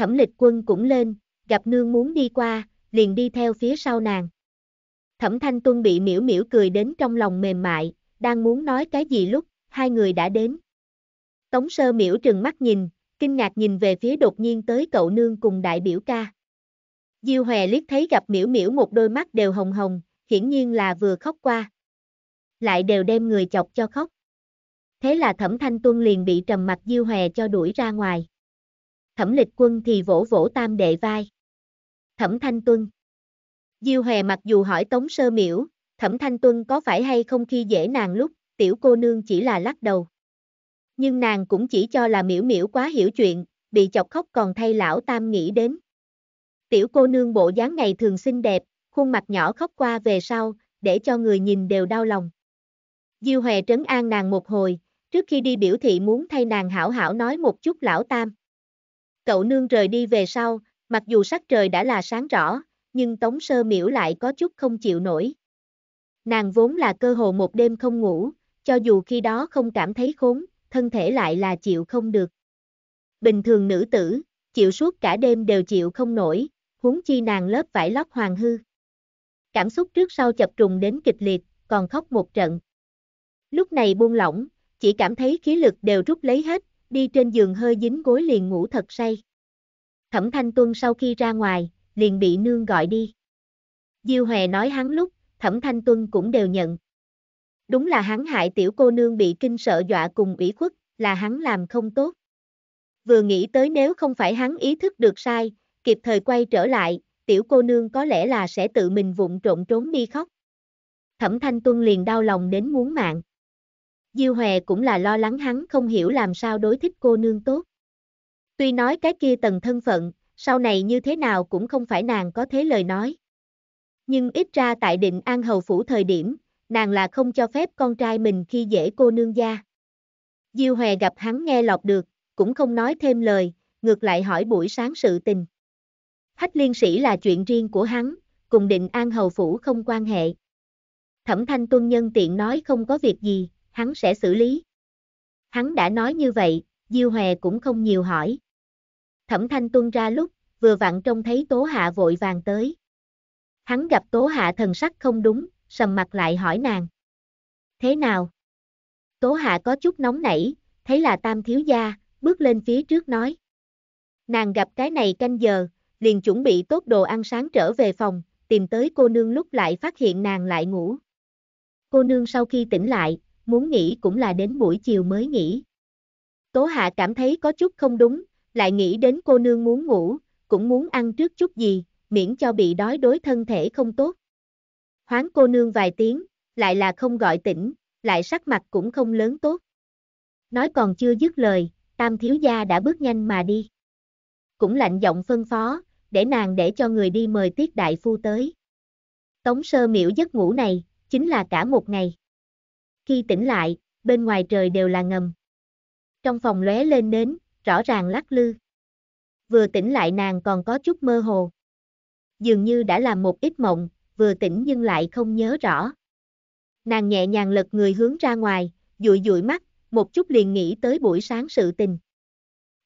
thẩm lịch quân cũng lên, gặp nương muốn đi qua, liền đi theo phía sau nàng. Thẩm thanh tuân bị miễu miễu cười đến trong lòng mềm mại, đang muốn nói cái gì lúc, hai người đã đến. Tống sơ miễu trừng mắt nhìn, kinh ngạc nhìn về phía đột nhiên tới cậu nương cùng đại biểu ca. Diêu hòe liếc thấy gặp miễu miễu một đôi mắt đều hồng hồng, hiển nhiên là vừa khóc qua. Lại đều đem người chọc cho khóc. Thế là thẩm thanh tuân liền bị trầm mặt diêu hòe cho đuổi ra ngoài thẩm lịch quân thì vỗ vỗ tam đệ vai. Thẩm Thanh Tuân Diêu Hòe mặc dù hỏi Tống Sơ Miễu, Thẩm Thanh Tuân có phải hay không khi dễ nàng lúc, tiểu cô nương chỉ là lắc đầu. Nhưng nàng cũng chỉ cho là miễu miễu quá hiểu chuyện, bị chọc khóc còn thay lão tam nghĩ đến. Tiểu cô nương bộ dáng ngày thường xinh đẹp, khuôn mặt nhỏ khóc qua về sau, để cho người nhìn đều đau lòng. Diêu Hòe trấn an nàng một hồi, trước khi đi biểu thị muốn thay nàng hảo hảo nói một chút lão tam. Cậu nương rời đi về sau, mặc dù sắc trời đã là sáng rõ, nhưng Tống Sơ Miễu lại có chút không chịu nổi. Nàng vốn là cơ hồ một đêm không ngủ, cho dù khi đó không cảm thấy khốn, thân thể lại là chịu không được. Bình thường nữ tử, chịu suốt cả đêm đều chịu không nổi, huống chi nàng lớp vải lót hoàng hư. Cảm xúc trước sau chập trùng đến kịch liệt, còn khóc một trận. Lúc này buông lỏng, chỉ cảm thấy khí lực đều rút lấy hết, đi trên giường hơi dính gối liền ngủ thật say. Thẩm Thanh Tuân sau khi ra ngoài, liền bị nương gọi đi. Diêu Hòe nói hắn lúc, Thẩm Thanh Tuân cũng đều nhận. Đúng là hắn hại tiểu cô nương bị kinh sợ dọa cùng ủy khuất, là hắn làm không tốt. Vừa nghĩ tới nếu không phải hắn ý thức được sai, kịp thời quay trở lại, tiểu cô nương có lẽ là sẽ tự mình vụng trộn trốn đi khóc. Thẩm Thanh Tuân liền đau lòng đến muốn mạng. Diêu Hòe cũng là lo lắng hắn không hiểu làm sao đối thích cô nương tốt. Tuy nói cái kia tầng thân phận, sau này như thế nào cũng không phải nàng có thế lời nói. Nhưng ít ra tại định An Hầu Phủ thời điểm, nàng là không cho phép con trai mình khi dễ cô nương gia. Diêu Hòe gặp hắn nghe lọt được, cũng không nói thêm lời, ngược lại hỏi buổi sáng sự tình. Hách liên sĩ là chuyện riêng của hắn, cùng định An Hầu Phủ không quan hệ. Thẩm Thanh Tuân Nhân tiện nói không có việc gì, hắn sẽ xử lý. Hắn đã nói như vậy, Diêu Hòe cũng không nhiều hỏi. Thẩm Thanh Tuân ra lúc, vừa vặn trông thấy Tố Hạ vội vàng tới. Hắn gặp Tố Hạ thần sắc không đúng, sầm mặt lại hỏi nàng. Thế nào? Tố Hạ có chút nóng nảy, thấy là tam thiếu gia, bước lên phía trước nói. Nàng gặp cái này canh giờ, liền chuẩn bị tốt đồ ăn sáng trở về phòng, tìm tới cô nương lúc lại phát hiện nàng lại ngủ. Cô nương sau khi tỉnh lại, muốn nghỉ cũng là đến buổi chiều mới nghỉ. Tố Hạ cảm thấy có chút không đúng, lại nghĩ đến cô nương muốn ngủ, cũng muốn ăn trước chút gì, miễn cho bị đói đối thân thể không tốt. Hoáng cô nương vài tiếng, lại là không gọi tỉnh, lại sắc mặt cũng không lớn tốt. Nói còn chưa dứt lời, tam thiếu gia đã bước nhanh mà đi. Cũng lạnh giọng phân phó, để nàng để cho người đi mời tiết đại phu tới. Tống sơ miễu giấc ngủ này, chính là cả một ngày. Khi tỉnh lại, bên ngoài trời đều là ngầm. Trong phòng lóe lên nến, rõ ràng lắc lư. Vừa tỉnh lại nàng còn có chút mơ hồ. Dường như đã làm một ít mộng, vừa tỉnh nhưng lại không nhớ rõ. Nàng nhẹ nhàng lật người hướng ra ngoài, dụi dụi mắt, một chút liền nghĩ tới buổi sáng sự tình.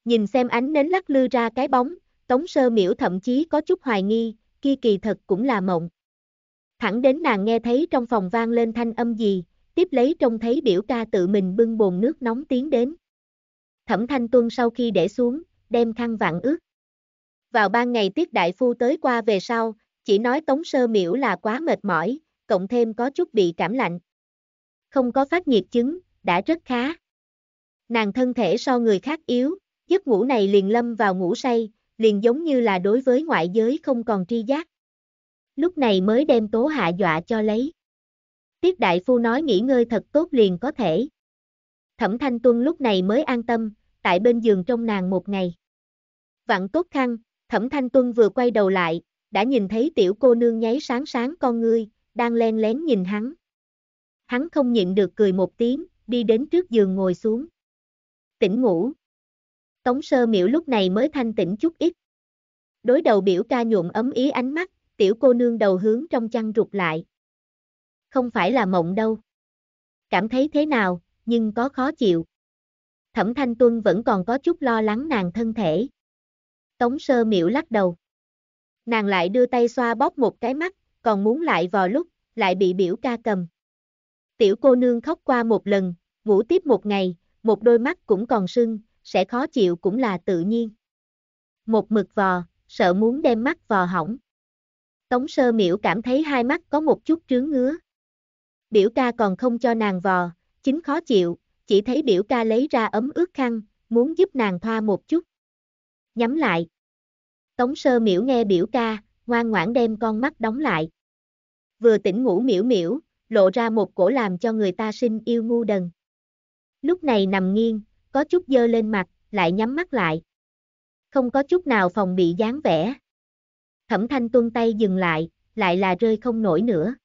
Nhìn xem ánh nến lắc lư ra cái bóng, Tống Sơ Miễu thậm chí có chút hoài nghi, kia kỳ thật cũng là mộng. Thẳng đến nàng nghe thấy trong phòng vang lên thanh âm gì, tiếp lấy trông thấy biểu ca tự mình bưng bồn nước nóng tiến đến. Thẩm Thanh Tuân sau khi để xuống, đem khăn vạn ướt. Vào ban ngày tiết đại phu tới qua về sau, chỉ nói tống sơ miễu là quá mệt mỏi, cộng thêm có chút bị cảm lạnh. Không có phát nhiệt chứng, đã rất khá. Nàng thân thể so người khác yếu, giấc ngủ này liền lâm vào ngủ say, liền giống như là đối với ngoại giới không còn tri giác. Lúc này mới đem tố hạ dọa cho lấy. Tiết đại phu nói nghỉ ngơi thật tốt liền có thể. Thẩm Thanh Tuân lúc này mới an tâm, tại bên giường trong nàng một ngày. Vặn tốt khăn, Thẩm Thanh Tuân vừa quay đầu lại, đã nhìn thấy tiểu cô nương nháy sáng sáng con ngươi, đang len lén nhìn hắn. Hắn không nhịn được cười một tiếng, đi đến trước giường ngồi xuống. Tỉnh ngủ. Tống sơ miễu lúc này mới thanh tỉnh chút ít. Đối đầu biểu ca nhuộm ấm ý ánh mắt, tiểu cô nương đầu hướng trong chăn rụt lại không phải là mộng đâu. Cảm thấy thế nào, nhưng có khó chịu. Thẩm Thanh Tuân vẫn còn có chút lo lắng nàng thân thể. Tống sơ miễu lắc đầu. Nàng lại đưa tay xoa bóp một cái mắt, còn muốn lại vò lúc, lại bị biểu ca cầm. Tiểu cô nương khóc qua một lần, ngủ tiếp một ngày, một đôi mắt cũng còn sưng, sẽ khó chịu cũng là tự nhiên. Một mực vò, sợ muốn đem mắt vò hỏng. Tống sơ miễu cảm thấy hai mắt có một chút trướng ngứa biểu ca còn không cho nàng vò, chính khó chịu, chỉ thấy biểu ca lấy ra ấm ướt khăn, muốn giúp nàng thoa một chút. Nhắm lại. Tống sơ miễu nghe biểu ca, ngoan ngoãn đem con mắt đóng lại. Vừa tỉnh ngủ miễu miễu, lộ ra một cổ làm cho người ta sinh yêu ngu đần. Lúc này nằm nghiêng, có chút dơ lên mặt, lại nhắm mắt lại. Không có chút nào phòng bị dáng vẻ. Thẩm thanh tuân tay dừng lại, lại là rơi không nổi nữa.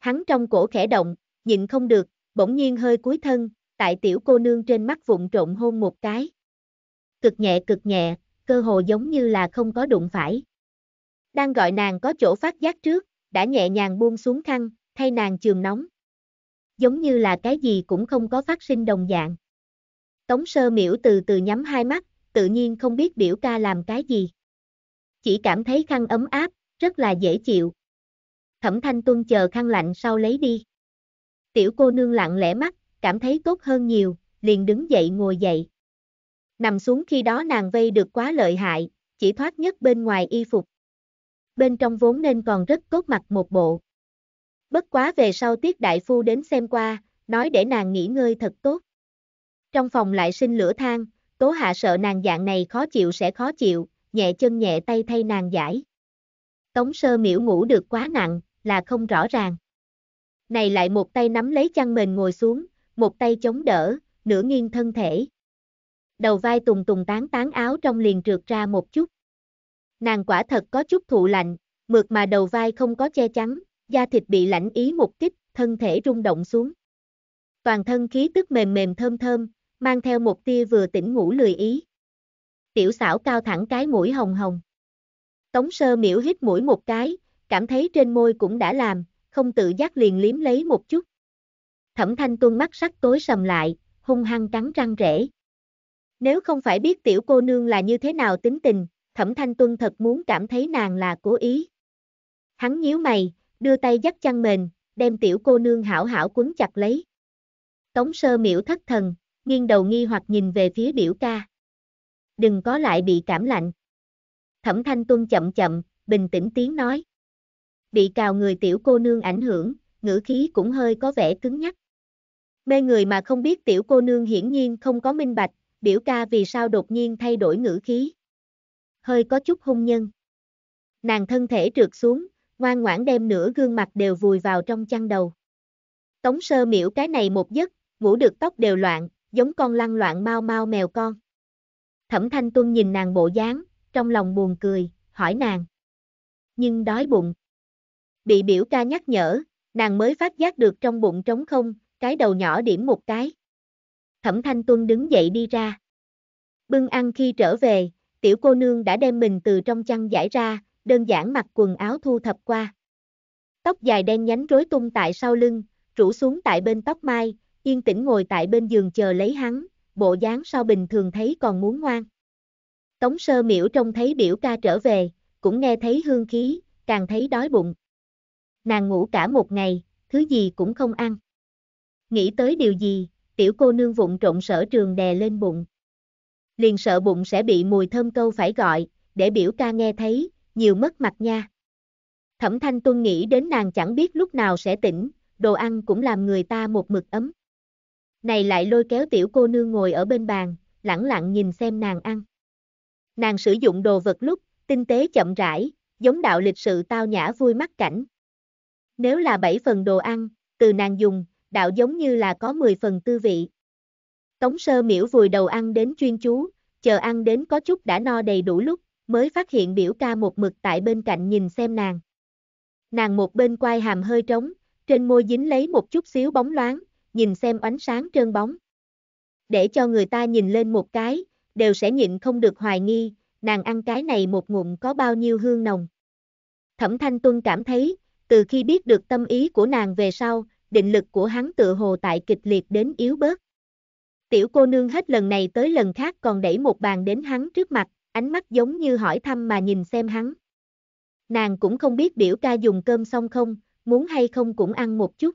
Hắn trong cổ khẽ động, nhịn không được, bỗng nhiên hơi cúi thân, tại tiểu cô nương trên mắt vụn trộn hôn một cái. Cực nhẹ cực nhẹ, cơ hồ giống như là không có đụng phải. Đang gọi nàng có chỗ phát giác trước, đã nhẹ nhàng buông xuống khăn, thay nàng trường nóng. Giống như là cái gì cũng không có phát sinh đồng dạng. Tống sơ miễu từ từ nhắm hai mắt, tự nhiên không biết biểu ca làm cái gì. Chỉ cảm thấy khăn ấm áp, rất là dễ chịu, Thẩm Thanh Tuân chờ khăn lạnh sau lấy đi. Tiểu cô nương lặng lẽ mắt, cảm thấy tốt hơn nhiều, liền đứng dậy ngồi dậy. Nằm xuống khi đó nàng vây được quá lợi hại, chỉ thoát nhất bên ngoài y phục. Bên trong vốn nên còn rất cốt mặt một bộ. Bất quá về sau tiết đại phu đến xem qua, nói để nàng nghỉ ngơi thật tốt. Trong phòng lại sinh lửa than, tố hạ sợ nàng dạng này khó chịu sẽ khó chịu, nhẹ chân nhẹ tay thay nàng giải. Tống sơ miễu ngủ được quá nặng, là không rõ ràng. Này lại một tay nắm lấy chăn mền ngồi xuống, một tay chống đỡ, nửa nghiêng thân thể. Đầu vai tùng tùng tán tán áo trong liền trượt ra một chút. Nàng quả thật có chút thụ lạnh, mượt mà đầu vai không có che chắn, da thịt bị lạnh ý một kích, thân thể rung động xuống. Toàn thân khí tức mềm mềm thơm thơm, mang theo một tia vừa tỉnh ngủ lười ý. Tiểu xảo cao thẳng cái mũi hồng hồng. Tống sơ miễu hít mũi một cái, cảm thấy trên môi cũng đã làm, không tự giác liền liếm lấy một chút. Thẩm thanh tuân mắt sắc tối sầm lại, hung hăng cắn răng rễ. Nếu không phải biết tiểu cô nương là như thế nào tính tình, thẩm thanh tuân thật muốn cảm thấy nàng là cố ý. Hắn nhíu mày, đưa tay dắt chăn mền, đem tiểu cô nương hảo hảo quấn chặt lấy. Tống sơ miễu thất thần, nghiêng đầu nghi hoặc nhìn về phía biểu ca. Đừng có lại bị cảm lạnh. Thẩm thanh tuân chậm chậm, bình tĩnh tiếng nói bị cào người tiểu cô nương ảnh hưởng, ngữ khí cũng hơi có vẻ cứng nhắc. Mê người mà không biết tiểu cô nương hiển nhiên không có minh bạch, biểu ca vì sao đột nhiên thay đổi ngữ khí. Hơi có chút hung nhân. Nàng thân thể trượt xuống, ngoan ngoãn đem nửa gương mặt đều vùi vào trong chăn đầu. Tống sơ miễu cái này một giấc, ngủ được tóc đều loạn, giống con lăn loạn mau mau mèo con. Thẩm thanh tuân nhìn nàng bộ dáng, trong lòng buồn cười, hỏi nàng. Nhưng đói bụng bị biểu ca nhắc nhở, nàng mới phát giác được trong bụng trống không, cái đầu nhỏ điểm một cái. Thẩm Thanh Tuân đứng dậy đi ra. Bưng ăn khi trở về, tiểu cô nương đã đem mình từ trong chăn giải ra, đơn giản mặc quần áo thu thập qua. Tóc dài đen nhánh rối tung tại sau lưng, rủ xuống tại bên tóc mai, yên tĩnh ngồi tại bên giường chờ lấy hắn, bộ dáng sao bình thường thấy còn muốn ngoan. Tống sơ miễu trông thấy biểu ca trở về, cũng nghe thấy hương khí, càng thấy đói bụng nàng ngủ cả một ngày, thứ gì cũng không ăn. Nghĩ tới điều gì, tiểu cô nương vụng trộn sở trường đè lên bụng. Liền sợ bụng sẽ bị mùi thơm câu phải gọi, để biểu ca nghe thấy, nhiều mất mặt nha. Thẩm Thanh Tuân nghĩ đến nàng chẳng biết lúc nào sẽ tỉnh, đồ ăn cũng làm người ta một mực ấm. Này lại lôi kéo tiểu cô nương ngồi ở bên bàn, lẳng lặng nhìn xem nàng ăn. Nàng sử dụng đồ vật lúc, tinh tế chậm rãi, giống đạo lịch sự tao nhã vui mắt cảnh. Nếu là 7 phần đồ ăn, từ nàng dùng, đạo giống như là có 10 phần tư vị. Tống sơ miễu vùi đầu ăn đến chuyên chú, chờ ăn đến có chút đã no đầy đủ lúc, mới phát hiện biểu ca một mực tại bên cạnh nhìn xem nàng. Nàng một bên quai hàm hơi trống, trên môi dính lấy một chút xíu bóng loáng, nhìn xem ánh sáng trơn bóng. Để cho người ta nhìn lên một cái, đều sẽ nhịn không được hoài nghi, nàng ăn cái này một ngụm có bao nhiêu hương nồng. Thẩm Thanh Tuân cảm thấy, từ khi biết được tâm ý của nàng về sau, định lực của hắn tự hồ tại kịch liệt đến yếu bớt. Tiểu cô nương hết lần này tới lần khác còn đẩy một bàn đến hắn trước mặt, ánh mắt giống như hỏi thăm mà nhìn xem hắn. Nàng cũng không biết biểu ca dùng cơm xong không, muốn hay không cũng ăn một chút.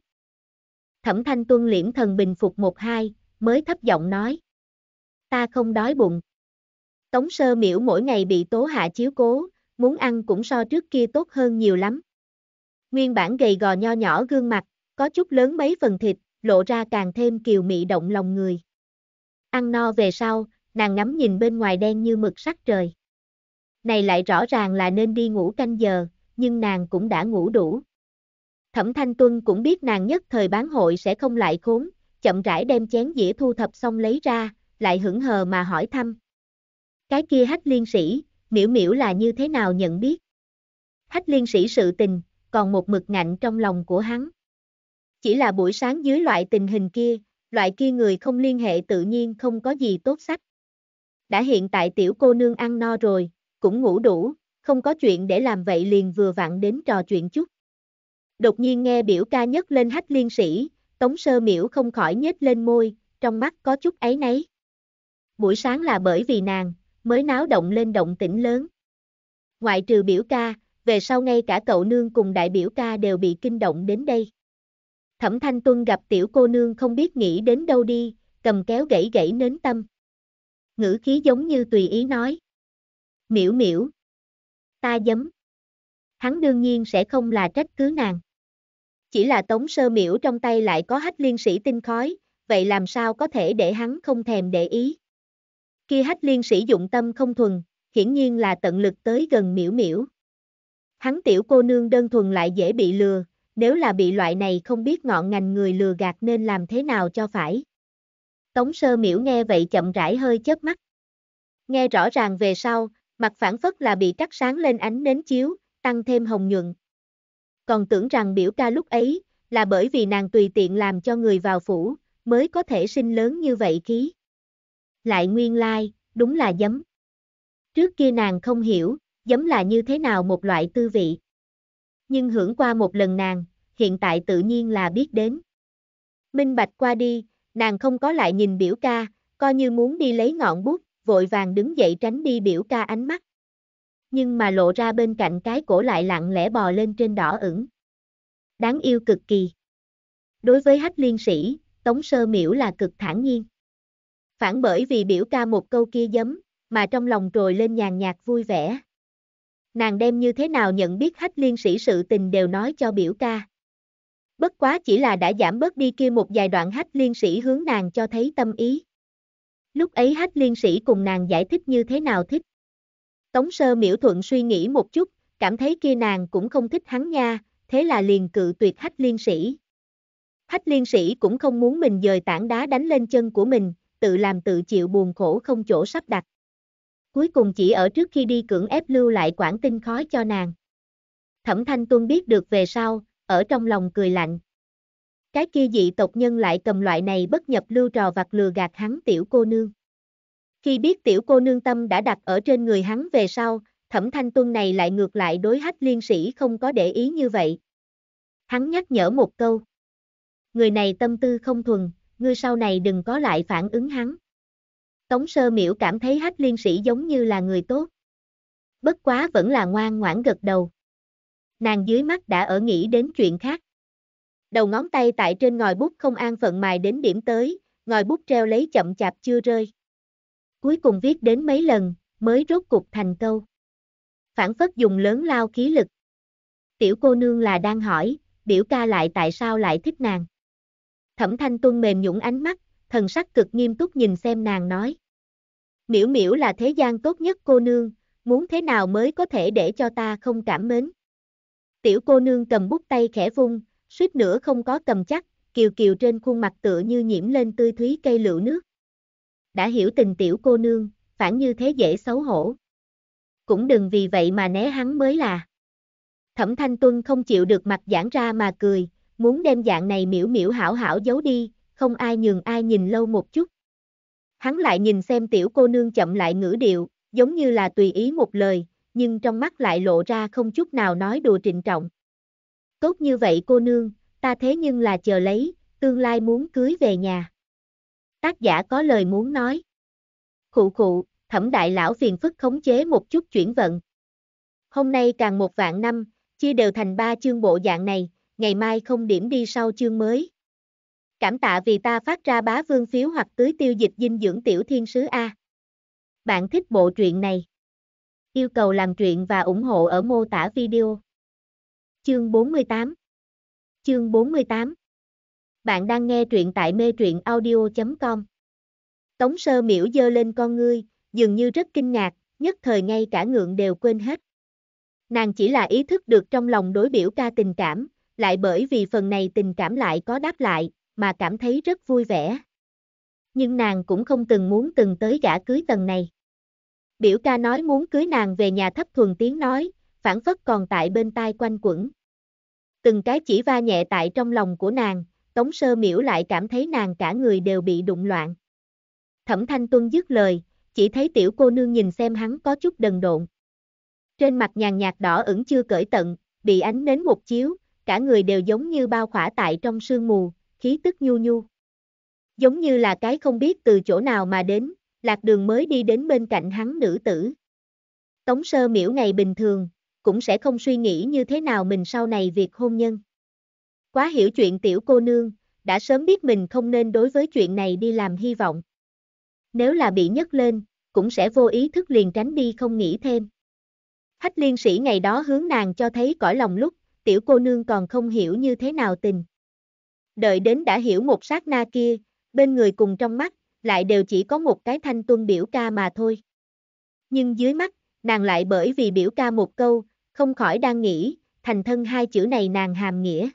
Thẩm thanh tuân liễm thần bình phục một hai, mới thấp giọng nói. Ta không đói bụng. Tống sơ miễu mỗi ngày bị tố hạ chiếu cố, muốn ăn cũng so trước kia tốt hơn nhiều lắm. Nguyên bản gầy gò nho nhỏ gương mặt, có chút lớn mấy phần thịt, lộ ra càng thêm kiều mị động lòng người. Ăn no về sau, nàng ngắm nhìn bên ngoài đen như mực sắc trời. Này lại rõ ràng là nên đi ngủ canh giờ, nhưng nàng cũng đã ngủ đủ. Thẩm Thanh Tuân cũng biết nàng nhất thời bán hội sẽ không lại khốn, chậm rãi đem chén dĩa thu thập xong lấy ra, lại hững hờ mà hỏi thăm. Cái kia hách liên sĩ, miễu miễu là như thế nào nhận biết? Hách liên sĩ sự tình, còn một mực ngạnh trong lòng của hắn. Chỉ là buổi sáng dưới loại tình hình kia, loại kia người không liên hệ tự nhiên không có gì tốt sách. Đã hiện tại tiểu cô nương ăn no rồi, cũng ngủ đủ, không có chuyện để làm vậy liền vừa vặn đến trò chuyện chút. Đột nhiên nghe biểu ca nhấc lên hách liên sĩ, tống sơ miễu không khỏi nhếch lên môi, trong mắt có chút ấy nấy. Buổi sáng là bởi vì nàng, mới náo động lên động tĩnh lớn. Ngoại trừ biểu ca, về sau ngay cả cậu nương cùng đại biểu ca đều bị kinh động đến đây. Thẩm Thanh Tuân gặp tiểu cô nương không biết nghĩ đến đâu đi, cầm kéo gãy gãy nến tâm. Ngữ khí giống như tùy ý nói. Miễu miễu. Ta giấm. Hắn đương nhiên sẽ không là trách cứ nàng. Chỉ là tống sơ miễu trong tay lại có hách liên sĩ tinh khói, vậy làm sao có thể để hắn không thèm để ý. Khi hách liên sĩ dụng tâm không thuần, hiển nhiên là tận lực tới gần miễu miễu. Hắn tiểu cô nương đơn thuần lại dễ bị lừa, nếu là bị loại này không biết ngọn ngành người lừa gạt nên làm thế nào cho phải. Tống sơ miễu nghe vậy chậm rãi hơi chớp mắt. Nghe rõ ràng về sau, mặt phản phất là bị cắt sáng lên ánh nến chiếu, tăng thêm hồng nhuận. Còn tưởng rằng biểu ca lúc ấy, là bởi vì nàng tùy tiện làm cho người vào phủ, mới có thể sinh lớn như vậy khí. Lại nguyên lai, like, đúng là giấm. Trước kia nàng không hiểu, giống là như thế nào một loại tư vị. Nhưng hưởng qua một lần nàng, hiện tại tự nhiên là biết đến. Minh bạch qua đi, nàng không có lại nhìn biểu ca, coi như muốn đi lấy ngọn bút, vội vàng đứng dậy tránh đi biểu ca ánh mắt. Nhưng mà lộ ra bên cạnh cái cổ lại lặng lẽ bò lên trên đỏ ửng. Đáng yêu cực kỳ. Đối với hách liên sĩ, Tống Sơ Miễu là cực thản nhiên. Phản bởi vì biểu ca một câu kia giấm, mà trong lòng trồi lên nhàn nhạt vui vẻ nàng đem như thế nào nhận biết hách liên sĩ sự tình đều nói cho biểu ca. Bất quá chỉ là đã giảm bớt đi kia một vài đoạn hách liên sĩ hướng nàng cho thấy tâm ý. Lúc ấy hách liên sĩ cùng nàng giải thích như thế nào thích. Tống sơ miễu thuận suy nghĩ một chút, cảm thấy kia nàng cũng không thích hắn nha, thế là liền cự tuyệt hách liên sĩ. Hách liên sĩ cũng không muốn mình dời tảng đá đánh lên chân của mình, tự làm tự chịu buồn khổ không chỗ sắp đặt cuối cùng chỉ ở trước khi đi cưỡng ép lưu lại quản tin khói cho nàng. Thẩm Thanh Tuân biết được về sau, ở trong lòng cười lạnh. Cái kia dị tộc nhân lại cầm loại này bất nhập lưu trò vặt lừa gạt hắn tiểu cô nương. Khi biết tiểu cô nương tâm đã đặt ở trên người hắn về sau, thẩm thanh tuân này lại ngược lại đối hách liên sĩ không có để ý như vậy. Hắn nhắc nhở một câu. Người này tâm tư không thuần, ngươi sau này đừng có lại phản ứng hắn. Tống Sơ Miễu cảm thấy Hách Liên Sĩ giống như là người tốt. Bất quá vẫn là ngoan ngoãn gật đầu. Nàng dưới mắt đã ở nghĩ đến chuyện khác. Đầu ngón tay tại trên ngòi bút không an phận mài đến điểm tới, ngòi bút treo lấy chậm chạp chưa rơi. Cuối cùng viết đến mấy lần, mới rốt cục thành câu. Phản phất dùng lớn lao khí lực. Tiểu cô nương là đang hỏi, biểu ca lại tại sao lại thích nàng. Thẩm thanh tuân mềm nhũng ánh mắt, thần sắc cực nghiêm túc nhìn xem nàng nói. Miễu miễu là thế gian tốt nhất cô nương, muốn thế nào mới có thể để cho ta không cảm mến. Tiểu cô nương cầm bút tay khẽ vung, suýt nữa không có cầm chắc, kiều kiều trên khuôn mặt tựa như nhiễm lên tươi thúy cây lựu nước. Đã hiểu tình tiểu cô nương, phản như thế dễ xấu hổ. Cũng đừng vì vậy mà né hắn mới là. Thẩm Thanh Tuân không chịu được mặt giãn ra mà cười, muốn đem dạng này miễu miễu hảo hảo giấu đi, không ai nhường ai nhìn lâu một chút. Hắn lại nhìn xem tiểu cô nương chậm lại ngữ điệu, giống như là tùy ý một lời, nhưng trong mắt lại lộ ra không chút nào nói đùa trịnh trọng. Tốt như vậy cô nương, ta thế nhưng là chờ lấy, tương lai muốn cưới về nhà. Tác giả có lời muốn nói. Khụ khụ, thẩm đại lão phiền phức khống chế một chút chuyển vận. Hôm nay càng một vạn năm, chia đều thành ba chương bộ dạng này, ngày mai không điểm đi sau chương mới. Cảm tạ vì ta phát ra bá vương phiếu hoặc tưới tiêu dịch dinh dưỡng tiểu thiên sứ A. Bạn thích bộ truyện này? Yêu cầu làm truyện và ủng hộ ở mô tả video. Chương 48 Chương 48 Bạn đang nghe truyện tại mê truyện audio.com Tống sơ miễu dơ lên con ngươi, dường như rất kinh ngạc, nhất thời ngay cả ngượng đều quên hết. Nàng chỉ là ý thức được trong lòng đối biểu ca tình cảm, lại bởi vì phần này tình cảm lại có đáp lại, mà cảm thấy rất vui vẻ. Nhưng nàng cũng không từng muốn từng tới gã cưới tầng này. Biểu ca nói muốn cưới nàng về nhà thấp thuần tiếng nói, phản phất còn tại bên tai quanh quẩn. Từng cái chỉ va nhẹ tại trong lòng của nàng, Tống Sơ Miễu lại cảm thấy nàng cả người đều bị đụng loạn. Thẩm Thanh Tuân dứt lời, chỉ thấy tiểu cô nương nhìn xem hắn có chút đần độn. Trên mặt nhàn nhạt đỏ ửng chưa cởi tận, bị ánh nến một chiếu, cả người đều giống như bao khỏa tại trong sương mù, khí tức nhu nhu. Giống như là cái không biết từ chỗ nào mà đến, lạc đường mới đi đến bên cạnh hắn nữ tử. Tống sơ miễu ngày bình thường, cũng sẽ không suy nghĩ như thế nào mình sau này việc hôn nhân. Quá hiểu chuyện tiểu cô nương, đã sớm biết mình không nên đối với chuyện này đi làm hy vọng. Nếu là bị nhấc lên, cũng sẽ vô ý thức liền tránh đi không nghĩ thêm. Hách liên sĩ ngày đó hướng nàng cho thấy cõi lòng lúc, tiểu cô nương còn không hiểu như thế nào tình. Đợi đến đã hiểu một sát na kia, bên người cùng trong mắt, lại đều chỉ có một cái thanh tuân biểu ca mà thôi. Nhưng dưới mắt, nàng lại bởi vì biểu ca một câu, không khỏi đang nghĩ, thành thân hai chữ này nàng hàm nghĩa.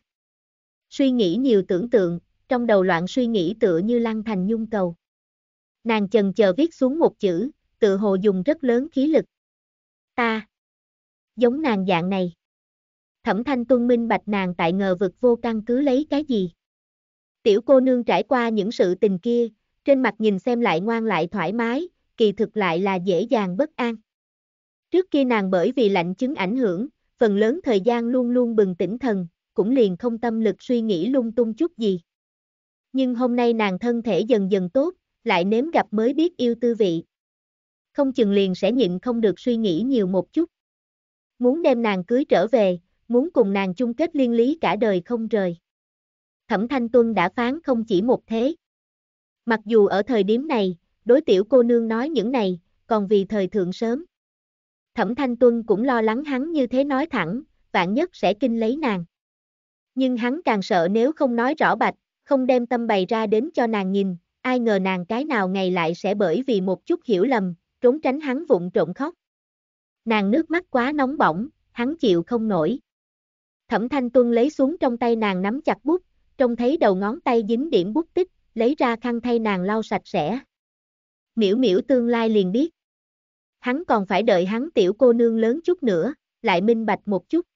Suy nghĩ nhiều tưởng tượng, trong đầu loạn suy nghĩ tựa như lăng thành nhung cầu. Nàng chần chờ viết xuống một chữ, tự hồ dùng rất lớn khí lực. Ta. Giống nàng dạng này. Thẩm thanh tuân minh bạch nàng tại ngờ vực vô căn cứ lấy cái gì. Tiểu cô nương trải qua những sự tình kia, trên mặt nhìn xem lại ngoan lại thoải mái, kỳ thực lại là dễ dàng bất an. Trước kia nàng bởi vì lạnh chứng ảnh hưởng, phần lớn thời gian luôn luôn bừng tỉnh thần, cũng liền không tâm lực suy nghĩ lung tung chút gì. Nhưng hôm nay nàng thân thể dần dần tốt, lại nếm gặp mới biết yêu tư vị. Không chừng liền sẽ nhịn không được suy nghĩ nhiều một chút. Muốn đem nàng cưới trở về, muốn cùng nàng chung kết liên lý cả đời không rời. Thẩm Thanh Tuân đã phán không chỉ một thế. Mặc dù ở thời điểm này, đối tiểu cô nương nói những này, còn vì thời thượng sớm. Thẩm Thanh Tuân cũng lo lắng hắn như thế nói thẳng, vạn nhất sẽ kinh lấy nàng. Nhưng hắn càng sợ nếu không nói rõ bạch, không đem tâm bày ra đến cho nàng nhìn, ai ngờ nàng cái nào ngày lại sẽ bởi vì một chút hiểu lầm, trốn tránh hắn vụng trộm khóc. Nàng nước mắt quá nóng bỏng, hắn chịu không nổi. Thẩm Thanh Tuân lấy xuống trong tay nàng nắm chặt bút, trông thấy đầu ngón tay dính điểm bút tích, lấy ra khăn thay nàng lau sạch sẽ. Miễu miễu tương lai liền biết. Hắn còn phải đợi hắn tiểu cô nương lớn chút nữa, lại minh bạch một chút.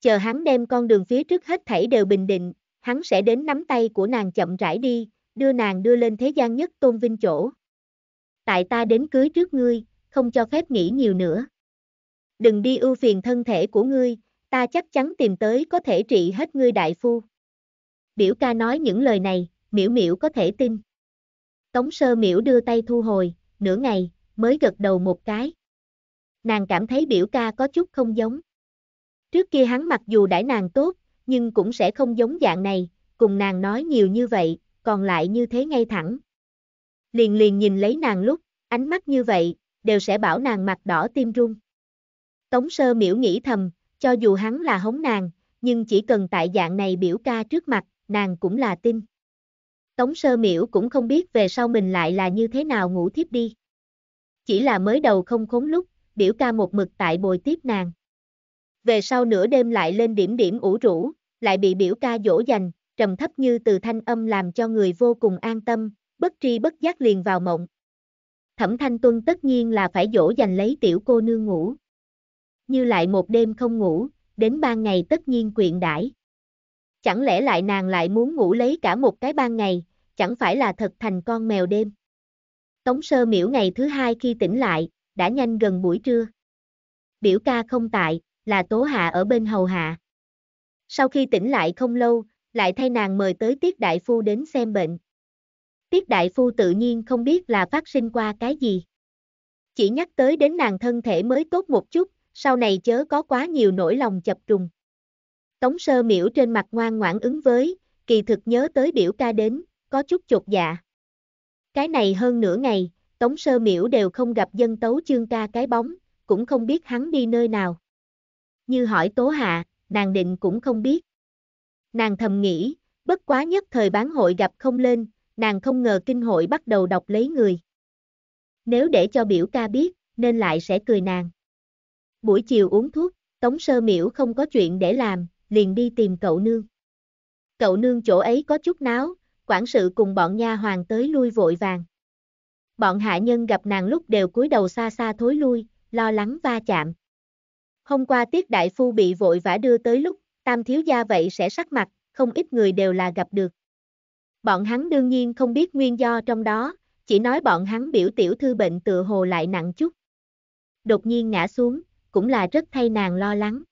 Chờ hắn đem con đường phía trước hết thảy đều bình định, hắn sẽ đến nắm tay của nàng chậm rãi đi, đưa nàng đưa lên thế gian nhất tôn vinh chỗ. Tại ta đến cưới trước ngươi, không cho phép nghĩ nhiều nữa. Đừng đi ưu phiền thân thể của ngươi, ta chắc chắn tìm tới có thể trị hết ngươi đại phu biểu ca nói những lời này, miễu miễu có thể tin. Tống sơ miễu đưa tay thu hồi, nửa ngày, mới gật đầu một cái. Nàng cảm thấy biểu ca có chút không giống. Trước kia hắn mặc dù đãi nàng tốt, nhưng cũng sẽ không giống dạng này, cùng nàng nói nhiều như vậy, còn lại như thế ngay thẳng. Liền liền nhìn lấy nàng lúc, ánh mắt như vậy, đều sẽ bảo nàng mặt đỏ tim run. Tống sơ miễu nghĩ thầm, cho dù hắn là hống nàng, nhưng chỉ cần tại dạng này biểu ca trước mặt, nàng cũng là tin. Tống sơ miễu cũng không biết về sau mình lại là như thế nào ngủ thiếp đi. Chỉ là mới đầu không khốn lúc, biểu ca một mực tại bồi tiếp nàng. Về sau nửa đêm lại lên điểm điểm ủ rũ, lại bị biểu ca dỗ dành, trầm thấp như từ thanh âm làm cho người vô cùng an tâm, bất tri bất giác liền vào mộng. Thẩm thanh tuân tất nhiên là phải dỗ dành lấy tiểu cô nương ngủ. Như lại một đêm không ngủ, đến ba ngày tất nhiên quyện đãi. Chẳng lẽ lại nàng lại muốn ngủ lấy cả một cái ban ngày, chẳng phải là thật thành con mèo đêm. Tống sơ miễu ngày thứ hai khi tỉnh lại, đã nhanh gần buổi trưa. Biểu ca không tại, là tố hạ ở bên hầu hạ. Sau khi tỉnh lại không lâu, lại thay nàng mời tới tiết đại phu đến xem bệnh. Tiết đại phu tự nhiên không biết là phát sinh qua cái gì. Chỉ nhắc tới đến nàng thân thể mới tốt một chút, sau này chớ có quá nhiều nỗi lòng chập trùng. Tống sơ miễu trên mặt ngoan ngoãn ứng với, kỳ thực nhớ tới biểu ca đến, có chút chột dạ. Cái này hơn nửa ngày, Tống sơ miễu đều không gặp dân tấu chương ca cái bóng, cũng không biết hắn đi nơi nào. Như hỏi tố hạ, nàng định cũng không biết. Nàng thầm nghĩ, bất quá nhất thời bán hội gặp không lên, nàng không ngờ kinh hội bắt đầu đọc lấy người. Nếu để cho biểu ca biết, nên lại sẽ cười nàng. Buổi chiều uống thuốc, Tống Sơ Miễu không có chuyện để làm, liền đi tìm cậu nương. Cậu nương chỗ ấy có chút náo, quản sự cùng bọn nha hoàng tới lui vội vàng. Bọn hạ nhân gặp nàng lúc đều cúi đầu xa xa thối lui, lo lắng va chạm. Hôm qua tiết đại phu bị vội vã đưa tới lúc, tam thiếu gia vậy sẽ sắc mặt, không ít người đều là gặp được. Bọn hắn đương nhiên không biết nguyên do trong đó, chỉ nói bọn hắn biểu tiểu thư bệnh tựa hồ lại nặng chút. Đột nhiên ngã xuống, cũng là rất thay nàng lo lắng.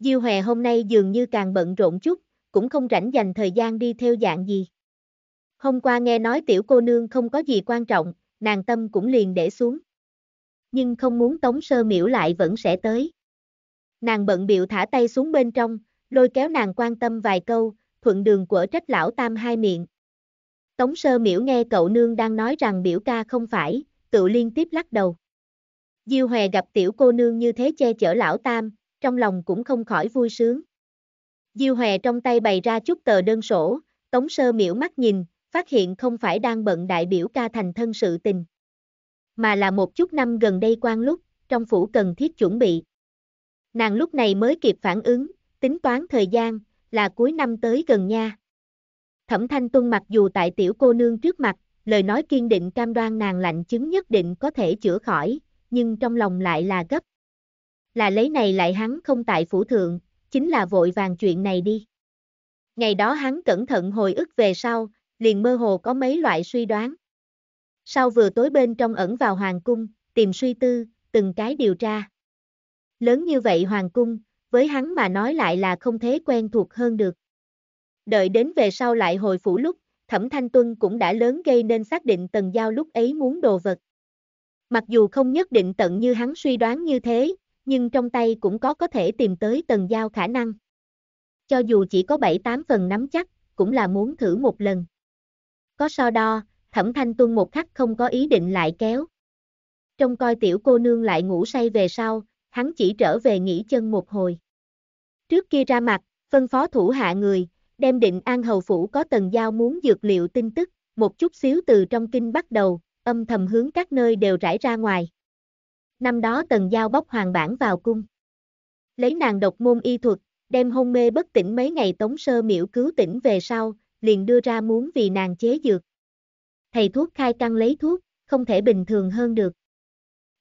Diêu Hòe hôm nay dường như càng bận rộn chút, cũng không rảnh dành thời gian đi theo dạng gì. Hôm qua nghe nói tiểu cô nương không có gì quan trọng, nàng tâm cũng liền để xuống. Nhưng không muốn tống sơ miễu lại vẫn sẽ tới. Nàng bận biểu thả tay xuống bên trong, lôi kéo nàng quan tâm vài câu, thuận đường của trách lão tam hai miệng. Tống sơ miễu nghe cậu nương đang nói rằng biểu ca không phải, tự liên tiếp lắc đầu. Diêu hòe gặp tiểu cô nương như thế che chở lão tam, trong lòng cũng không khỏi vui sướng. Diêu Hòe trong tay bày ra chút tờ đơn sổ, Tống Sơ miễu mắt nhìn, phát hiện không phải đang bận đại biểu ca thành thân sự tình, mà là một chút năm gần đây quan lúc, trong phủ cần thiết chuẩn bị. Nàng lúc này mới kịp phản ứng, tính toán thời gian, là cuối năm tới gần nha. Thẩm Thanh Tuân mặc dù tại tiểu cô nương trước mặt, lời nói kiên định cam đoan nàng lạnh chứng nhất định có thể chữa khỏi, nhưng trong lòng lại là gấp là lấy này lại hắn không tại phủ thượng, chính là vội vàng chuyện này đi. Ngày đó hắn cẩn thận hồi ức về sau, liền mơ hồ có mấy loại suy đoán. Sau vừa tối bên trong ẩn vào hoàng cung, tìm suy tư, từng cái điều tra. Lớn như vậy hoàng cung, với hắn mà nói lại là không thế quen thuộc hơn được. Đợi đến về sau lại hồi phủ lúc, Thẩm Thanh Tuân cũng đã lớn gây nên xác định tầng Giao lúc ấy muốn đồ vật. Mặc dù không nhất định tận như hắn suy đoán như thế, nhưng trong tay cũng có có thể tìm tới tần giao khả năng. Cho dù chỉ có 7-8 phần nắm chắc, cũng là muốn thử một lần. Có so đo, thẩm thanh tuân một khắc không có ý định lại kéo. Trong coi tiểu cô nương lại ngủ say về sau, hắn chỉ trở về nghỉ chân một hồi. Trước kia ra mặt, phân phó thủ hạ người, đem định an hầu phủ có tần giao muốn dược liệu tin tức, một chút xíu từ trong kinh bắt đầu, âm thầm hướng các nơi đều rải ra ngoài. Năm đó tần giao bóc hoàng bản vào cung. Lấy nàng độc môn y thuật, đem hôn mê bất tỉnh mấy ngày tống sơ miễu cứu tỉnh về sau, liền đưa ra muốn vì nàng chế dược. Thầy thuốc khai căn lấy thuốc, không thể bình thường hơn được.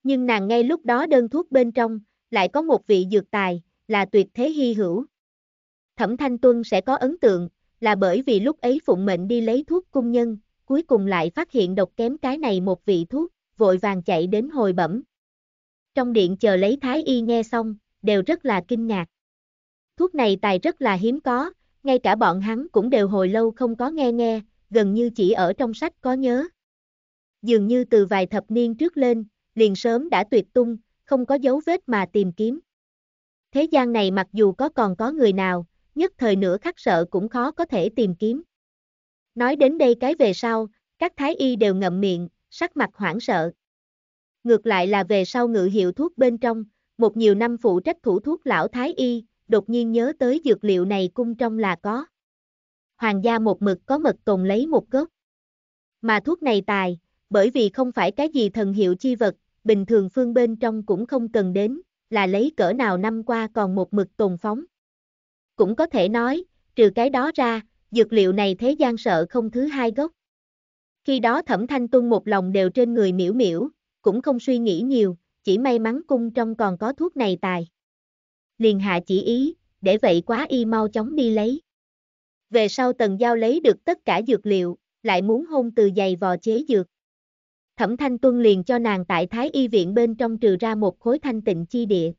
Nhưng nàng ngay lúc đó đơn thuốc bên trong, lại có một vị dược tài, là tuyệt thế hy hữu. Thẩm Thanh Tuân sẽ có ấn tượng, là bởi vì lúc ấy phụng mệnh đi lấy thuốc cung nhân, cuối cùng lại phát hiện độc kém cái này một vị thuốc, vội vàng chạy đến hồi bẩm, trong điện chờ lấy thái y nghe xong, đều rất là kinh ngạc. Thuốc này tài rất là hiếm có, ngay cả bọn hắn cũng đều hồi lâu không có nghe nghe, gần như chỉ ở trong sách có nhớ. Dường như từ vài thập niên trước lên, liền sớm đã tuyệt tung, không có dấu vết mà tìm kiếm. Thế gian này mặc dù có còn có người nào, nhất thời nửa khắc sợ cũng khó có thể tìm kiếm. Nói đến đây cái về sau, các thái y đều ngậm miệng, sắc mặt hoảng sợ ngược lại là về sau ngự hiệu thuốc bên trong, một nhiều năm phụ trách thủ thuốc lão thái y, đột nhiên nhớ tới dược liệu này cung trong là có. Hoàng gia một mực có mật tồn lấy một gốc. Mà thuốc này tài, bởi vì không phải cái gì thần hiệu chi vật, bình thường phương bên trong cũng không cần đến, là lấy cỡ nào năm qua còn một mực tồn phóng. Cũng có thể nói, trừ cái đó ra, dược liệu này thế gian sợ không thứ hai gốc. Khi đó Thẩm Thanh Tuân một lòng đều trên người miễu miễu, cũng không suy nghĩ nhiều, chỉ may mắn cung trong còn có thuốc này tài. Liền hạ chỉ ý, để vậy quá y mau chóng đi lấy. Về sau tần giao lấy được tất cả dược liệu, lại muốn hôn từ giày vò chế dược. Thẩm Thanh Tuân liền cho nàng tại Thái Y viện bên trong trừ ra một khối thanh tịnh chi địa.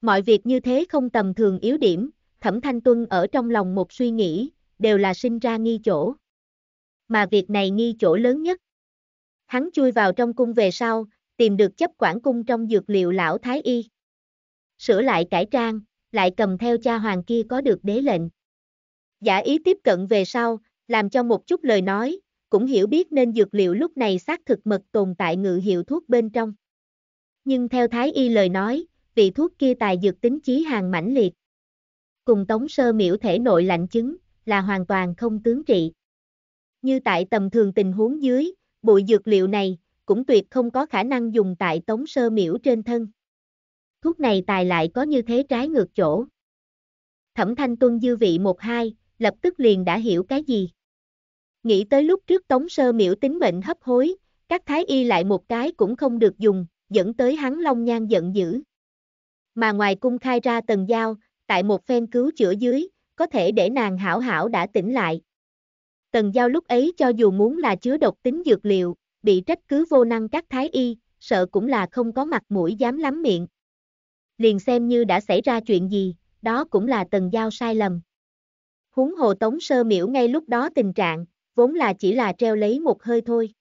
Mọi việc như thế không tầm thường yếu điểm, Thẩm Thanh Tuân ở trong lòng một suy nghĩ, đều là sinh ra nghi chỗ. Mà việc này nghi chỗ lớn nhất, Hắn chui vào trong cung về sau, tìm được chấp quản cung trong dược liệu lão thái y. Sửa lại cải trang, lại cầm theo cha hoàng kia có được đế lệnh. Giả ý tiếp cận về sau, làm cho một chút lời nói, cũng hiểu biết nên dược liệu lúc này xác thực mật tồn tại ngự hiệu thuốc bên trong. Nhưng theo thái y lời nói, vị thuốc kia tài dược tính chí hàng mãnh liệt. Cùng tống sơ miễu thể nội lạnh chứng, là hoàn toàn không tướng trị. Như tại tầm thường tình huống dưới, bụi dược liệu này, cũng tuyệt không có khả năng dùng tại tống sơ miễu trên thân. Thuốc này tài lại có như thế trái ngược chỗ. Thẩm thanh tuân dư vị một hai, lập tức liền đã hiểu cái gì. Nghĩ tới lúc trước tống sơ miễu tính mệnh hấp hối, các thái y lại một cái cũng không được dùng, dẫn tới hắn long nhan giận dữ. Mà ngoài cung khai ra tầng giao, tại một phen cứu chữa dưới, có thể để nàng hảo hảo đã tỉnh lại. Tần Giao lúc ấy cho dù muốn là chứa độc tính dược liệu, bị trách cứ vô năng các thái y, sợ cũng là không có mặt mũi dám lắm miệng. Liền xem như đã xảy ra chuyện gì, đó cũng là Tần Giao sai lầm. Huống hồ Tống Sơ Miễu ngay lúc đó tình trạng, vốn là chỉ là treo lấy một hơi thôi.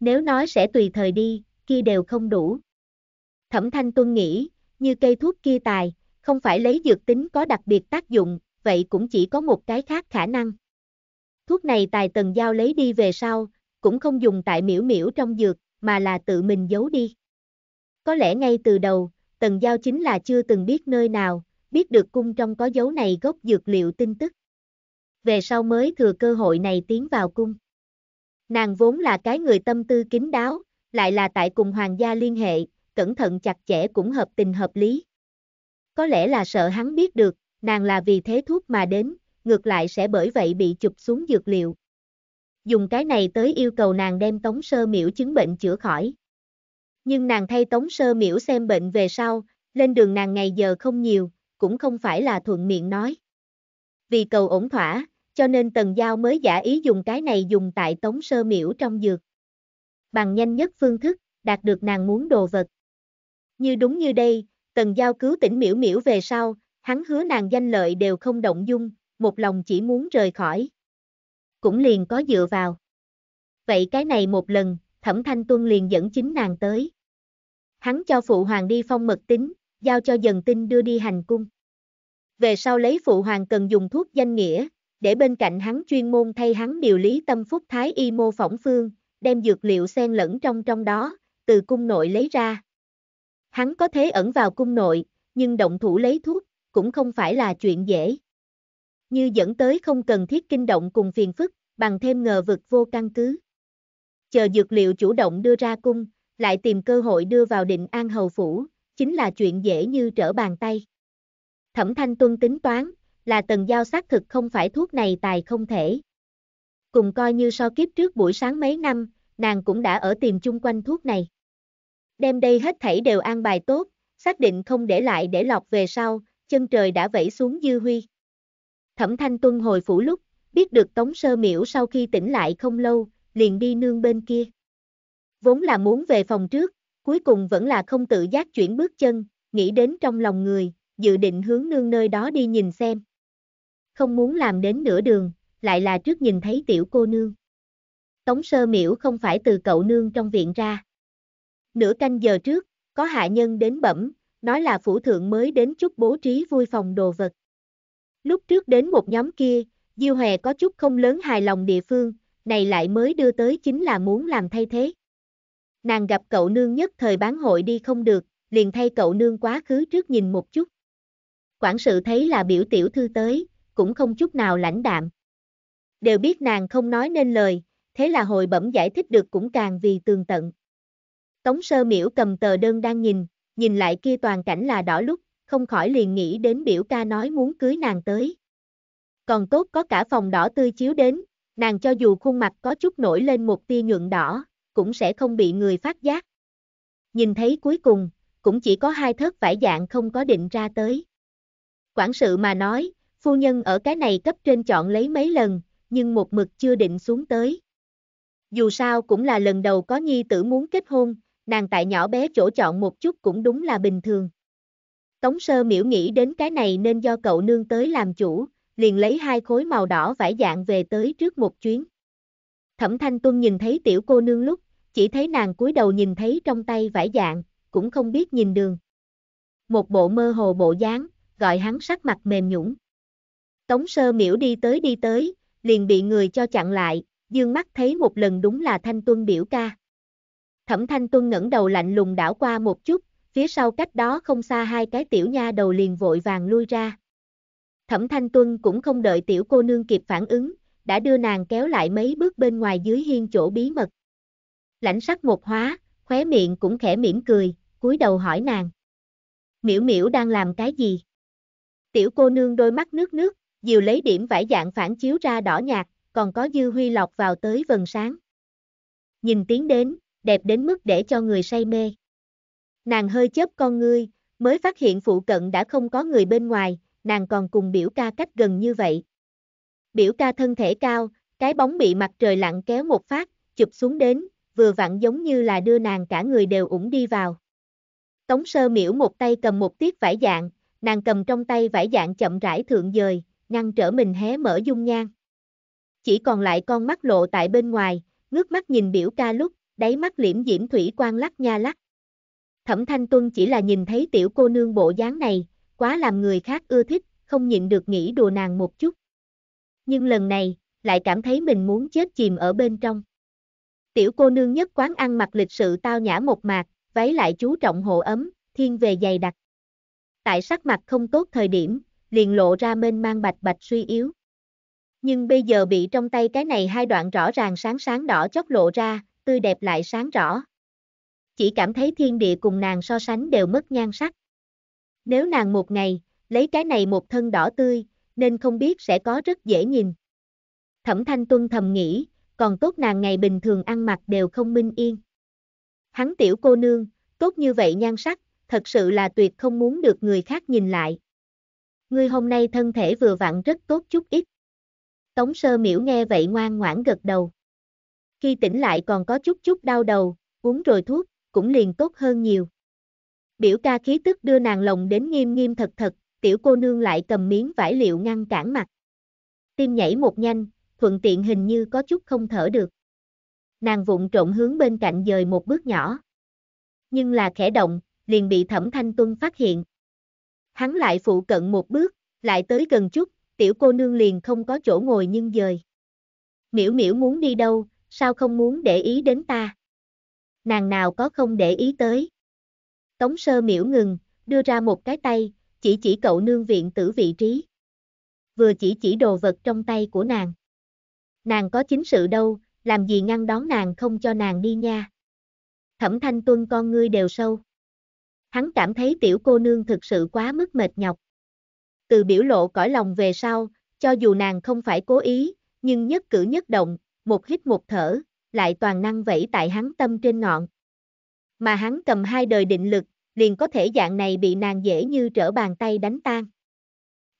Nếu nói sẽ tùy thời đi, kia đều không đủ. Thẩm Thanh Tuân nghĩ, như cây thuốc kia tài, không phải lấy dược tính có đặc biệt tác dụng, vậy cũng chỉ có một cái khác khả năng. Thuốc này tài tần giao lấy đi về sau, cũng không dùng tại miễu miễu trong dược, mà là tự mình giấu đi. Có lẽ ngay từ đầu, tần giao chính là chưa từng biết nơi nào, biết được cung trong có dấu này gốc dược liệu tin tức. Về sau mới thừa cơ hội này tiến vào cung. Nàng vốn là cái người tâm tư kín đáo, lại là tại cùng hoàng gia liên hệ, cẩn thận chặt chẽ cũng hợp tình hợp lý. Có lẽ là sợ hắn biết được, nàng là vì thế thuốc mà đến, ngược lại sẽ bởi vậy bị chụp xuống dược liệu. Dùng cái này tới yêu cầu nàng đem Tống Sơ Miễu chứng bệnh chữa khỏi. Nhưng nàng thay Tống Sơ Miễu xem bệnh về sau, lên đường nàng ngày giờ không nhiều, cũng không phải là thuận miệng nói. Vì cầu ổn thỏa, cho nên Tần Giao mới giả ý dùng cái này dùng tại Tống Sơ Miễu trong dược. Bằng nhanh nhất phương thức, đạt được nàng muốn đồ vật. Như đúng như đây, Tần Giao cứu tỉnh Miễu Miễu về sau, hắn hứa nàng danh lợi đều không động dung, một lòng chỉ muốn rời khỏi. Cũng liền có dựa vào. Vậy cái này một lần, Thẩm Thanh Tuân liền dẫn chính nàng tới. Hắn cho phụ hoàng đi phong mật tính, giao cho dần tinh đưa đi hành cung. Về sau lấy phụ hoàng cần dùng thuốc danh nghĩa, để bên cạnh hắn chuyên môn thay hắn điều lý tâm phúc thái y mô phỏng phương, đem dược liệu xen lẫn trong trong đó, từ cung nội lấy ra. Hắn có thế ẩn vào cung nội, nhưng động thủ lấy thuốc, cũng không phải là chuyện dễ như dẫn tới không cần thiết kinh động cùng phiền phức, bằng thêm ngờ vực vô căn cứ. Chờ dược liệu chủ động đưa ra cung, lại tìm cơ hội đưa vào định an hầu phủ, chính là chuyện dễ như trở bàn tay. Thẩm Thanh Tuân tính toán, là tần giao xác thực không phải thuốc này tài không thể. Cùng coi như so kiếp trước buổi sáng mấy năm, nàng cũng đã ở tìm chung quanh thuốc này. Đêm đây hết thảy đều an bài tốt, xác định không để lại để lọc về sau, chân trời đã vẫy xuống dư huy. Thẩm Thanh Tuân hồi phủ lúc, biết được Tống Sơ Miễu sau khi tỉnh lại không lâu, liền đi nương bên kia. Vốn là muốn về phòng trước, cuối cùng vẫn là không tự giác chuyển bước chân, nghĩ đến trong lòng người, dự định hướng nương nơi đó đi nhìn xem. Không muốn làm đến nửa đường, lại là trước nhìn thấy tiểu cô nương. Tống Sơ Miễu không phải từ cậu nương trong viện ra. Nửa canh giờ trước, có hạ nhân đến bẩm, nói là phủ thượng mới đến chút bố trí vui phòng đồ vật. Lúc trước đến một nhóm kia, Diêu Hòe có chút không lớn hài lòng địa phương, này lại mới đưa tới chính là muốn làm thay thế. Nàng gặp cậu nương nhất thời bán hội đi không được, liền thay cậu nương quá khứ trước nhìn một chút. Quản sự thấy là biểu tiểu thư tới, cũng không chút nào lãnh đạm. Đều biết nàng không nói nên lời, thế là hồi bẩm giải thích được cũng càng vì tường tận. Tống sơ miễu cầm tờ đơn đang nhìn, nhìn lại kia toàn cảnh là đỏ lúc, không khỏi liền nghĩ đến biểu ca nói muốn cưới nàng tới. Còn tốt có cả phòng đỏ tươi chiếu đến, nàng cho dù khuôn mặt có chút nổi lên một tia nhuận đỏ, cũng sẽ không bị người phát giác. Nhìn thấy cuối cùng, cũng chỉ có hai thớt vải dạng không có định ra tới. Quản sự mà nói, phu nhân ở cái này cấp trên chọn lấy mấy lần, nhưng một mực chưa định xuống tới. Dù sao cũng là lần đầu có nhi tử muốn kết hôn, nàng tại nhỏ bé chỗ chọn một chút cũng đúng là bình thường. Tống sơ miễu nghĩ đến cái này nên do cậu nương tới làm chủ, liền lấy hai khối màu đỏ vải dạng về tới trước một chuyến. Thẩm thanh tuân nhìn thấy tiểu cô nương lúc, chỉ thấy nàng cúi đầu nhìn thấy trong tay vải dạng, cũng không biết nhìn đường. Một bộ mơ hồ bộ dáng, gọi hắn sắc mặt mềm nhũng. Tống sơ miễu đi tới đi tới, liền bị người cho chặn lại, dương mắt thấy một lần đúng là thanh tuân biểu ca. Thẩm thanh tuân ngẩng đầu lạnh lùng đảo qua một chút, phía sau cách đó không xa hai cái tiểu nha đầu liền vội vàng lui ra. Thẩm Thanh Tuân cũng không đợi tiểu cô nương kịp phản ứng, đã đưa nàng kéo lại mấy bước bên ngoài dưới hiên chỗ bí mật. Lãnh sắc một hóa, khóe miệng cũng khẽ mỉm cười, cúi đầu hỏi nàng. Miễu miễu đang làm cái gì? Tiểu cô nương đôi mắt nước nước, dìu lấy điểm vải dạng phản chiếu ra đỏ nhạt, còn có dư huy lọc vào tới vần sáng. Nhìn tiếng đến, đẹp đến mức để cho người say mê. Nàng hơi chớp con ngươi, mới phát hiện phụ cận đã không có người bên ngoài, nàng còn cùng biểu ca cách gần như vậy. Biểu ca thân thể cao, cái bóng bị mặt trời lặn kéo một phát, chụp xuống đến, vừa vặn giống như là đưa nàng cả người đều ủng đi vào. Tống sơ miễu một tay cầm một tiết vải dạng, nàng cầm trong tay vải dạng chậm rãi thượng dời, ngăn trở mình hé mở dung nhan. Chỉ còn lại con mắt lộ tại bên ngoài, ngước mắt nhìn biểu ca lúc, đáy mắt liễm diễm thủy quan lắc nha lắc. Thẩm Thanh Tuân chỉ là nhìn thấy tiểu cô nương bộ dáng này, quá làm người khác ưa thích, không nhịn được nghĩ đùa nàng một chút. Nhưng lần này, lại cảm thấy mình muốn chết chìm ở bên trong. Tiểu cô nương nhất quán ăn mặc lịch sự tao nhã một mạc, váy lại chú trọng hộ ấm, thiên về dày đặc. Tại sắc mặt không tốt thời điểm, liền lộ ra mênh mang bạch bạch suy yếu. Nhưng bây giờ bị trong tay cái này hai đoạn rõ ràng sáng sáng đỏ chốc lộ ra, tươi đẹp lại sáng rõ chỉ cảm thấy thiên địa cùng nàng so sánh đều mất nhan sắc. Nếu nàng một ngày, lấy cái này một thân đỏ tươi, nên không biết sẽ có rất dễ nhìn. Thẩm Thanh Tuân thầm nghĩ, còn tốt nàng ngày bình thường ăn mặc đều không minh yên. Hắn tiểu cô nương, tốt như vậy nhan sắc, thật sự là tuyệt không muốn được người khác nhìn lại. Ngươi hôm nay thân thể vừa vặn rất tốt chút ít. Tống sơ miễu nghe vậy ngoan ngoãn gật đầu. Khi tỉnh lại còn có chút chút đau đầu, uống rồi thuốc, cũng liền tốt hơn nhiều. Biểu ca khí tức đưa nàng lồng đến nghiêm nghiêm thật thật, tiểu cô nương lại cầm miếng vải liệu ngăn cản mặt. Tim nhảy một nhanh, thuận tiện hình như có chút không thở được. Nàng vụng trộn hướng bên cạnh dời một bước nhỏ. Nhưng là khẽ động, liền bị thẩm thanh tuân phát hiện. Hắn lại phụ cận một bước, lại tới gần chút, tiểu cô nương liền không có chỗ ngồi nhưng dời. Miễu miễu muốn đi đâu, sao không muốn để ý đến ta? nàng nào có không để ý tới. Tống sơ miễu ngừng, đưa ra một cái tay, chỉ chỉ cậu nương viện tử vị trí. Vừa chỉ chỉ đồ vật trong tay của nàng. Nàng có chính sự đâu, làm gì ngăn đón nàng không cho nàng đi nha. Thẩm thanh tuân con ngươi đều sâu. Hắn cảm thấy tiểu cô nương thực sự quá mức mệt nhọc. Từ biểu lộ cõi lòng về sau, cho dù nàng không phải cố ý, nhưng nhất cử nhất động, một hít một thở, lại toàn năng vẫy tại hắn tâm trên ngọn. Mà hắn cầm hai đời định lực, liền có thể dạng này bị nàng dễ như trở bàn tay đánh tan.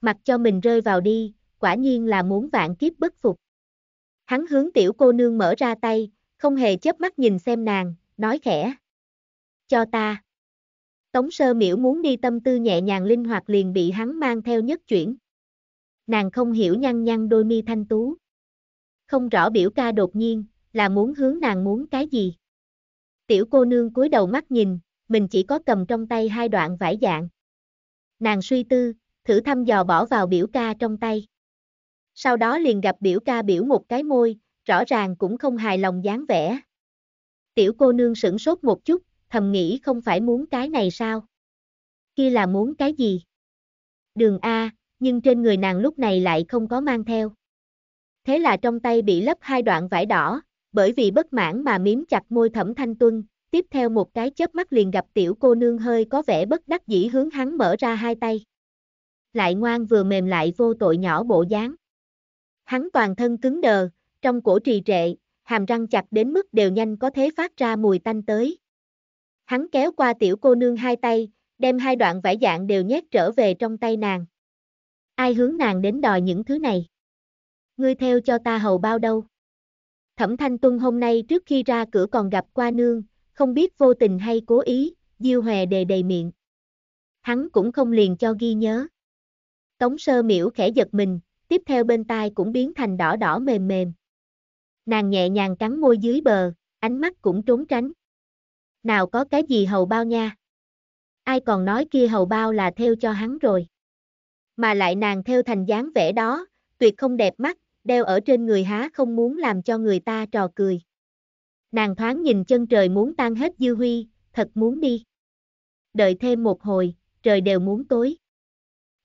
Mặc cho mình rơi vào đi, quả nhiên là muốn vạn kiếp bất phục. Hắn hướng tiểu cô nương mở ra tay, không hề chớp mắt nhìn xem nàng, nói khẽ. Cho ta. Tống sơ miễu muốn đi tâm tư nhẹ nhàng linh hoạt liền bị hắn mang theo nhất chuyển. Nàng không hiểu nhăn nhăn đôi mi thanh tú. Không rõ biểu ca đột nhiên, là muốn hướng nàng muốn cái gì. Tiểu cô nương cúi đầu mắt nhìn, mình chỉ có cầm trong tay hai đoạn vải dạng. Nàng suy tư, thử thăm dò bỏ vào biểu ca trong tay. Sau đó liền gặp biểu ca biểu một cái môi, rõ ràng cũng không hài lòng dáng vẻ. Tiểu cô nương sửng sốt một chút, thầm nghĩ không phải muốn cái này sao? Kia là muốn cái gì? Đường A, nhưng trên người nàng lúc này lại không có mang theo. Thế là trong tay bị lấp hai đoạn vải đỏ, bởi vì bất mãn mà miếm chặt môi thẩm thanh tuân, tiếp theo một cái chớp mắt liền gặp tiểu cô nương hơi có vẻ bất đắc dĩ hướng hắn mở ra hai tay. Lại ngoan vừa mềm lại vô tội nhỏ bộ dáng. Hắn toàn thân cứng đờ, trong cổ trì trệ, hàm răng chặt đến mức đều nhanh có thể phát ra mùi tanh tới. Hắn kéo qua tiểu cô nương hai tay, đem hai đoạn vải dạng đều nhét trở về trong tay nàng. Ai hướng nàng đến đòi những thứ này? Ngươi theo cho ta hầu bao đâu? Thẩm Thanh Tuân hôm nay trước khi ra cửa còn gặp qua nương, không biết vô tình hay cố ý, Diêu Hòe đề đầy miệng. Hắn cũng không liền cho ghi nhớ. Tống sơ miễu khẽ giật mình, tiếp theo bên tai cũng biến thành đỏ đỏ mềm mềm. Nàng nhẹ nhàng cắn môi dưới bờ, ánh mắt cũng trốn tránh. Nào có cái gì hầu bao nha? Ai còn nói kia hầu bao là theo cho hắn rồi. Mà lại nàng theo thành dáng vẻ đó, tuyệt không đẹp mắt, đeo ở trên người há không muốn làm cho người ta trò cười. Nàng thoáng nhìn chân trời muốn tan hết dư huy, thật muốn đi. Đợi thêm một hồi, trời đều muốn tối.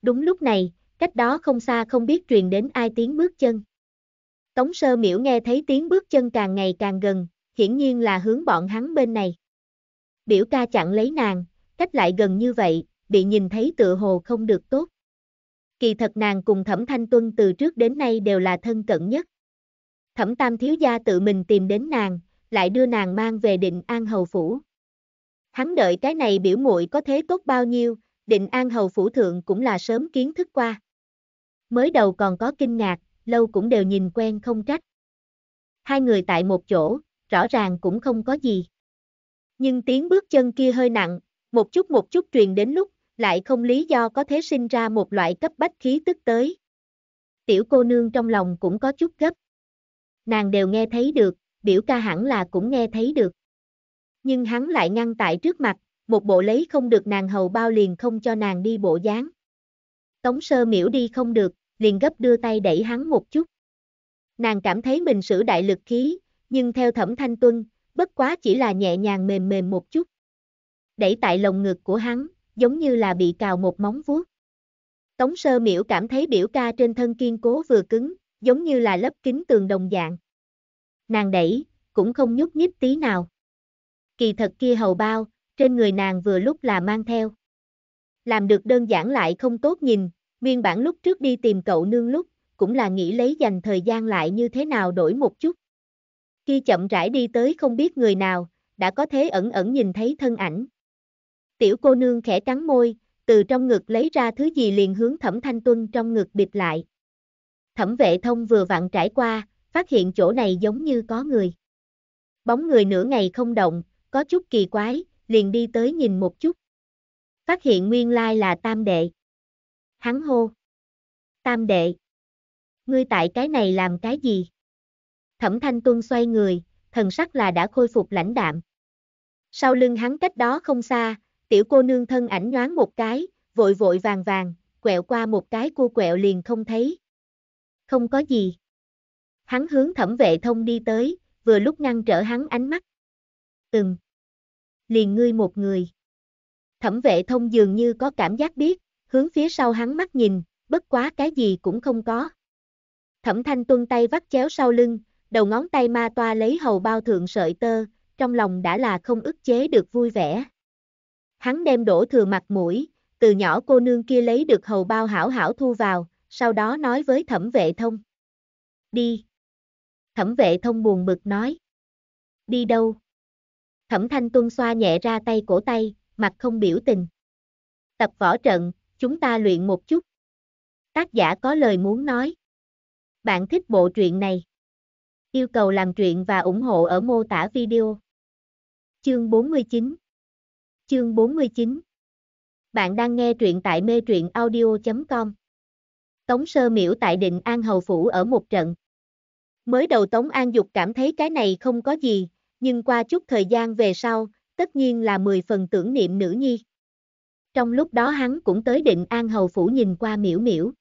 Đúng lúc này, cách đó không xa không biết truyền đến ai tiếng bước chân. Tống sơ miễu nghe thấy tiếng bước chân càng ngày càng gần, hiển nhiên là hướng bọn hắn bên này. Biểu ca chặn lấy nàng, cách lại gần như vậy, bị nhìn thấy tựa hồ không được tốt kỳ thật nàng cùng Thẩm Thanh Tuân từ trước đến nay đều là thân cận nhất. Thẩm Tam Thiếu Gia tự mình tìm đến nàng, lại đưa nàng mang về định An Hầu Phủ. Hắn đợi cái này biểu muội có thế tốt bao nhiêu, định An Hầu Phủ Thượng cũng là sớm kiến thức qua. Mới đầu còn có kinh ngạc, lâu cũng đều nhìn quen không trách. Hai người tại một chỗ, rõ ràng cũng không có gì. Nhưng tiếng bước chân kia hơi nặng, một chút một chút truyền đến lúc lại không lý do có thể sinh ra một loại cấp bách khí tức tới. Tiểu cô nương trong lòng cũng có chút gấp. Nàng đều nghe thấy được, biểu ca hẳn là cũng nghe thấy được. Nhưng hắn lại ngăn tại trước mặt, một bộ lấy không được nàng hầu bao liền không cho nàng đi bộ dáng. Tống sơ miễu đi không được, liền gấp đưa tay đẩy hắn một chút. Nàng cảm thấy mình sử đại lực khí, nhưng theo thẩm thanh tuân, bất quá chỉ là nhẹ nhàng mềm mềm một chút. Đẩy tại lồng ngực của hắn, giống như là bị cào một móng vuốt. Tống sơ miễu cảm thấy biểu ca trên thân kiên cố vừa cứng, giống như là lớp kính tường đồng dạng. Nàng đẩy, cũng không nhúc nhích tí nào. Kỳ thật kia hầu bao, trên người nàng vừa lúc là mang theo. Làm được đơn giản lại không tốt nhìn, nguyên bản lúc trước đi tìm cậu nương lúc, cũng là nghĩ lấy dành thời gian lại như thế nào đổi một chút. Khi chậm rãi đi tới không biết người nào, đã có thế ẩn ẩn nhìn thấy thân ảnh. Tiểu cô nương khẽ cắn môi, từ trong ngực lấy ra thứ gì liền hướng thẩm thanh tuân trong ngực bịt lại. Thẩm vệ thông vừa vặn trải qua, phát hiện chỗ này giống như có người. Bóng người nửa ngày không động, có chút kỳ quái, liền đi tới nhìn một chút. Phát hiện nguyên lai là tam đệ. Hắn hô. Tam đệ. Ngươi tại cái này làm cái gì? Thẩm thanh tuân xoay người, thần sắc là đã khôi phục lãnh đạm. Sau lưng hắn cách đó không xa, tiểu cô nương thân ảnh nhoáng một cái, vội vội vàng vàng, quẹo qua một cái cua quẹo liền không thấy. Không có gì. Hắn hướng thẩm vệ thông đi tới, vừa lúc ngăn trở hắn ánh mắt. Từng. Liền ngươi một người. Thẩm vệ thông dường như có cảm giác biết, hướng phía sau hắn mắt nhìn, bất quá cái gì cũng không có. Thẩm thanh tuân tay vắt chéo sau lưng, đầu ngón tay ma toa lấy hầu bao thượng sợi tơ, trong lòng đã là không ức chế được vui vẻ. Hắn đem đổ thừa mặt mũi, từ nhỏ cô nương kia lấy được hầu bao hảo hảo thu vào, sau đó nói với thẩm vệ thông. Đi. Thẩm vệ thông buồn bực nói. Đi đâu? Thẩm thanh tuân xoa nhẹ ra tay cổ tay, mặt không biểu tình. Tập võ trận, chúng ta luyện một chút. Tác giả có lời muốn nói. Bạn thích bộ truyện này? Yêu cầu làm truyện và ủng hộ ở mô tả video. Chương 49 Chương 49 Bạn đang nghe truyện tại mê truyện audio.com Tống sơ miễu tại định An Hầu Phủ ở một trận. Mới đầu Tống An Dục cảm thấy cái này không có gì, nhưng qua chút thời gian về sau, tất nhiên là 10 phần tưởng niệm nữ nhi. Trong lúc đó hắn cũng tới định An Hầu Phủ nhìn qua miễu miễu.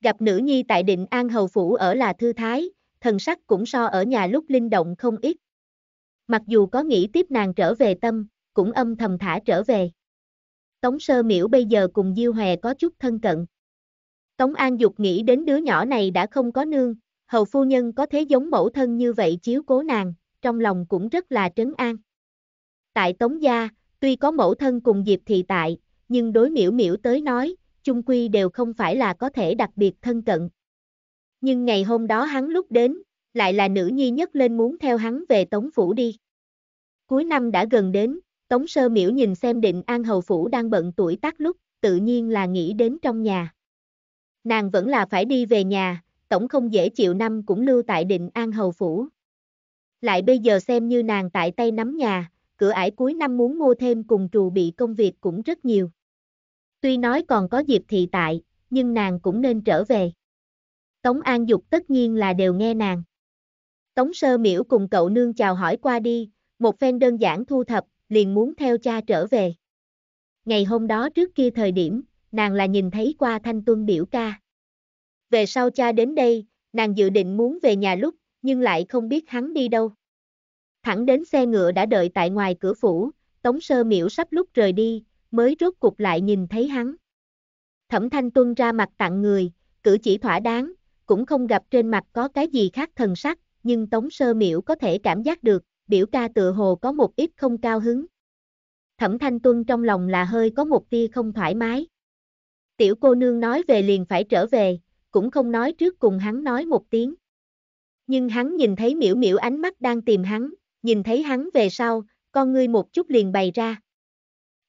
Gặp nữ nhi tại định An Hầu Phủ ở là thư thái, thần sắc cũng so ở nhà lúc linh động không ít. Mặc dù có nghĩ tiếp nàng trở về tâm, cũng âm thầm thả trở về. Tống Sơ Miễu bây giờ cùng Diêu Hòe có chút thân cận. Tống An Dục nghĩ đến đứa nhỏ này đã không có nương, hầu phu nhân có thế giống mẫu thân như vậy chiếu cố nàng, trong lòng cũng rất là trấn an. Tại Tống Gia, tuy có mẫu thân cùng Diệp Thị tại, nhưng đối miễu miễu tới nói, chung quy đều không phải là có thể đặc biệt thân cận. Nhưng ngày hôm đó hắn lúc đến, lại là nữ nhi nhất lên muốn theo hắn về Tống Phủ đi. Cuối năm đã gần đến, Tống Sơ Miễu nhìn xem định An Hầu Phủ đang bận tuổi tác lúc, tự nhiên là nghĩ đến trong nhà. Nàng vẫn là phải đi về nhà, tổng không dễ chịu năm cũng lưu tại định An Hầu Phủ. Lại bây giờ xem như nàng tại tay nắm nhà, cửa ải cuối năm muốn mua thêm cùng trù bị công việc cũng rất nhiều. Tuy nói còn có dịp thì tại, nhưng nàng cũng nên trở về. Tống An Dục tất nhiên là đều nghe nàng. Tống Sơ Miễu cùng cậu nương chào hỏi qua đi, một phen đơn giản thu thập, liền muốn theo cha trở về. Ngày hôm đó trước kia thời điểm, nàng là nhìn thấy qua thanh tuân biểu ca. Về sau cha đến đây, nàng dự định muốn về nhà lúc, nhưng lại không biết hắn đi đâu. Thẳng đến xe ngựa đã đợi tại ngoài cửa phủ, Tống Sơ Miễu sắp lúc rời đi, mới rốt cục lại nhìn thấy hắn. Thẩm Thanh Tuân ra mặt tặng người, cử chỉ thỏa đáng, cũng không gặp trên mặt có cái gì khác thần sắc, nhưng Tống Sơ Miễu có thể cảm giác được, biểu ca tựa hồ có một ít không cao hứng. Thẩm Thanh Tuân trong lòng là hơi có một tia không thoải mái. Tiểu cô nương nói về liền phải trở về, cũng không nói trước cùng hắn nói một tiếng. Nhưng hắn nhìn thấy miễu miễu ánh mắt đang tìm hắn, nhìn thấy hắn về sau, con ngươi một chút liền bày ra.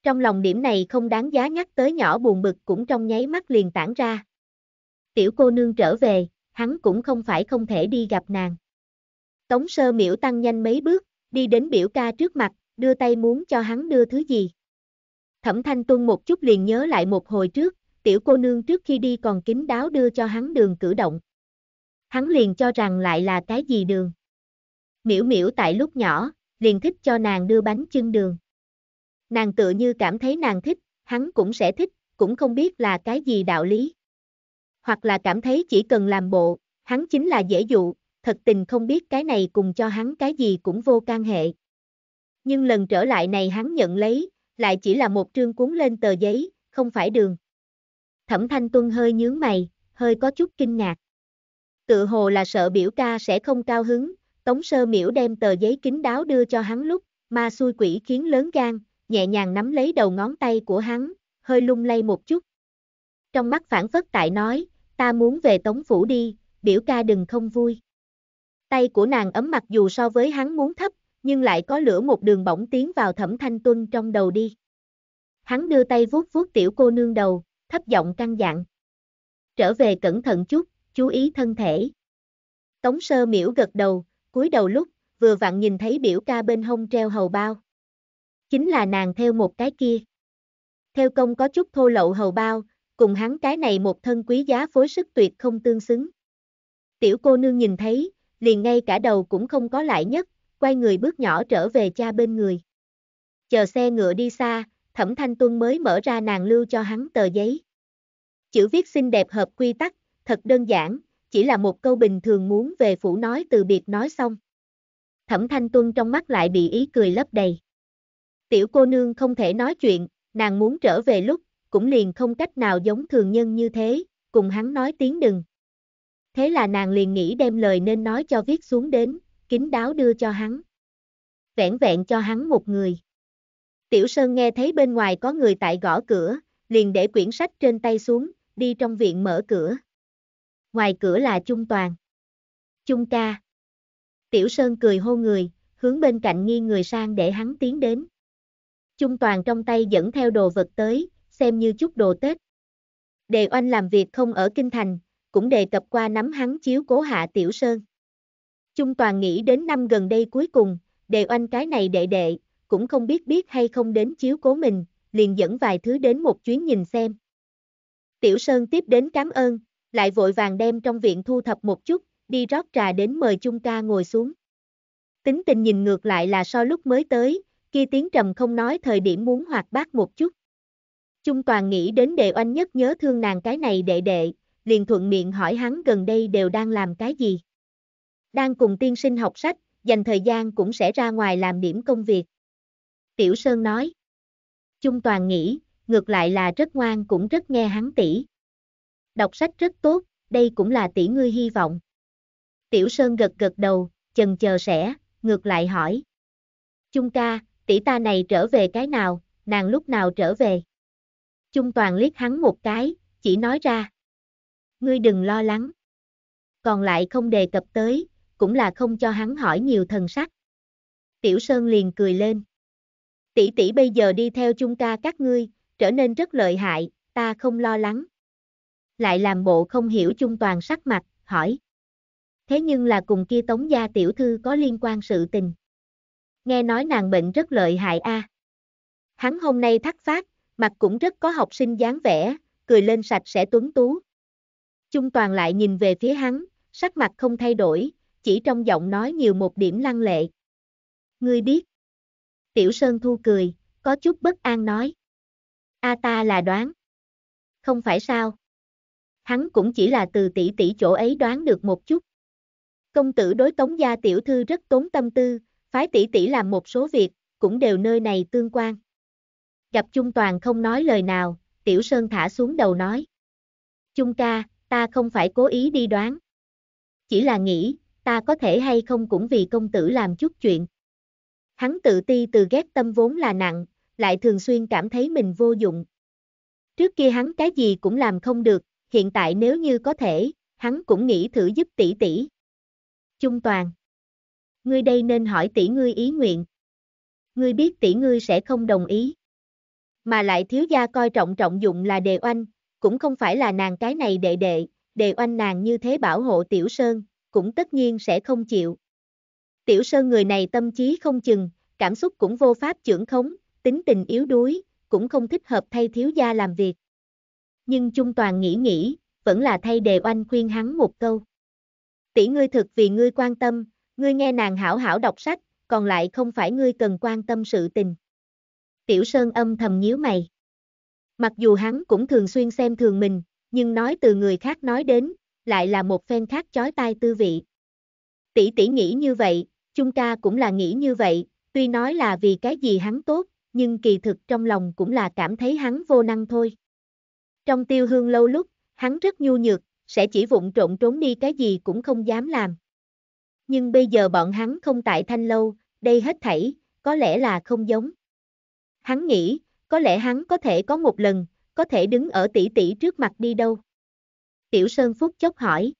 Trong lòng điểm này không đáng giá nhắc tới nhỏ buồn bực cũng trong nháy mắt liền tản ra. Tiểu cô nương trở về, hắn cũng không phải không thể đi gặp nàng. Tống sơ miễu tăng nhanh mấy bước, đi đến biểu ca trước mặt, đưa tay muốn cho hắn đưa thứ gì. Thẩm Thanh Tuân một chút liền nhớ lại một hồi trước, tiểu cô nương trước khi đi còn kính đáo đưa cho hắn đường cử động. Hắn liền cho rằng lại là cái gì đường. Miễu miễu tại lúc nhỏ, liền thích cho nàng đưa bánh chưng đường. Nàng tự như cảm thấy nàng thích, hắn cũng sẽ thích, cũng không biết là cái gì đạo lý. Hoặc là cảm thấy chỉ cần làm bộ, hắn chính là dễ dụ, thật tình không biết cái này cùng cho hắn cái gì cũng vô can hệ. Nhưng lần trở lại này hắn nhận lấy, lại chỉ là một trương cuốn lên tờ giấy, không phải đường. Thẩm Thanh Tuân hơi nhướng mày, hơi có chút kinh ngạc. Tự hồ là sợ biểu ca sẽ không cao hứng, Tống Sơ Miễu đem tờ giấy kín đáo đưa cho hắn lúc, ma xui quỷ khiến lớn gan, nhẹ nhàng nắm lấy đầu ngón tay của hắn, hơi lung lay một chút. Trong mắt phản phất tại nói, ta muốn về Tống Phủ đi, biểu ca đừng không vui. Tay của nàng ấm mặc dù so với hắn muốn thấp, nhưng lại có lửa một đường bỏng tiến vào thẩm thanh tuân trong đầu đi. Hắn đưa tay vuốt vuốt tiểu cô nương đầu, thấp giọng căn dặn. Trở về cẩn thận chút, chú ý thân thể. Tống sơ miễu gật đầu, cúi đầu lúc, vừa vặn nhìn thấy biểu ca bên hông treo hầu bao. Chính là nàng theo một cái kia. Theo công có chút thô lậu hầu bao, cùng hắn cái này một thân quý giá phối sức tuyệt không tương xứng. Tiểu cô nương nhìn thấy, liền ngay cả đầu cũng không có lại nhất, quay người bước nhỏ trở về cha bên người. Chờ xe ngựa đi xa, Thẩm Thanh Tuân mới mở ra nàng lưu cho hắn tờ giấy. Chữ viết xinh đẹp hợp quy tắc, thật đơn giản, chỉ là một câu bình thường muốn về phủ nói từ biệt nói xong. Thẩm Thanh Tuân trong mắt lại bị ý cười lấp đầy. Tiểu cô nương không thể nói chuyện, nàng muốn trở về lúc, cũng liền không cách nào giống thường nhân như thế, cùng hắn nói tiếng đừng. Thế là nàng liền nghĩ đem lời nên nói cho viết xuống đến, kín đáo đưa cho hắn. Vẹn vẹn cho hắn một người. Tiểu Sơn nghe thấy bên ngoài có người tại gõ cửa, liền để quyển sách trên tay xuống, đi trong viện mở cửa. Ngoài cửa là Trung Toàn. Trung ca. Tiểu Sơn cười hô người, hướng bên cạnh nghi người sang để hắn tiến đến. Trung Toàn trong tay dẫn theo đồ vật tới, xem như chút đồ Tết. Đề oanh làm việc không ở Kinh Thành, cũng đề cập qua nắm hắn chiếu cố hạ tiểu sơn. trung toàn nghĩ đến năm gần đây cuối cùng, đề oanh cái này đệ đệ, cũng không biết biết hay không đến chiếu cố mình, liền dẫn vài thứ đến một chuyến nhìn xem. Tiểu Sơn tiếp đến cảm ơn, lại vội vàng đem trong viện thu thập một chút, đi rót trà đến mời trung ca ngồi xuống. Tính tình nhìn ngược lại là so lúc mới tới, kia tiếng trầm không nói thời điểm muốn hoạt bát một chút. trung toàn nghĩ đến đệ oanh nhất nhớ thương nàng cái này đệ đệ, liền thuận miệng hỏi hắn gần đây đều đang làm cái gì. Đang cùng tiên sinh học sách, dành thời gian cũng sẽ ra ngoài làm điểm công việc. Tiểu Sơn nói. Trung Toàn nghĩ, ngược lại là rất ngoan cũng rất nghe hắn tỷ. Đọc sách rất tốt, đây cũng là tỷ ngươi hy vọng. Tiểu Sơn gật gật đầu, chần chờ sẽ, ngược lại hỏi. Trung ca, tỷ ta này trở về cái nào, nàng lúc nào trở về? Trung Toàn liếc hắn một cái, chỉ nói ra ngươi đừng lo lắng. Còn lại không đề cập tới, cũng là không cho hắn hỏi nhiều thần sắc. Tiểu Sơn liền cười lên. Tỷ tỷ bây giờ đi theo chung ca các ngươi, trở nên rất lợi hại, ta không lo lắng. Lại làm bộ không hiểu chung toàn sắc mặt, hỏi. Thế nhưng là cùng kia tống gia tiểu thư có liên quan sự tình. Nghe nói nàng bệnh rất lợi hại a. À. Hắn hôm nay thắc phát, mặt cũng rất có học sinh dáng vẻ, cười lên sạch sẽ tuấn tú. Trung Toàn lại nhìn về phía hắn, sắc mặt không thay đổi, chỉ trong giọng nói nhiều một điểm lăng lệ. Ngươi biết. Tiểu Sơn Thu cười, có chút bất an nói. A ta là đoán. Không phải sao. Hắn cũng chỉ là từ tỷ tỷ chỗ ấy đoán được một chút. Công tử đối tống gia tiểu thư rất tốn tâm tư, phái tỷ tỷ làm một số việc, cũng đều nơi này tương quan. Gặp Trung Toàn không nói lời nào, Tiểu Sơn thả xuống đầu nói. Trung ca, ta không phải cố ý đi đoán. Chỉ là nghĩ, ta có thể hay không cũng vì công tử làm chút chuyện. Hắn tự ti từ ghét tâm vốn là nặng, lại thường xuyên cảm thấy mình vô dụng. Trước kia hắn cái gì cũng làm không được, hiện tại nếu như có thể, hắn cũng nghĩ thử giúp tỷ tỷ. Trung toàn. Ngươi đây nên hỏi tỷ ngươi ý nguyện. Ngươi biết tỷ ngươi sẽ không đồng ý. Mà lại thiếu gia coi trọng trọng dụng là đề oanh, cũng không phải là nàng cái này đệ đệ, đệ oanh nàng như thế bảo hộ Tiểu Sơn, cũng tất nhiên sẽ không chịu. Tiểu Sơn người này tâm trí không chừng, cảm xúc cũng vô pháp trưởng khống, tính tình yếu đuối, cũng không thích hợp thay thiếu gia làm việc. Nhưng Trung Toàn nghĩ nghĩ, vẫn là thay đề oanh khuyên hắn một câu. Tỷ ngươi thực vì ngươi quan tâm, ngươi nghe nàng hảo hảo đọc sách, còn lại không phải ngươi cần quan tâm sự tình. Tiểu Sơn âm thầm nhíu mày. Mặc dù hắn cũng thường xuyên xem thường mình, nhưng nói từ người khác nói đến, lại là một phen khác chói tai tư vị. Tỷ tỷ nghĩ như vậy, Chung ca cũng là nghĩ như vậy, tuy nói là vì cái gì hắn tốt, nhưng kỳ thực trong lòng cũng là cảm thấy hắn vô năng thôi. Trong tiêu hương lâu lúc, hắn rất nhu nhược, sẽ chỉ vụng trộn trốn đi cái gì cũng không dám làm. Nhưng bây giờ bọn hắn không tại thanh lâu, đây hết thảy, có lẽ là không giống. Hắn nghĩ, có lẽ hắn có thể có một lần, có thể đứng ở tỷ tỷ trước mặt đi đâu. Tiểu Sơn Phúc chốc hỏi.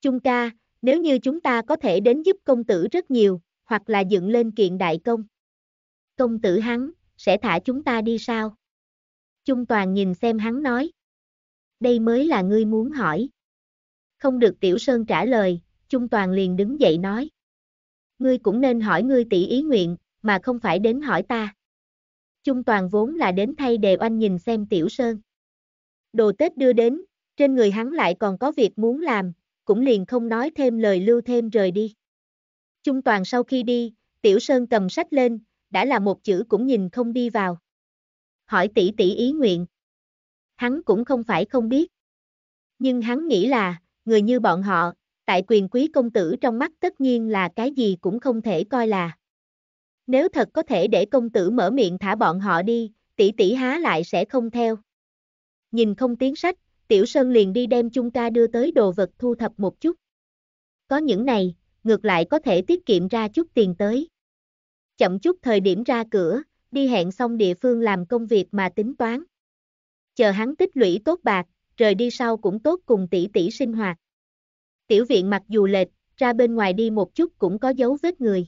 Trung ca, nếu như chúng ta có thể đến giúp công tử rất nhiều, hoặc là dựng lên kiện đại công. Công tử hắn, sẽ thả chúng ta đi sao? Trung Toàn nhìn xem hắn nói. Đây mới là ngươi muốn hỏi. Không được Tiểu Sơn trả lời, Trung Toàn liền đứng dậy nói. Ngươi cũng nên hỏi ngươi tỷ ý nguyện, mà không phải đến hỏi ta. Trung Toàn vốn là đến thay đề oanh nhìn xem Tiểu Sơn. Đồ Tết đưa đến, trên người hắn lại còn có việc muốn làm, cũng liền không nói thêm lời lưu thêm rời đi. Trung Toàn sau khi đi, Tiểu Sơn cầm sách lên, đã là một chữ cũng nhìn không đi vào. Hỏi tỷ tỷ ý nguyện. Hắn cũng không phải không biết. Nhưng hắn nghĩ là, người như bọn họ, tại quyền quý công tử trong mắt tất nhiên là cái gì cũng không thể coi là. Nếu thật có thể để công tử mở miệng thả bọn họ đi, tỷ tỷ há lại sẽ không theo. Nhìn không tiếng sách, Tiểu Sơn liền đi đem Chung ca đưa tới đồ vật thu thập một chút. Có những này, ngược lại có thể tiết kiệm ra chút tiền tới. Chậm chút thời điểm ra cửa, đi hẹn xong địa phương làm công việc mà tính toán. Chờ hắn tích lũy tốt bạc, rời đi sau cũng tốt cùng tỷ tỷ sinh hoạt. Tiểu viện mặc dù lệch, ra bên ngoài đi một chút cũng có dấu vết người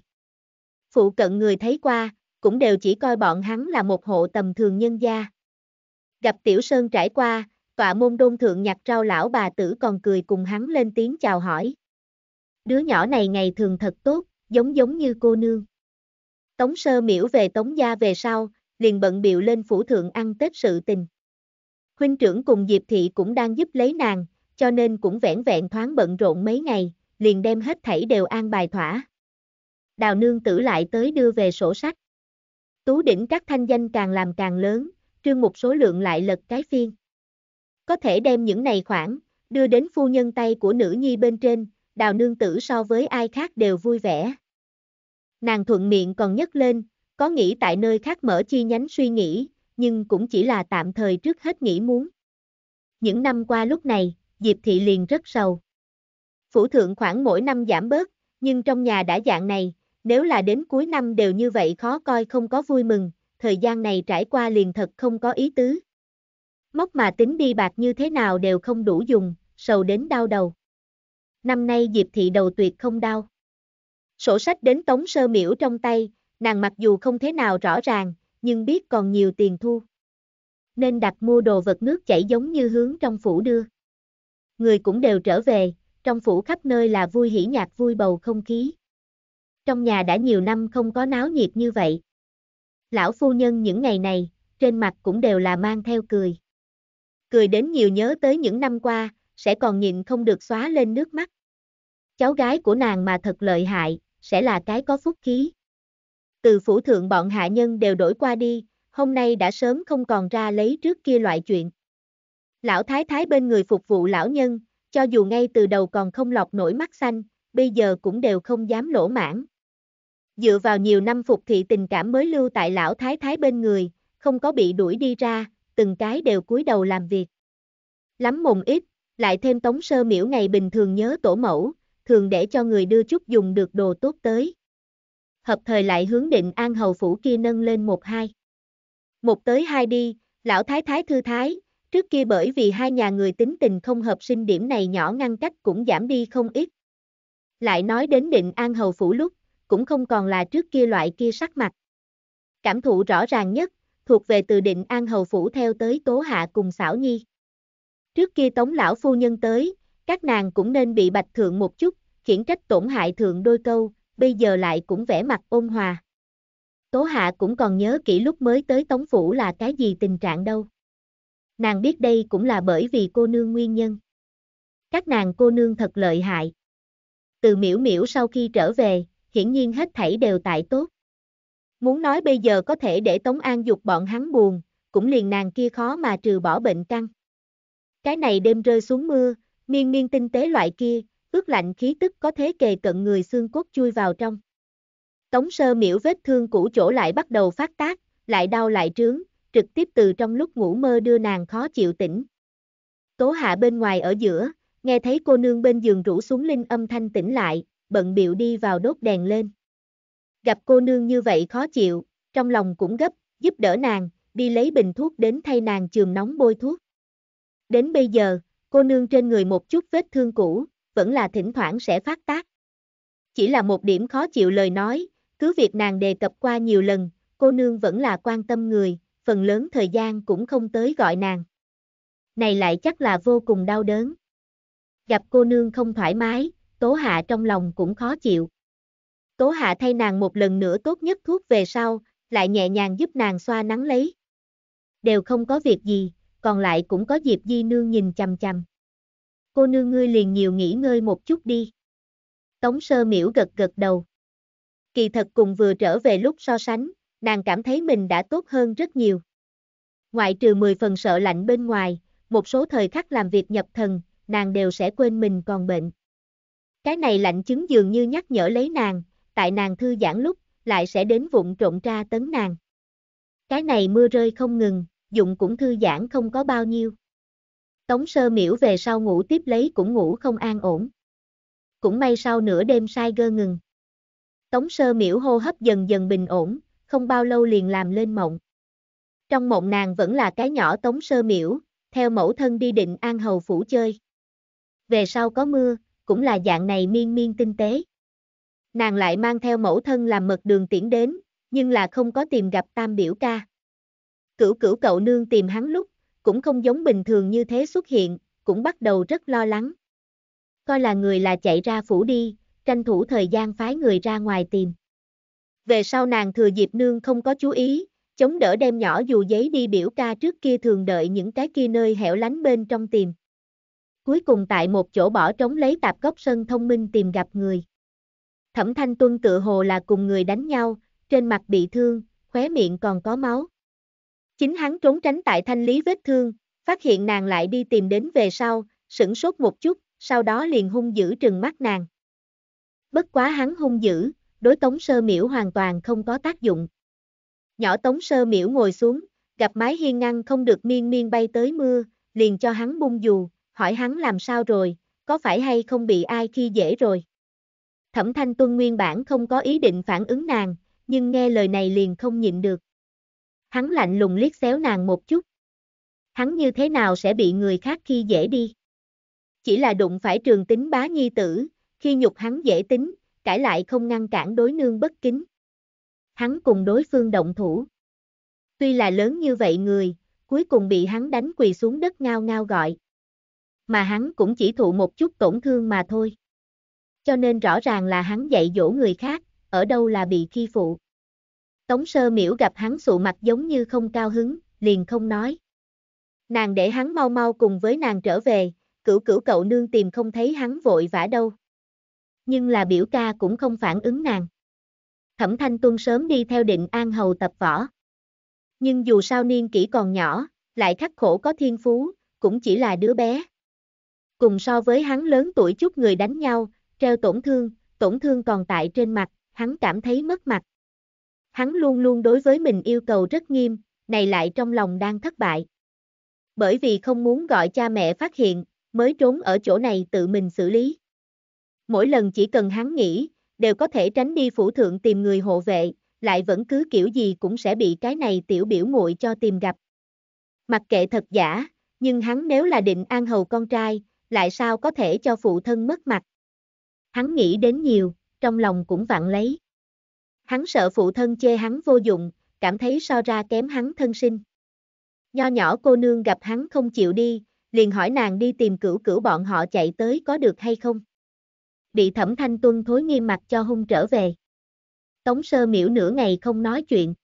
phụ cận người thấy qua, cũng đều chỉ coi bọn hắn là một hộ tầm thường nhân gia. Gặp Tiểu Sơn trải qua, tọa môn đôn thượng nhặt rau lão bà tử còn cười cùng hắn lên tiếng chào hỏi. Đứa nhỏ này ngày thường thật tốt, giống giống như cô nương. Tống sơ miễu về tống gia về sau, liền bận biệu lên phủ thượng ăn Tết sự tình. Huynh trưởng cùng Diệp Thị cũng đang giúp lấy nàng, cho nên cũng vẻn vẹn thoáng bận rộn mấy ngày, liền đem hết thảy đều an bài thỏa đào nương tử lại tới đưa về sổ sách. Tú đỉnh các thanh danh càng làm càng lớn, trương mục số lượng lại lật cái phiên. Có thể đem những này khoản đưa đến phu nhân tay của nữ nhi bên trên, đào nương tử so với ai khác đều vui vẻ. Nàng thuận miệng còn nhấc lên, có nghĩ tại nơi khác mở chi nhánh suy nghĩ, nhưng cũng chỉ là tạm thời trước hết nghĩ muốn. Những năm qua lúc này, Diệp Thị liền rất sầu. Phủ thượng khoảng mỗi năm giảm bớt, nhưng trong nhà đã dạng này, nếu là đến cuối năm đều như vậy khó coi không có vui mừng, thời gian này trải qua liền thật không có ý tứ. Móc mà tính đi bạc như thế nào đều không đủ dùng, sầu đến đau đầu. Năm nay dịp thị đầu tuyệt không đau. Sổ sách đến tống sơ miễu trong tay, nàng mặc dù không thế nào rõ ràng, nhưng biết còn nhiều tiền thu. Nên đặt mua đồ vật nước chảy giống như hướng trong phủ đưa. Người cũng đều trở về, trong phủ khắp nơi là vui hỉ nhạc vui bầu không khí trong nhà đã nhiều năm không có náo nhiệt như vậy. Lão phu nhân những ngày này, trên mặt cũng đều là mang theo cười. Cười đến nhiều nhớ tới những năm qua, sẽ còn nhịn không được xóa lên nước mắt. Cháu gái của nàng mà thật lợi hại, sẽ là cái có phúc khí. Từ phủ thượng bọn hạ nhân đều đổi qua đi, hôm nay đã sớm không còn ra lấy trước kia loại chuyện. Lão thái thái bên người phục vụ lão nhân, cho dù ngay từ đầu còn không lọc nổi mắt xanh, bây giờ cũng đều không dám lỗ mãn, Dựa vào nhiều năm phục thị tình cảm mới lưu tại lão thái thái bên người, không có bị đuổi đi ra, từng cái đều cúi đầu làm việc. Lắm mồm ít, lại thêm tống sơ miễu ngày bình thường nhớ tổ mẫu, thường để cho người đưa chút dùng được đồ tốt tới. Hợp thời lại hướng định an hầu phủ kia nâng lên một hai. Một tới hai đi, lão thái thái thư thái, trước kia bởi vì hai nhà người tính tình không hợp sinh điểm này nhỏ ngăn cách cũng giảm đi không ít. Lại nói đến định an hầu phủ lúc, cũng không còn là trước kia loại kia sắc mặt. Cảm thụ rõ ràng nhất, thuộc về từ định An Hầu Phủ theo tới Tố Hạ cùng Xảo Nhi. Trước kia Tống Lão Phu Nhân tới, các nàng cũng nên bị bạch thượng một chút, khiển trách tổn hại thượng đôi câu, bây giờ lại cũng vẻ mặt ôn hòa. Tố Hạ cũng còn nhớ kỹ lúc mới tới Tống Phủ là cái gì tình trạng đâu. Nàng biết đây cũng là bởi vì cô nương nguyên nhân. Các nàng cô nương thật lợi hại. Từ miễu miễu sau khi trở về, hiển nhiên hết thảy đều tại tốt. Muốn nói bây giờ có thể để Tống An dục bọn hắn buồn, cũng liền nàng kia khó mà trừ bỏ bệnh căng. Cái này đêm rơi xuống mưa, miên miên tinh tế loại kia, ướt lạnh khí tức có thế kề cận người xương cốt chui vào trong. Tống sơ miễu vết thương cũ chỗ lại bắt đầu phát tác, lại đau lại trướng, trực tiếp từ trong lúc ngủ mơ đưa nàng khó chịu tỉnh. Tố hạ bên ngoài ở giữa, nghe thấy cô nương bên giường rủ xuống linh âm thanh tỉnh lại, bận biệu đi vào đốt đèn lên. Gặp cô nương như vậy khó chịu, trong lòng cũng gấp, giúp đỡ nàng, đi lấy bình thuốc đến thay nàng trường nóng bôi thuốc. Đến bây giờ, cô nương trên người một chút vết thương cũ, vẫn là thỉnh thoảng sẽ phát tác. Chỉ là một điểm khó chịu lời nói, cứ việc nàng đề cập qua nhiều lần, cô nương vẫn là quan tâm người, phần lớn thời gian cũng không tới gọi nàng. Này lại chắc là vô cùng đau đớn. Gặp cô nương không thoải mái, Tố Hạ trong lòng cũng khó chịu. Tố Hạ thay nàng một lần nữa tốt nhất thuốc về sau, lại nhẹ nhàng giúp nàng xoa nắng lấy. Đều không có việc gì, còn lại cũng có dịp di nương nhìn chằm chằm. Cô nương ngươi liền nhiều nghỉ ngơi một chút đi. Tống sơ miễu gật gật đầu. Kỳ thật cùng vừa trở về lúc so sánh, nàng cảm thấy mình đã tốt hơn rất nhiều. Ngoại trừ 10 phần sợ lạnh bên ngoài, một số thời khắc làm việc nhập thần, nàng đều sẽ quên mình còn bệnh. Cái này lạnh chứng dường như nhắc nhở lấy nàng, tại nàng thư giãn lúc, lại sẽ đến vụn trộn tra tấn nàng. Cái này mưa rơi không ngừng, dụng cũng thư giãn không có bao nhiêu. Tống sơ miễu về sau ngủ tiếp lấy cũng ngủ không an ổn. Cũng may sau nửa đêm sai gơ ngừng. Tống sơ miễu hô hấp dần dần bình ổn, không bao lâu liền làm lên mộng. Trong mộng nàng vẫn là cái nhỏ tống sơ miễu, theo mẫu thân đi định an hầu phủ chơi. Về sau có mưa, cũng là dạng này miên miên tinh tế. Nàng lại mang theo mẫu thân làm mật đường tiễn đến, nhưng là không có tìm gặp tam biểu ca. Cửu cửu cậu nương tìm hắn lúc, cũng không giống bình thường như thế xuất hiện, cũng bắt đầu rất lo lắng. Coi là người là chạy ra phủ đi, tranh thủ thời gian phái người ra ngoài tìm. Về sau nàng thừa dịp nương không có chú ý, chống đỡ đem nhỏ dù giấy đi biểu ca trước kia thường đợi những cái kia nơi hẻo lánh bên trong tìm cuối cùng tại một chỗ bỏ trống lấy tạp gốc sân thông minh tìm gặp người. Thẩm Thanh Tuân tự hồ là cùng người đánh nhau, trên mặt bị thương, khóe miệng còn có máu. Chính hắn trốn tránh tại thanh lý vết thương, phát hiện nàng lại đi tìm đến về sau, sửng sốt một chút, sau đó liền hung dữ trừng mắt nàng. Bất quá hắn hung dữ, đối tống sơ miễu hoàn toàn không có tác dụng. Nhỏ tống sơ miễu ngồi xuống, gặp mái hiên ngăn không được miên miên bay tới mưa, liền cho hắn bung dù, hỏi hắn làm sao rồi, có phải hay không bị ai khi dễ rồi. Thẩm Thanh Tuân nguyên bản không có ý định phản ứng nàng, nhưng nghe lời này liền không nhịn được. Hắn lạnh lùng liếc xéo nàng một chút. Hắn như thế nào sẽ bị người khác khi dễ đi? Chỉ là đụng phải trường tính bá nhi tử, khi nhục hắn dễ tính, cãi lại không ngăn cản đối nương bất kính. Hắn cùng đối phương động thủ. Tuy là lớn như vậy người, cuối cùng bị hắn đánh quỳ xuống đất ngao ngao gọi mà hắn cũng chỉ thụ một chút tổn thương mà thôi. Cho nên rõ ràng là hắn dạy dỗ người khác, ở đâu là bị khi phụ. Tống sơ miễu gặp hắn sụ mặt giống như không cao hứng, liền không nói. Nàng để hắn mau mau cùng với nàng trở về, cửu cửu cậu nương tìm không thấy hắn vội vã đâu. Nhưng là biểu ca cũng không phản ứng nàng. Thẩm Thanh Tuân sớm đi theo định An Hầu tập võ. Nhưng dù sao niên kỷ còn nhỏ, lại khắc khổ có thiên phú, cũng chỉ là đứa bé. Cùng so với hắn lớn tuổi chút người đánh nhau, treo tổn thương, tổn thương còn tại trên mặt, hắn cảm thấy mất mặt. Hắn luôn luôn đối với mình yêu cầu rất nghiêm, này lại trong lòng đang thất bại. Bởi vì không muốn gọi cha mẹ phát hiện, mới trốn ở chỗ này tự mình xử lý. Mỗi lần chỉ cần hắn nghĩ, đều có thể tránh đi phủ thượng tìm người hộ vệ, lại vẫn cứ kiểu gì cũng sẽ bị cái này tiểu biểu muội cho tìm gặp. Mặc kệ thật giả, nhưng hắn nếu là định an hầu con trai, lại sao có thể cho phụ thân mất mặt. Hắn nghĩ đến nhiều, trong lòng cũng vặn lấy. Hắn sợ phụ thân chê hắn vô dụng, cảm thấy so ra kém hắn thân sinh. Nho nhỏ cô nương gặp hắn không chịu đi, liền hỏi nàng đi tìm cửu cửu bọn họ chạy tới có được hay không. Bị thẩm thanh tuân thối nghiêm mặt cho hung trở về. Tống sơ miễu nửa ngày không nói chuyện.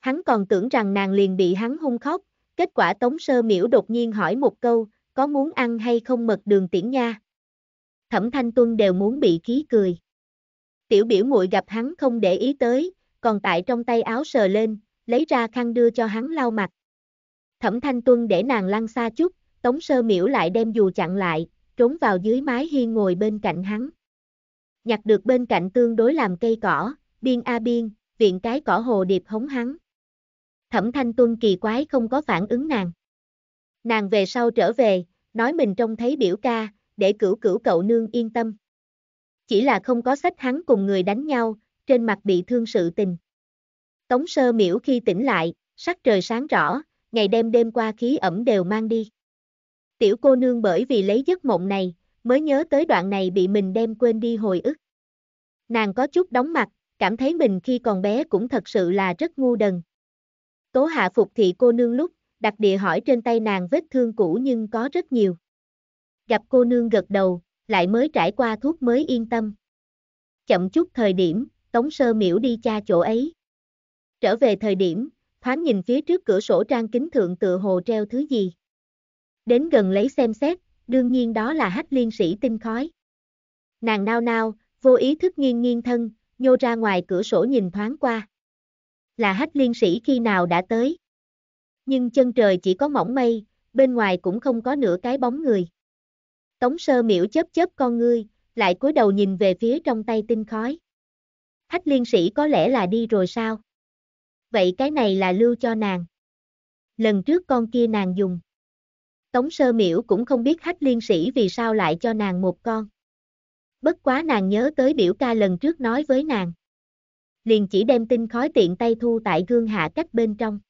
Hắn còn tưởng rằng nàng liền bị hắn hung khóc, kết quả tống sơ miễu đột nhiên hỏi một câu, có muốn ăn hay không mật đường tiễn nha. Thẩm Thanh Tuân đều muốn bị khí cười. Tiểu biểu muội gặp hắn không để ý tới, còn tại trong tay áo sờ lên, lấy ra khăn đưa cho hắn lau mặt. Thẩm Thanh Tuân để nàng lăn xa chút, Tống Sơ Miễu lại đem dù chặn lại, trốn vào dưới mái hiên ngồi bên cạnh hắn. Nhặt được bên cạnh tương đối làm cây cỏ, biên a biên, viện cái cỏ hồ điệp hống hắn. Thẩm Thanh Tuân kỳ quái không có phản ứng nàng. Nàng về sau trở về, nói mình trông thấy biểu ca, để cửu cửu cậu nương yên tâm. Chỉ là không có sách hắn cùng người đánh nhau, trên mặt bị thương sự tình. Tống sơ miễu khi tỉnh lại, sắc trời sáng rõ, ngày đêm đêm qua khí ẩm đều mang đi. Tiểu cô nương bởi vì lấy giấc mộng này, mới nhớ tới đoạn này bị mình đem quên đi hồi ức. Nàng có chút đóng mặt, cảm thấy mình khi còn bé cũng thật sự là rất ngu đần. Tố hạ phục thị cô nương lúc, đặc địa hỏi trên tay nàng vết thương cũ nhưng có rất nhiều. Gặp cô nương gật đầu, lại mới trải qua thuốc mới yên tâm. Chậm chút thời điểm, Tống Sơ miễu đi cha chỗ ấy. Trở về thời điểm, thoáng nhìn phía trước cửa sổ trang kính thượng tựa hồ treo thứ gì. Đến gần lấy xem xét, đương nhiên đó là hách liên sĩ tinh khói. Nàng nao nao, vô ý thức nghiêng nghiêng thân, nhô ra ngoài cửa sổ nhìn thoáng qua. Là hách liên sĩ khi nào đã tới? nhưng chân trời chỉ có mỏng mây, bên ngoài cũng không có nửa cái bóng người. Tống sơ miễu chớp chớp con ngươi, lại cúi đầu nhìn về phía trong tay tinh khói. Hách liên sĩ có lẽ là đi rồi sao? Vậy cái này là lưu cho nàng. Lần trước con kia nàng dùng. Tống sơ miễu cũng không biết hách liên sĩ vì sao lại cho nàng một con. Bất quá nàng nhớ tới biểu ca lần trước nói với nàng. Liền chỉ đem tinh khói tiện tay thu tại gương hạ cách bên trong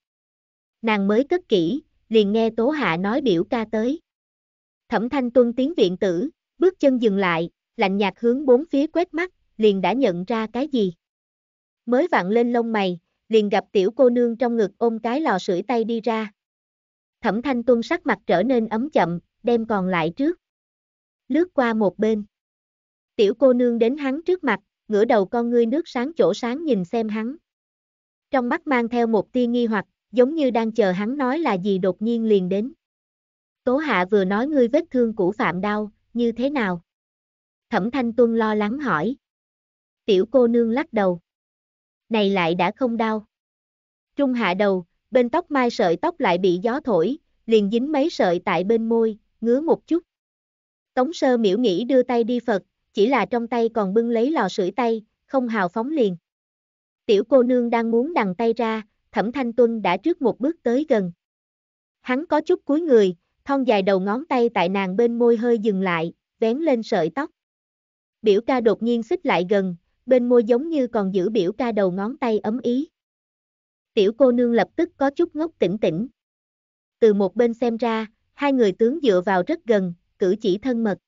nàng mới cất kỹ, liền nghe Tố Hạ nói biểu ca tới. Thẩm Thanh Tuân tiến viện tử, bước chân dừng lại, lạnh nhạt hướng bốn phía quét mắt, liền đã nhận ra cái gì. Mới vặn lên lông mày, liền gặp tiểu cô nương trong ngực ôm cái lò sưởi tay đi ra. Thẩm Thanh Tuân sắc mặt trở nên ấm chậm, đem còn lại trước. Lướt qua một bên. Tiểu cô nương đến hắn trước mặt, ngửa đầu con ngươi nước sáng chỗ sáng nhìn xem hắn. Trong mắt mang theo một tia nghi hoặc, giống như đang chờ hắn nói là gì đột nhiên liền đến. Tố hạ vừa nói ngươi vết thương của Phạm đau, như thế nào? Thẩm Thanh Tuân lo lắng hỏi. Tiểu cô nương lắc đầu. Này lại đã không đau. Trung hạ đầu, bên tóc mai sợi tóc lại bị gió thổi, liền dính mấy sợi tại bên môi, ngứa một chút. Tống sơ miễu nghĩ đưa tay đi Phật, chỉ là trong tay còn bưng lấy lò sưởi tay, không hào phóng liền. Tiểu cô nương đang muốn đằng tay ra, Thẩm Thanh Tuân đã trước một bước tới gần. Hắn có chút cúi người, thon dài đầu ngón tay tại nàng bên môi hơi dừng lại, vén lên sợi tóc. Biểu ca đột nhiên xích lại gần, bên môi giống như còn giữ biểu ca đầu ngón tay ấm ý. Tiểu cô nương lập tức có chút ngốc tỉnh tỉnh. Từ một bên xem ra, hai người tướng dựa vào rất gần, cử chỉ thân mật.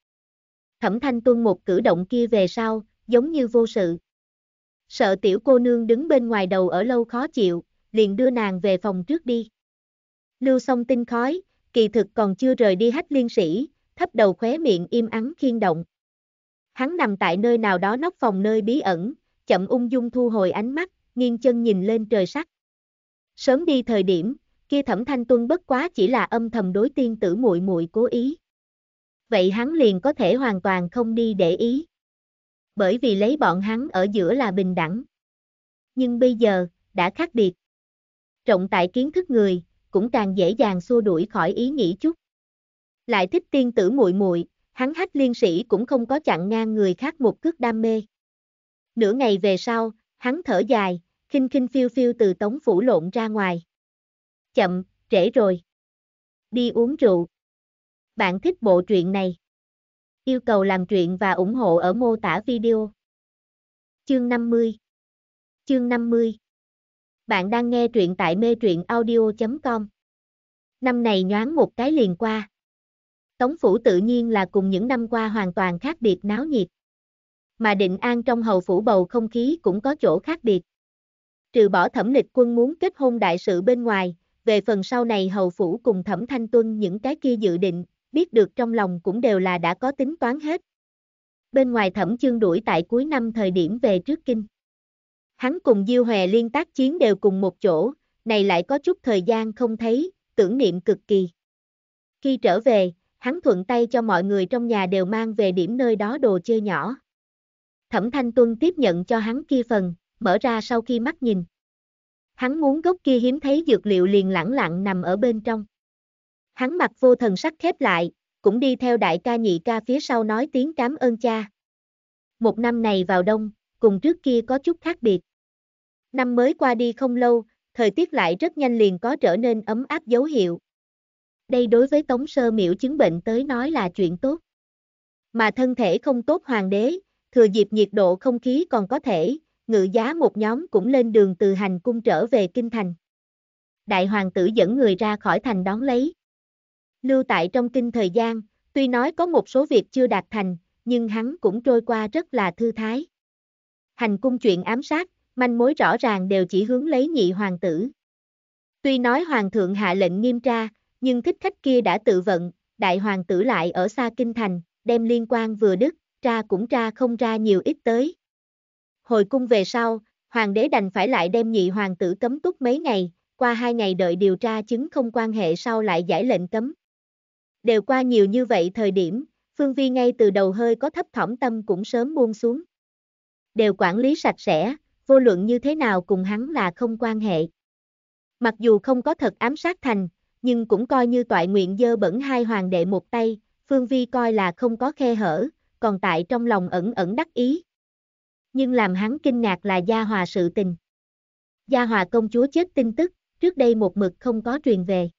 Thẩm Thanh Tuân một cử động kia về sau, giống như vô sự. Sợ tiểu cô nương đứng bên ngoài đầu ở lâu khó chịu, liền đưa nàng về phòng trước đi. Lưu song tinh khói, kỳ thực còn chưa rời đi hách liên sĩ, thấp đầu khóe miệng im ắng khiên động. Hắn nằm tại nơi nào đó nóc phòng nơi bí ẩn, chậm ung dung thu hồi ánh mắt, nghiêng chân nhìn lên trời sắc. Sớm đi thời điểm, kia thẩm thanh tuân bất quá chỉ là âm thầm đối tiên tử muội muội cố ý. Vậy hắn liền có thể hoàn toàn không đi để ý. Bởi vì lấy bọn hắn ở giữa là bình đẳng. Nhưng bây giờ, đã khác biệt rộng tại kiến thức người, cũng càng dễ dàng xua đuổi khỏi ý nghĩ chút. Lại thích tiên tử muội muội, hắn hách liên sĩ cũng không có chặn ngang người khác một cước đam mê. Nửa ngày về sau, hắn thở dài, khinh khinh phiêu phiêu từ tống phủ lộn ra ngoài. Chậm, trễ rồi. Đi uống rượu. Bạn thích bộ truyện này? Yêu cầu làm truyện và ủng hộ ở mô tả video. Chương 50 Chương 50 bạn đang nghe truyện tại mê truyện audio.com. Năm này nhoáng một cái liền qua. Tống phủ tự nhiên là cùng những năm qua hoàn toàn khác biệt náo nhiệt. Mà định an trong hầu phủ bầu không khí cũng có chỗ khác biệt. Trừ bỏ thẩm lịch quân muốn kết hôn đại sự bên ngoài, về phần sau này hầu phủ cùng thẩm thanh tuân những cái kia dự định, biết được trong lòng cũng đều là đã có tính toán hết. Bên ngoài thẩm chương đuổi tại cuối năm thời điểm về trước kinh. Hắn cùng Diêu Hòe liên tác chiến đều cùng một chỗ, này lại có chút thời gian không thấy, tưởng niệm cực kỳ. Khi trở về, hắn thuận tay cho mọi người trong nhà đều mang về điểm nơi đó đồ chơi nhỏ. Thẩm Thanh Tuân tiếp nhận cho hắn kia phần, mở ra sau khi mắt nhìn. Hắn muốn gốc kia hiếm thấy dược liệu liền lẳng lặng nằm ở bên trong. Hắn mặt vô thần sắc khép lại, cũng đi theo đại ca nhị ca phía sau nói tiếng cảm ơn cha. Một năm này vào đông, cùng trước kia có chút khác biệt. Năm mới qua đi không lâu, thời tiết lại rất nhanh liền có trở nên ấm áp dấu hiệu. Đây đối với Tống Sơ Miễu chứng bệnh tới nói là chuyện tốt. Mà thân thể không tốt hoàng đế, thừa dịp nhiệt độ không khí còn có thể, ngự giá một nhóm cũng lên đường từ hành cung trở về kinh thành. Đại hoàng tử dẫn người ra khỏi thành đón lấy. Lưu tại trong kinh thời gian, tuy nói có một số việc chưa đạt thành, nhưng hắn cũng trôi qua rất là thư thái. Hành cung chuyện ám sát, manh mối rõ ràng đều chỉ hướng lấy nhị hoàng tử. Tuy nói hoàng thượng hạ lệnh nghiêm tra, nhưng thích khách kia đã tự vận, đại hoàng tử lại ở xa kinh thành, đem liên quan vừa đứt, tra cũng tra không ra nhiều ít tới. Hồi cung về sau, hoàng đế đành phải lại đem nhị hoàng tử cấm túc mấy ngày, qua hai ngày đợi điều tra chứng không quan hệ sau lại giải lệnh cấm. Đều qua nhiều như vậy thời điểm, Phương Vi ngay từ đầu hơi có thấp thỏm tâm cũng sớm buông xuống. Đều quản lý sạch sẽ, vô luận như thế nào cùng hắn là không quan hệ. Mặc dù không có thật ám sát thành, nhưng cũng coi như toại nguyện dơ bẩn hai hoàng đệ một tay, Phương Vi coi là không có khe hở, còn tại trong lòng ẩn ẩn đắc ý. Nhưng làm hắn kinh ngạc là Gia Hòa sự tình. Gia Hòa công chúa chết tin tức, trước đây một mực không có truyền về.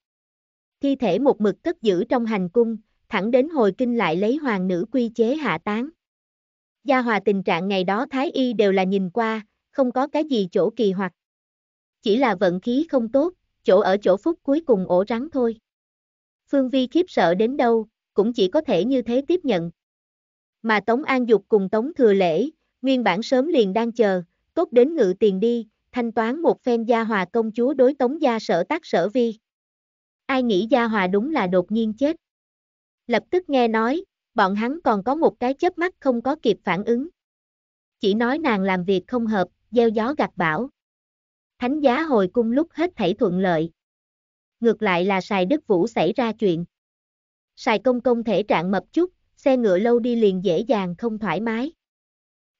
Thi thể một mực cất giữ trong hành cung, thẳng đến hồi kinh lại lấy hoàng nữ quy chế hạ tán. Gia Hòa tình trạng ngày đó Thái Y đều là nhìn qua, không có cái gì chỗ kỳ hoặc. Chỉ là vận khí không tốt, chỗ ở chỗ phúc cuối cùng ổ rắn thôi. Phương Vi khiếp sợ đến đâu, cũng chỉ có thể như thế tiếp nhận. Mà Tống An Dục cùng Tống Thừa Lễ, nguyên bản sớm liền đang chờ, tốt đến ngự tiền đi, thanh toán một phen gia hòa công chúa đối Tống gia sở tác sở vi. Ai nghĩ gia hòa đúng là đột nhiên chết. Lập tức nghe nói, bọn hắn còn có một cái chớp mắt không có kịp phản ứng. Chỉ nói nàng làm việc không hợp, gieo gió gặt bão. Thánh giá hồi cung lúc hết thảy thuận lợi. Ngược lại là Sài Đức Vũ xảy ra chuyện. Sài công công thể trạng mập chút, xe ngựa lâu đi liền dễ dàng không thoải mái.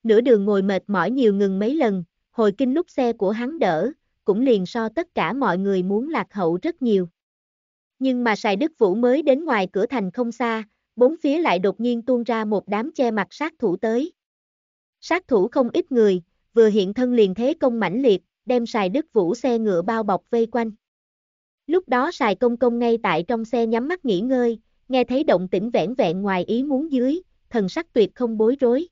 Nửa đường ngồi mệt mỏi nhiều ngừng mấy lần, hồi kinh lúc xe của hắn đỡ, cũng liền so tất cả mọi người muốn lạc hậu rất nhiều. Nhưng mà Sài Đức Vũ mới đến ngoài cửa thành không xa, bốn phía lại đột nhiên tuôn ra một đám che mặt sát thủ tới. Sát thủ không ít người, vừa hiện thân liền thế công mãnh liệt, đem xài đức vũ xe ngựa bao bọc vây quanh. Lúc đó xài công công ngay tại trong xe nhắm mắt nghỉ ngơi, nghe thấy động tĩnh vẻn vẹn ngoài ý muốn dưới, thần sắc tuyệt không bối rối.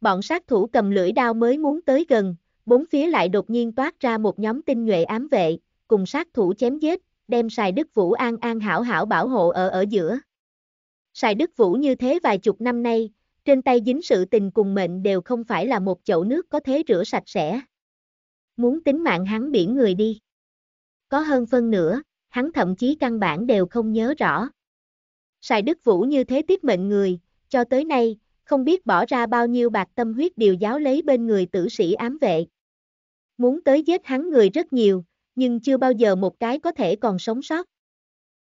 Bọn sát thủ cầm lưỡi đao mới muốn tới gần, bốn phía lại đột nhiên toát ra một nhóm tinh nhuệ ám vệ, cùng sát thủ chém giết, đem xài Đức Vũ an an hảo hảo bảo hộ ở ở giữa. Xài Đức Vũ như thế vài chục năm nay, trên tay dính sự tình cùng mệnh đều không phải là một chậu nước có thể rửa sạch sẽ. Muốn tính mạng hắn biển người đi. Có hơn phân nữa, hắn thậm chí căn bản đều không nhớ rõ. Sài Đức Vũ như thế tiếp mệnh người, cho tới nay, không biết bỏ ra bao nhiêu bạc tâm huyết điều giáo lấy bên người tử sĩ ám vệ. Muốn tới giết hắn người rất nhiều, nhưng chưa bao giờ một cái có thể còn sống sót.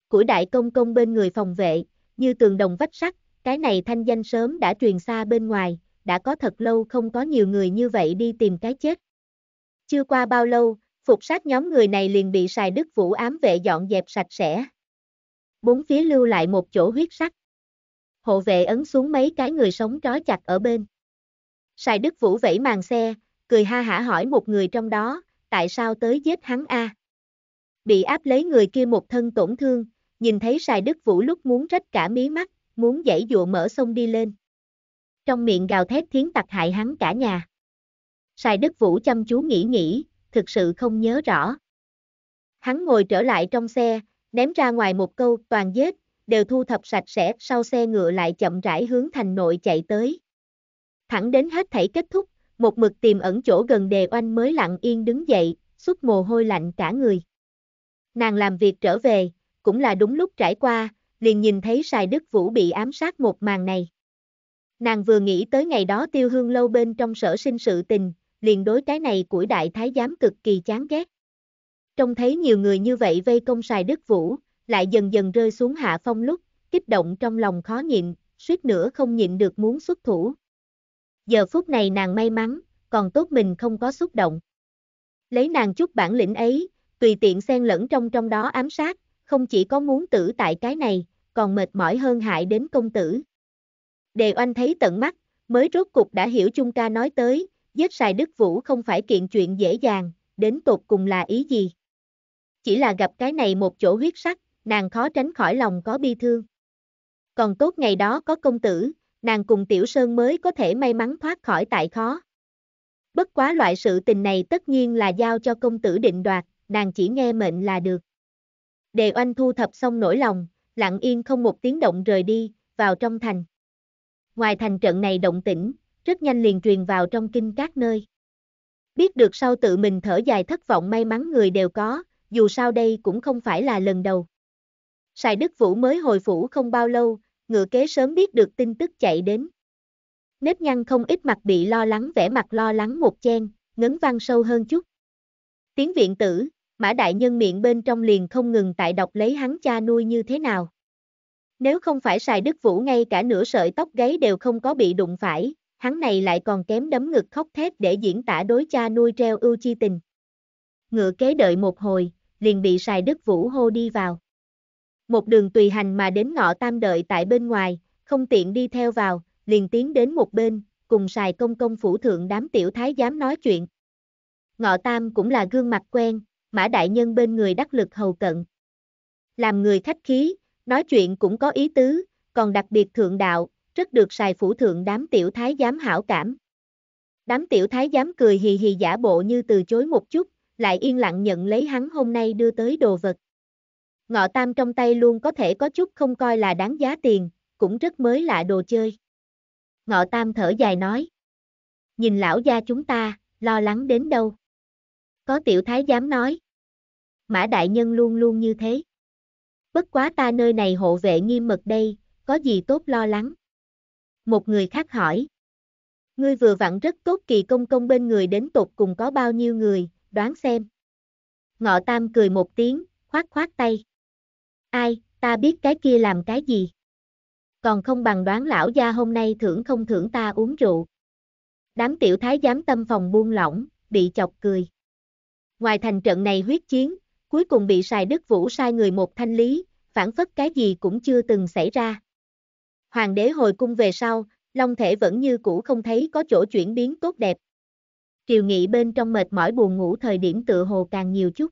Của đại công công bên người phòng vệ, như tường đồng vách sắt, cái này thanh danh sớm đã truyền xa bên ngoài, đã có thật lâu không có nhiều người như vậy đi tìm cái chết. Chưa qua bao lâu, phục sát nhóm người này liền bị xài đức vũ ám vệ dọn dẹp sạch sẽ. Bốn phía lưu lại một chỗ huyết sắc. Hộ vệ ấn xuống mấy cái người sống trói chặt ở bên. Sài Đức Vũ vẫy màn xe, cười ha hả hỏi một người trong đó, tại sao tới giết hắn a? Bị áp lấy người kia một thân tổn thương, nhìn thấy Sài Đức Vũ lúc muốn trách cả mí mắt, muốn dãy dụa mở sông đi lên. Trong miệng gào thét thiến tặc hại hắn cả nhà. Sài Đức Vũ chăm chú nghĩ nghĩ, thực sự không nhớ rõ. Hắn ngồi trở lại trong xe, ném ra ngoài một câu toàn giết, đều thu thập sạch sẽ, sau xe ngựa lại chậm rãi hướng thành nội chạy tới. Thẳng đến hết thảy kết thúc, một mực tìm ẩn chỗ gần đề oanh mới lặng yên đứng dậy, suốt mồ hôi lạnh cả người. Nàng làm việc trở về, cũng là đúng lúc trải qua, liền nhìn thấy Sài Đức Vũ bị ám sát một màn này. Nàng vừa nghĩ tới ngày đó tiêu hương lâu bên trong sở sinh sự tình, liền đối cái này của đại thái giám cực kỳ chán ghét. Trông thấy nhiều người như vậy vây công Sài Đức Vũ, lại dần dần rơi xuống hạ phong lúc, kích động trong lòng khó nhịn, suýt nữa không nhịn được muốn xuất thủ. Giờ phút này nàng may mắn, còn tốt mình không có xúc động. Lấy nàng chút bản lĩnh ấy, tùy tiện xen lẫn trong trong đó ám sát, không chỉ có muốn tử tại cái này, còn mệt mỏi hơn hại đến công tử. Đề oanh thấy tận mắt, mới rốt cục đã hiểu trung ca nói tới, giết xài đức vũ không phải kiện chuyện dễ dàng, đến tột cùng là ý gì. Chỉ là gặp cái này một chỗ huyết sắc, nàng khó tránh khỏi lòng có bi thương. Còn tốt ngày đó có công tử, nàng cùng Tiểu Sơn mới có thể may mắn thoát khỏi tại khó. Bất quá loại sự tình này tất nhiên là giao cho công tử định đoạt, nàng chỉ nghe mệnh là được. Đề oanh thu thập xong nỗi lòng, lặng yên không một tiếng động rời đi, vào trong thành. Ngoài thành trận này động tĩnh, rất nhanh liền truyền vào trong kinh các nơi. Biết được sau tự mình thở dài thất vọng may mắn người đều có, dù sao đây cũng không phải là lần đầu. Sài Đức Vũ mới hồi phủ không bao lâu, ngựa kế sớm biết được tin tức chạy đến. Nếp nhăn không ít mặt bị lo lắng vẻ mặt lo lắng một chen, ngấn văn sâu hơn chút. Tiếng viện tử, Mã Đại Nhân miệng bên trong liền không ngừng tại đọc lấy hắn cha nuôi như thế nào. Nếu không phải xài đức vũ ngay cả nửa sợi tóc gáy đều không có bị đụng phải, hắn này lại còn kém đấm ngực khóc thét để diễn tả đối cha nuôi treo ưu chi tình. Ngựa kế đợi một hồi, liền bị xài đức vũ hô đi vào. Một đường tùy hành mà đến ngọ tam đợi tại bên ngoài, không tiện đi theo vào, liền tiến đến một bên, cùng xài công công phủ thượng đám tiểu thái giám nói chuyện. Ngọ tam cũng là gương mặt quen, mã đại nhân bên người đắc lực hầu cận. Làm người khách khí, nói chuyện cũng có ý tứ, còn đặc biệt thượng đạo, rất được xài phủ thượng đám tiểu thái giám hảo cảm. Đám tiểu thái giám cười hì hì giả bộ như từ chối một chút, lại yên lặng nhận lấy hắn hôm nay đưa tới đồ vật. Ngọ tam trong tay luôn có thể có chút không coi là đáng giá tiền, cũng rất mới lạ đồ chơi. Ngọ tam thở dài nói. Nhìn lão gia chúng ta, lo lắng đến đâu. Có tiểu thái dám nói. Mã đại nhân luôn luôn như thế. Bất quá ta nơi này hộ vệ nghiêm mật đây, có gì tốt lo lắng. Một người khác hỏi. Ngươi vừa vặn rất tốt kỳ công công bên người đến tột cùng có bao nhiêu người, đoán xem. Ngọ tam cười một tiếng, khoát khoát tay. Ai, ta biết cái kia làm cái gì. Còn không bằng đoán lão gia hôm nay thưởng không thưởng ta uống rượu. Đám tiểu thái giám tâm phòng buông lỏng, bị chọc cười. Ngoài thành trận này huyết chiến, cuối cùng bị xài Đức Vũ sai người một thanh lý, phản phất cái gì cũng chưa từng xảy ra. Hoàng đế hồi cung về sau, long thể vẫn như cũ không thấy có chỗ chuyển biến tốt đẹp. Triều nghị bên trong mệt mỏi buồn ngủ thời điểm tự hồ càng nhiều chút.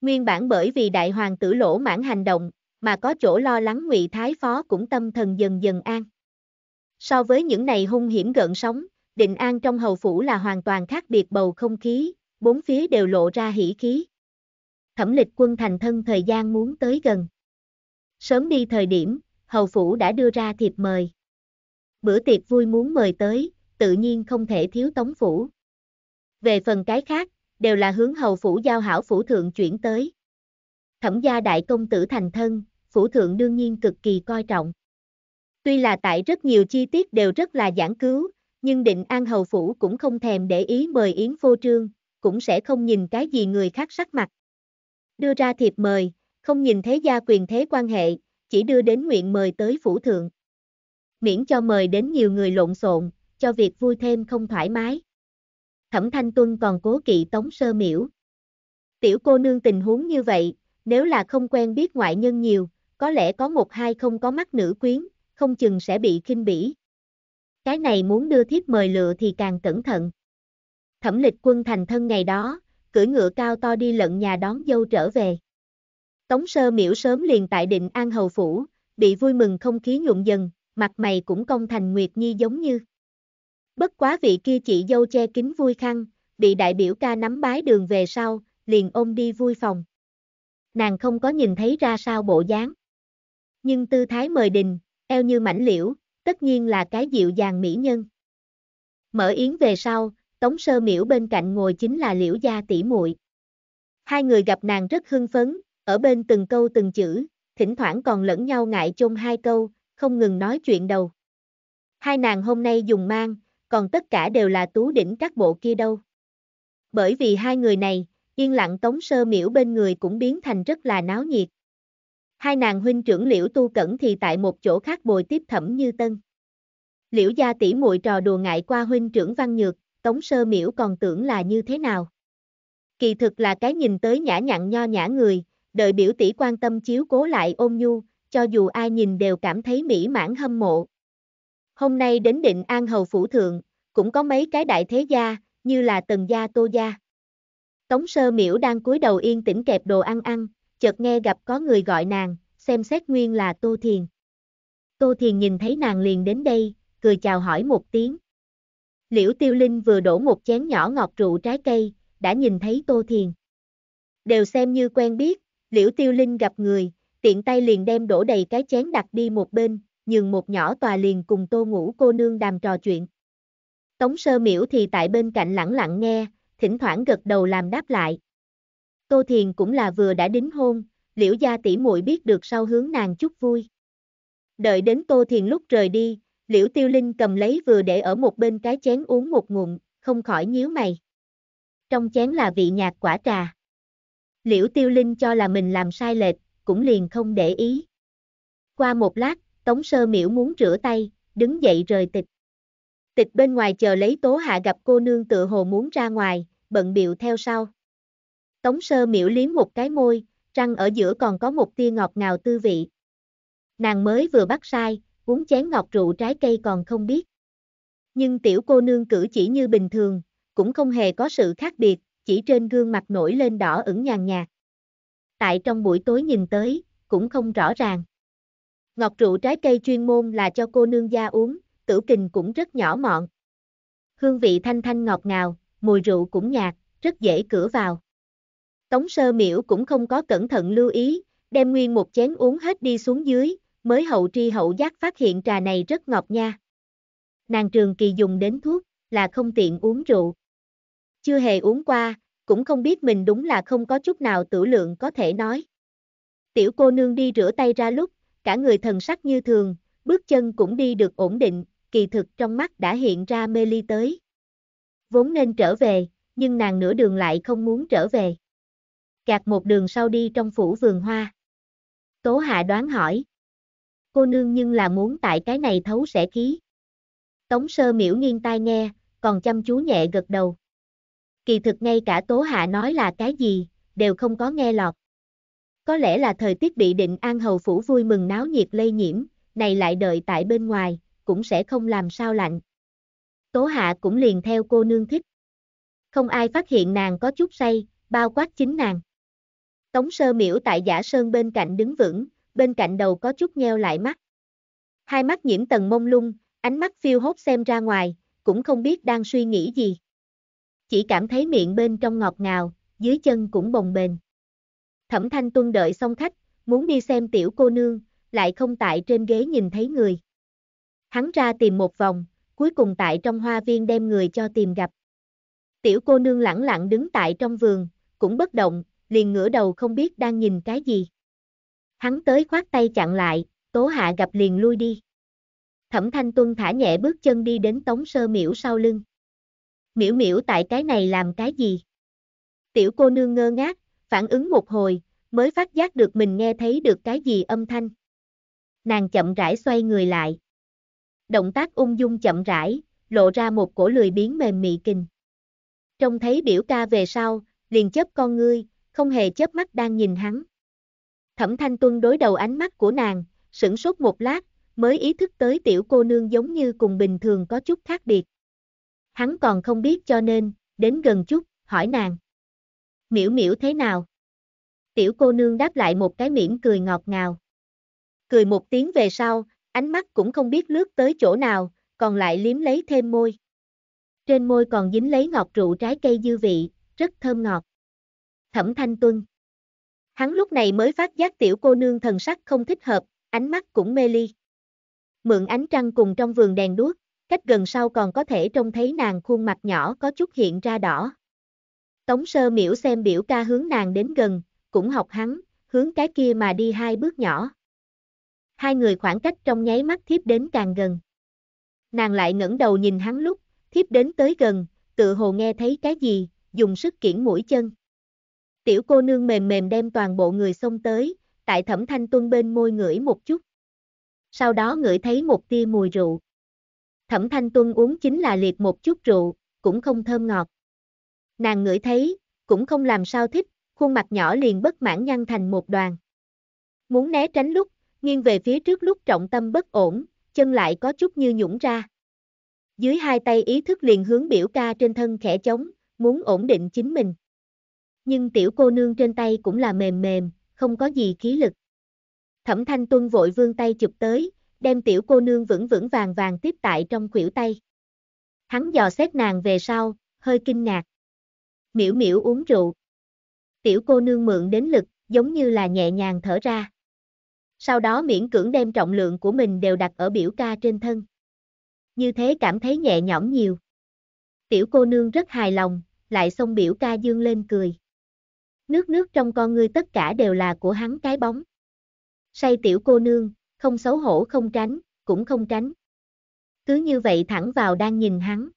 Nguyên bản bởi vì đại hoàng tử lỗ mãn hành động, mà có chỗ lo lắng ngụy thái phó cũng tâm thần dần dần an. So với những này hung hiểm gợn sóng, định an trong hầu phủ là hoàn toàn khác biệt bầu không khí, bốn phía đều lộ ra hỉ khí. Thẩm lịch quân thành thân thời gian muốn tới gần. Sớm đi thời điểm, hầu phủ đã đưa ra thiệp mời. Bữa tiệc vui muốn mời tới, tự nhiên không thể thiếu tống phủ. Về phần cái khác, đều là hướng hầu phủ giao hảo phủ thượng chuyển tới. Thẩm gia đại công tử thành thân, phủ thượng đương nhiên cực kỳ coi trọng. Tuy là tại rất nhiều chi tiết đều rất là giảng cứu, nhưng định an hầu phủ cũng không thèm để ý mời Yến Phô Trương, cũng sẽ không nhìn cái gì người khác sắc mặt. Đưa ra thiệp mời, không nhìn thế gia quyền thế quan hệ, chỉ đưa đến nguyện mời tới phủ thượng. Miễn cho mời đến nhiều người lộn xộn, cho việc vui thêm không thoải mái. Thẩm Thanh Tuân còn cố kỵ tống sơ miễu. Tiểu cô nương tình huống như vậy, nếu là không quen biết ngoại nhân nhiều, có lẽ có một hai không có mắt nữ quyến, không chừng sẽ bị khinh bỉ. Cái này muốn đưa thiếp mời lựa thì càng cẩn thận. Thẩm lịch quân thành thân ngày đó, cưỡi ngựa cao to đi lận nhà đón dâu trở về. Tống sơ miễu sớm liền tại định An Hầu Phủ, bị vui mừng không khí nhuộm dần, mặt mày cũng công thành Nguyệt Nhi giống như. Bất quá vị kia chị dâu che kính vui khăn, bị đại biểu ca nắm bái đường về sau, liền ôm đi vui phòng. Nàng không có nhìn thấy ra sao bộ dáng. Nhưng tư thái mời đình, eo như mảnh liễu, tất nhiên là cái dịu dàng mỹ nhân. Mở yến về sau, Tống Sơ Miễu bên cạnh ngồi chính là Liễu gia tỷ muội. Hai người gặp nàng rất hưng phấn, ở bên từng câu từng chữ, thỉnh thoảng còn lẫn nhau ngại chung hai câu, không ngừng nói chuyện đầu. Hai nàng hôm nay dùng mang, còn tất cả đều là tú đỉnh các bộ kia đâu. Bởi vì hai người này, yên lặng tống sơ miễu bên người cũng biến thành rất là náo nhiệt. Hai nàng huynh trưởng liễu tu cẩn thì tại một chỗ khác bồi tiếp thẩm như tân. Liễu gia tỷ muội trò đùa ngại qua huynh trưởng văn nhược, Tống Sơ Miễu còn tưởng là như thế nào. Kỳ thực là cái nhìn tới nhã nhặn nho nhã người, đợi biểu tỷ quan tâm chiếu cố lại ôn nhu, cho dù ai nhìn đều cảm thấy mỹ mãn hâm mộ. Hôm nay đến định An Hầu Phủ Thượng, cũng có mấy cái đại thế gia, như là Tần Gia Tô Gia. Tống Sơ Miễu đang cúi đầu yên tĩnh kẹp đồ ăn ăn, chợt nghe gặp có người gọi nàng, xem xét nguyên là Tô Thiền. Tô Thiền nhìn thấy nàng liền đến đây, cười chào hỏi một tiếng. Liễu Tiêu Linh vừa đổ một chén nhỏ ngọt rượu trái cây, đã nhìn thấy Tô Thiền. Đều xem như quen biết, Liễu Tiêu Linh gặp người, tiện tay liền đem đổ đầy cái chén đặt đi một bên, nhường một nhỏ tòa liền cùng Tô Ngũ cô nương đàm trò chuyện. Tống Sơ Miễu thì tại bên cạnh lặng lặng nghe, thỉnh thoảng gật đầu làm đáp lại. Tô Thiền cũng là vừa đã đính hôn, Liễu gia tỷ muội biết được sau hướng nàng chút vui. Đợi đến Tô Thiền lúc rời đi, Liễu Tiêu Linh cầm lấy vừa để ở một bên cái chén uống một ngụm, không khỏi nhíu mày. Trong chén là vị nhạt quả trà. Liễu Tiêu Linh cho là mình làm sai lệch, cũng liền không để ý. Qua một lát, Tống Sơ Miễu muốn rửa tay, đứng dậy rời tịch. Tịch bên ngoài chờ lấy Tố Hạ gặp cô nương tự hồ muốn ra ngoài, bận biệu theo sau. Tống Sơ Miễu liếm một cái môi, răng ở giữa còn có một tia ngọt ngào tư vị. Nàng mới vừa bắt sai, uống chén ngọc rượu trái cây còn không biết. Nhưng tiểu cô nương cử chỉ như bình thường, cũng không hề có sự khác biệt, chỉ trên gương mặt nổi lên đỏ ửng nhàn nhạt. Tại trong buổi tối nhìn tới, cũng không rõ ràng. Ngọc rượu trái cây chuyên môn là cho cô nương gia uống, tử kình cũng rất nhỏ mọn. Hương vị thanh thanh ngọt ngào, mùi rượu cũng nhạt, rất dễ cửa vào. Tống sơ miễu cũng không có cẩn thận lưu ý, đem nguyên một chén uống hết đi xuống dưới, mới hậu tri hậu giác phát hiện trà này rất ngọt nha. Nàng trường kỳ dùng đến thuốc, là không tiện uống rượu. Chưa hề uống qua, cũng không biết mình đúng là không có chút nào tử lượng có thể nói. Tiểu cô nương đi rửa tay ra lúc, cả người thần sắc như thường, bước chân cũng đi được ổn định, kỳ thực trong mắt đã hiện ra mê ly tới. Vốn nên trở về, nhưng nàng nửa đường lại không muốn trở về. Gạt một đường sau đi trong phủ vườn hoa. Tố Hạ đoán hỏi, cô nương nhưng là muốn tại cái này thấu sẽ ký. Tống sơ miễu nghiêng tai nghe, còn chăm chú nhẹ gật đầu. Kỳ thực ngay cả Tố Hạ nói là cái gì, đều không có nghe lọt. Có lẽ là thời tiết bị định an hầu phủ vui mừng náo nhiệt lây nhiễm, này lại đợi tại bên ngoài, cũng sẽ không làm sao lạnh. Tố Hạ cũng liền theo cô nương thích. Không ai phát hiện nàng có chút say, bao quát chính nàng. Tống sơ miễu tại giả sơn bên cạnh đứng vững, bên cạnh đầu có chút nheo lại mắt. Hai mắt nhiễm tầng mông lung, ánh mắt phiêu hốt xem ra ngoài, cũng không biết đang suy nghĩ gì. Chỉ cảm thấy miệng bên trong ngọt ngào, dưới chân cũng bồng bềnh. Thẩm Thanh Tuân đợi xong khách, muốn đi xem tiểu cô nương, lại không tại trên ghế nhìn thấy người. Hắn ra tìm một vòng, cuối cùng tại trong hoa viên đem người cho tìm gặp. Tiểu cô nương lẳng lặng đứng tại trong vườn, cũng bất động, liền ngửa đầu không biết đang nhìn cái gì. Hắn tới khoát tay chặn lại, Tố Hạ gặp liền lui đi. Thẩm Thanh Tuân thả nhẹ bước chân đi đến Tống Sơ Miễu sau lưng. Miễu Miễu tại cái này làm cái gì? Tiểu cô nương ngơ ngác, phản ứng một hồi, mới phát giác được mình nghe thấy được cái gì âm thanh. Nàng chậm rãi xoay người lại. Động tác ung dung chậm rãi, lộ ra một cổ lười biến mềm mị kinh. Trông thấy biểu ca về sau, liền chớp con ngươi, không hề chớp mắt đang nhìn hắn. Thẩm Thanh Tuân đối đầu ánh mắt của nàng, sửng sốt một lát, mới ý thức tới tiểu cô nương giống như cùng bình thường có chút khác biệt. Hắn còn không biết cho nên, đến gần chút, hỏi nàng. Miễu miễu thế nào? Tiểu cô nương đáp lại một cái mỉm cười ngọt ngào. Cười một tiếng về sau, ánh mắt cũng không biết lướt tới chỗ nào, còn lại liếm lấy thêm môi. Trên môi còn dính lấy ngọt rượu trái cây dư vị, rất thơm ngọt. Thẩm Thanh Tuân Hắn lúc này mới phát giác tiểu cô nương thần sắc không thích hợp, ánh mắt cũng mê ly. Mượn ánh trăng cùng trong vườn đèn đuốc, cách gần sau còn có thể trông thấy nàng khuôn mặt nhỏ có chút hiện ra đỏ. Tống sơ miễu xem biểu ca hướng nàng đến gần, cũng học hắn, hướng cái kia mà đi hai bước nhỏ. Hai người khoảng cách trong nháy mắt thiếp đến càng gần. Nàng lại ngẩng đầu nhìn hắn lúc, thiếp đến tới gần, tự hồ nghe thấy cái gì, dùng sức kiển mũi chân. Tiểu cô nương mềm mềm đem toàn bộ người xông tới, tại thẩm thanh tuân bên môi ngửi một chút. Sau đó ngửi thấy một tia mùi rượu. Thẩm thanh tuân uống chính là liệt một chút rượu, cũng không thơm ngọt. Nàng ngửi thấy, cũng không làm sao thích, khuôn mặt nhỏ liền bất mãn nhăn thành một đoàn. Muốn né tránh lúc, nghiêng về phía trước lúc trọng tâm bất ổn, chân lại có chút như nhũng ra. Dưới hai tay ý thức liền hướng biểu ca trên thân khẽ chống, muốn ổn định chính mình nhưng tiểu cô nương trên tay cũng là mềm mềm, không có gì khí lực. Thẩm Thanh Tuân vội vương tay chụp tới, đem tiểu cô nương vững vững vàng vàng tiếp tại trong khuỷu tay. Hắn dò xét nàng về sau, hơi kinh ngạc. Miễu miễu uống rượu. Tiểu cô nương mượn đến lực, giống như là nhẹ nhàng thở ra. Sau đó miễn cưỡng đem trọng lượng của mình đều đặt ở biểu ca trên thân. Như thế cảm thấy nhẹ nhõm nhiều. Tiểu cô nương rất hài lòng, lại xông biểu ca dương lên cười. Nước nước trong con ngươi tất cả đều là của hắn cái bóng. Say tiểu cô nương, không xấu hổ không tránh, cũng không tránh. Cứ như vậy thẳng vào đang nhìn hắn.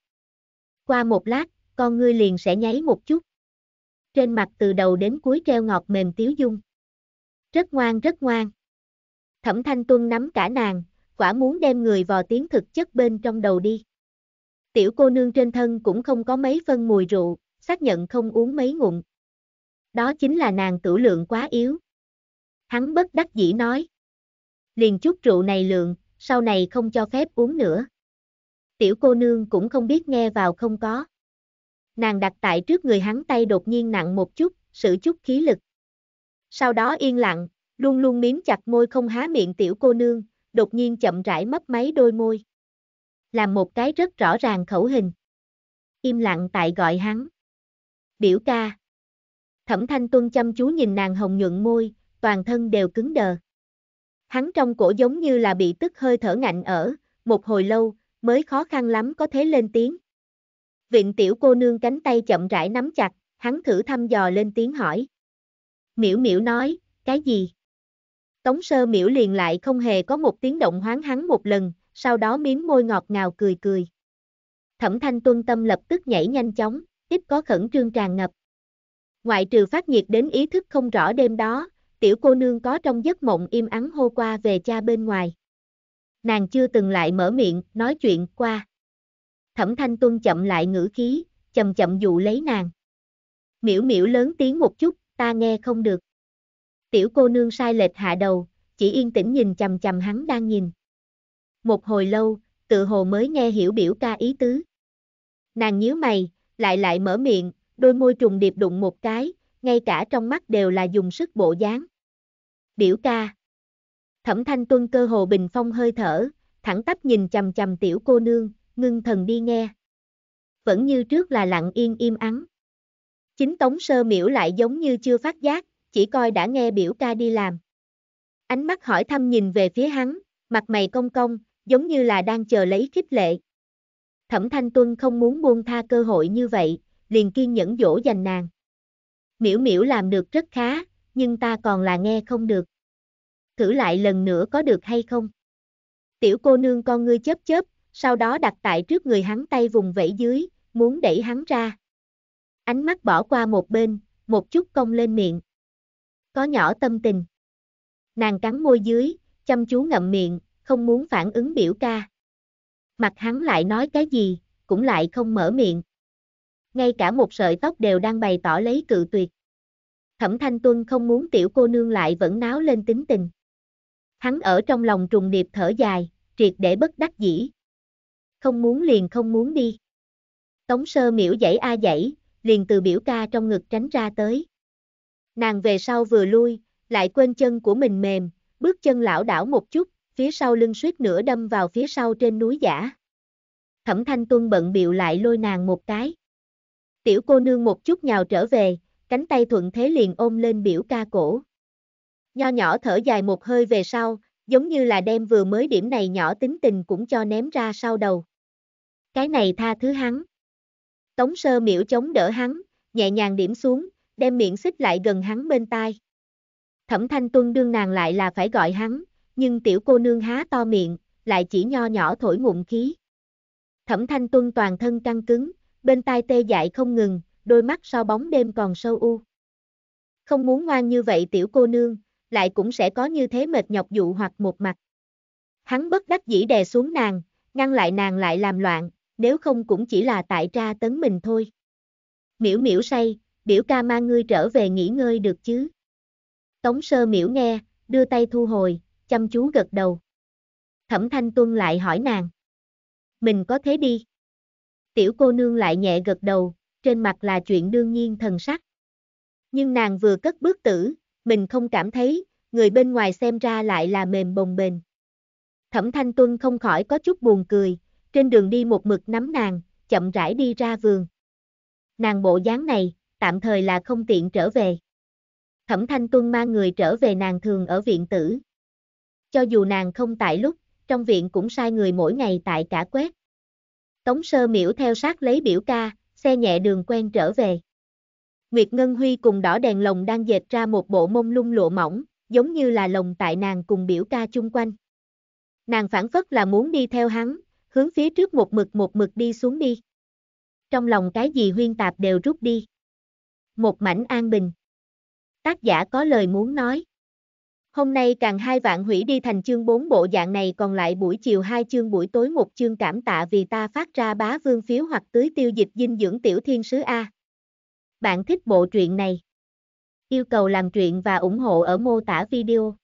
Qua một lát, con ngươi liền sẽ nháy một chút. Trên mặt từ đầu đến cuối treo ngọt mềm tiếu dung. Rất ngoan rất ngoan. Thẩm Thanh Tuân nắm cả nàng, quả muốn đem người vò tiếng thực chất bên trong đầu đi. Tiểu cô nương trên thân cũng không có mấy phân mùi rượu, xác nhận không uống mấy ngụm, đó chính là nàng tử lượng quá yếu. Hắn bất đắc dĩ nói. Liền chút rượu này lượng, sau này không cho phép uống nữa. Tiểu cô nương cũng không biết nghe vào không có. Nàng đặt tại trước người hắn tay đột nhiên nặng một chút, sử chút khí lực. Sau đó yên lặng, luôn luôn miếm chặt môi không há miệng tiểu cô nương, đột nhiên chậm rãi mấp máy đôi môi. Làm một cái rất rõ ràng khẩu hình. Im lặng tại gọi hắn. Biểu ca. Thẩm Thanh Tuân chăm chú nhìn nàng hồng nhuận môi, toàn thân đều cứng đờ. Hắn trong cổ giống như là bị tức hơi thở ngạnh ở, một hồi lâu, mới khó khăn lắm có thể lên tiếng. Vịn tiểu cô nương cánh tay chậm rãi nắm chặt, hắn thử thăm dò lên tiếng hỏi. Miễu miễu nói, cái gì? Tống sơ miễu liền lại không hề có một tiếng động hoáng hắn một lần, sau đó miếm môi ngọt ngào cười cười. Thẩm thanh tuân tâm lập tức nhảy nhanh chóng, tiếp có khẩn trương tràn ngập. Ngoại trừ phát nhiệt đến ý thức không rõ đêm đó, tiểu cô nương có trong giấc mộng im ắng hô qua về cha bên ngoài. Nàng chưa từng lại mở miệng, nói chuyện qua. Thẩm thanh tuân chậm lại ngữ khí, chậm chậm dụ lấy nàng. Miễu miễu lớn tiếng một chút, ta nghe không được. Tiểu cô nương sai lệch hạ đầu, chỉ yên tĩnh nhìn chầm chầm hắn đang nhìn. Một hồi lâu, tự hồ mới nghe hiểu biểu ca ý tứ. Nàng nhíu mày, lại lại mở miệng, đôi môi trùng điệp đụng một cái, ngay cả trong mắt đều là dùng sức bộ dáng. biểu ca. Thẩm thanh tuân cơ hồ bình phong hơi thở, thẳng tắp nhìn chầm chầm tiểu cô nương, ngưng thần đi nghe. Vẫn như trước là lặng yên im ắng. Chính tống sơ miễu lại giống như chưa phát giác, chỉ coi đã nghe biểu ca đi làm. Ánh mắt hỏi thăm nhìn về phía hắn, mặt mày công công, giống như là đang chờ lấy khích lệ. Thẩm Thanh Tuân không muốn buông tha cơ hội như vậy, liền kiên nhẫn dỗ dành nàng. Miểu miểu làm được rất khá, nhưng ta còn là nghe không được. Thử lại lần nữa có được hay không? Tiểu cô nương con ngươi chớp chớp, sau đó đặt tại trước người hắn tay vùng vẫy dưới, muốn đẩy hắn ra. Ánh mắt bỏ qua một bên, một chút cong lên miệng. Có nhỏ tâm tình. Nàng cắn môi dưới, chăm chú ngậm miệng, không muốn phản ứng biểu ca. Mặt hắn lại nói cái gì, cũng lại không mở miệng ngay cả một sợi tóc đều đang bày tỏ lấy cự tuyệt. Thẩm Thanh Tuân không muốn tiểu cô nương lại vẫn náo lên tính tình. Hắn ở trong lòng trùng điệp thở dài, triệt để bất đắc dĩ. Không muốn liền không muốn đi. Tống sơ miễu dãy a dãy, liền từ biểu ca trong ngực tránh ra tới. Nàng về sau vừa lui, lại quên chân của mình mềm, bước chân lão đảo một chút, phía sau lưng suýt nữa đâm vào phía sau trên núi giả. Thẩm Thanh Tuân bận biệu lại lôi nàng một cái. Tiểu cô nương một chút nhào trở về, cánh tay thuận thế liền ôm lên biểu ca cổ. Nho nhỏ thở dài một hơi về sau, giống như là đem vừa mới điểm này nhỏ tính tình cũng cho ném ra sau đầu. Cái này tha thứ hắn. Tống sơ miễu chống đỡ hắn, nhẹ nhàng điểm xuống, đem miệng xích lại gần hắn bên tai. Thẩm thanh tuân đương nàng lại là phải gọi hắn, nhưng tiểu cô nương há to miệng, lại chỉ nho nhỏ thổi ngụm khí. Thẩm thanh tuân toàn thân căng cứng, bên tai tê dại không ngừng, đôi mắt sau bóng đêm còn sâu u. Không muốn ngoan như vậy tiểu cô nương, lại cũng sẽ có như thế mệt nhọc dụ hoặc một mặt. Hắn bất đắc dĩ đè xuống nàng, ngăn lại nàng lại làm loạn, nếu không cũng chỉ là tại tra tấn mình thôi. Miễu miễu say, biểu ca mang ngươi trở về nghỉ ngơi được chứ. Tống sơ miễu nghe, đưa tay thu hồi, chăm chú gật đầu. Thẩm thanh tuân lại hỏi nàng. Mình có thế đi. Tiểu cô nương lại nhẹ gật đầu, trên mặt là chuyện đương nhiên thần sắc. Nhưng nàng vừa cất bước tử, mình không cảm thấy, người bên ngoài xem ra lại là mềm bồng bềnh. Thẩm Thanh Tuân không khỏi có chút buồn cười, trên đường đi một mực nắm nàng, chậm rãi đi ra vườn. Nàng bộ dáng này, tạm thời là không tiện trở về. Thẩm Thanh Tuân mang người trở về nàng thường ở viện tử. Cho dù nàng không tại lúc, trong viện cũng sai người mỗi ngày tại cả quét. Tống Sơ Miễu theo sát lấy biểu ca, xe nhẹ đường quen trở về. Nguyệt Ngân Huy cùng đỏ đèn lồng đang dệt ra một bộ mông lung lụa mỏng, giống như là lồng tại nàng cùng biểu ca chung quanh. Nàng phản phất là muốn đi theo hắn, hướng phía trước một mực một mực đi xuống đi. Trong lòng cái gì huyên tạp đều rút đi. Một mảnh an bình. Tác giả có lời muốn nói. Hôm nay càng hai vạn hủy đi thành chương bốn bộ dạng này còn lại buổi chiều hai chương buổi tối một chương cảm tạ vì ta phát ra bá vương phiếu hoặc tưới tiêu dịch dinh dưỡng tiểu thiên sứ A. Bạn thích bộ truyện này? Yêu cầu làm truyện và ủng hộ ở mô tả video.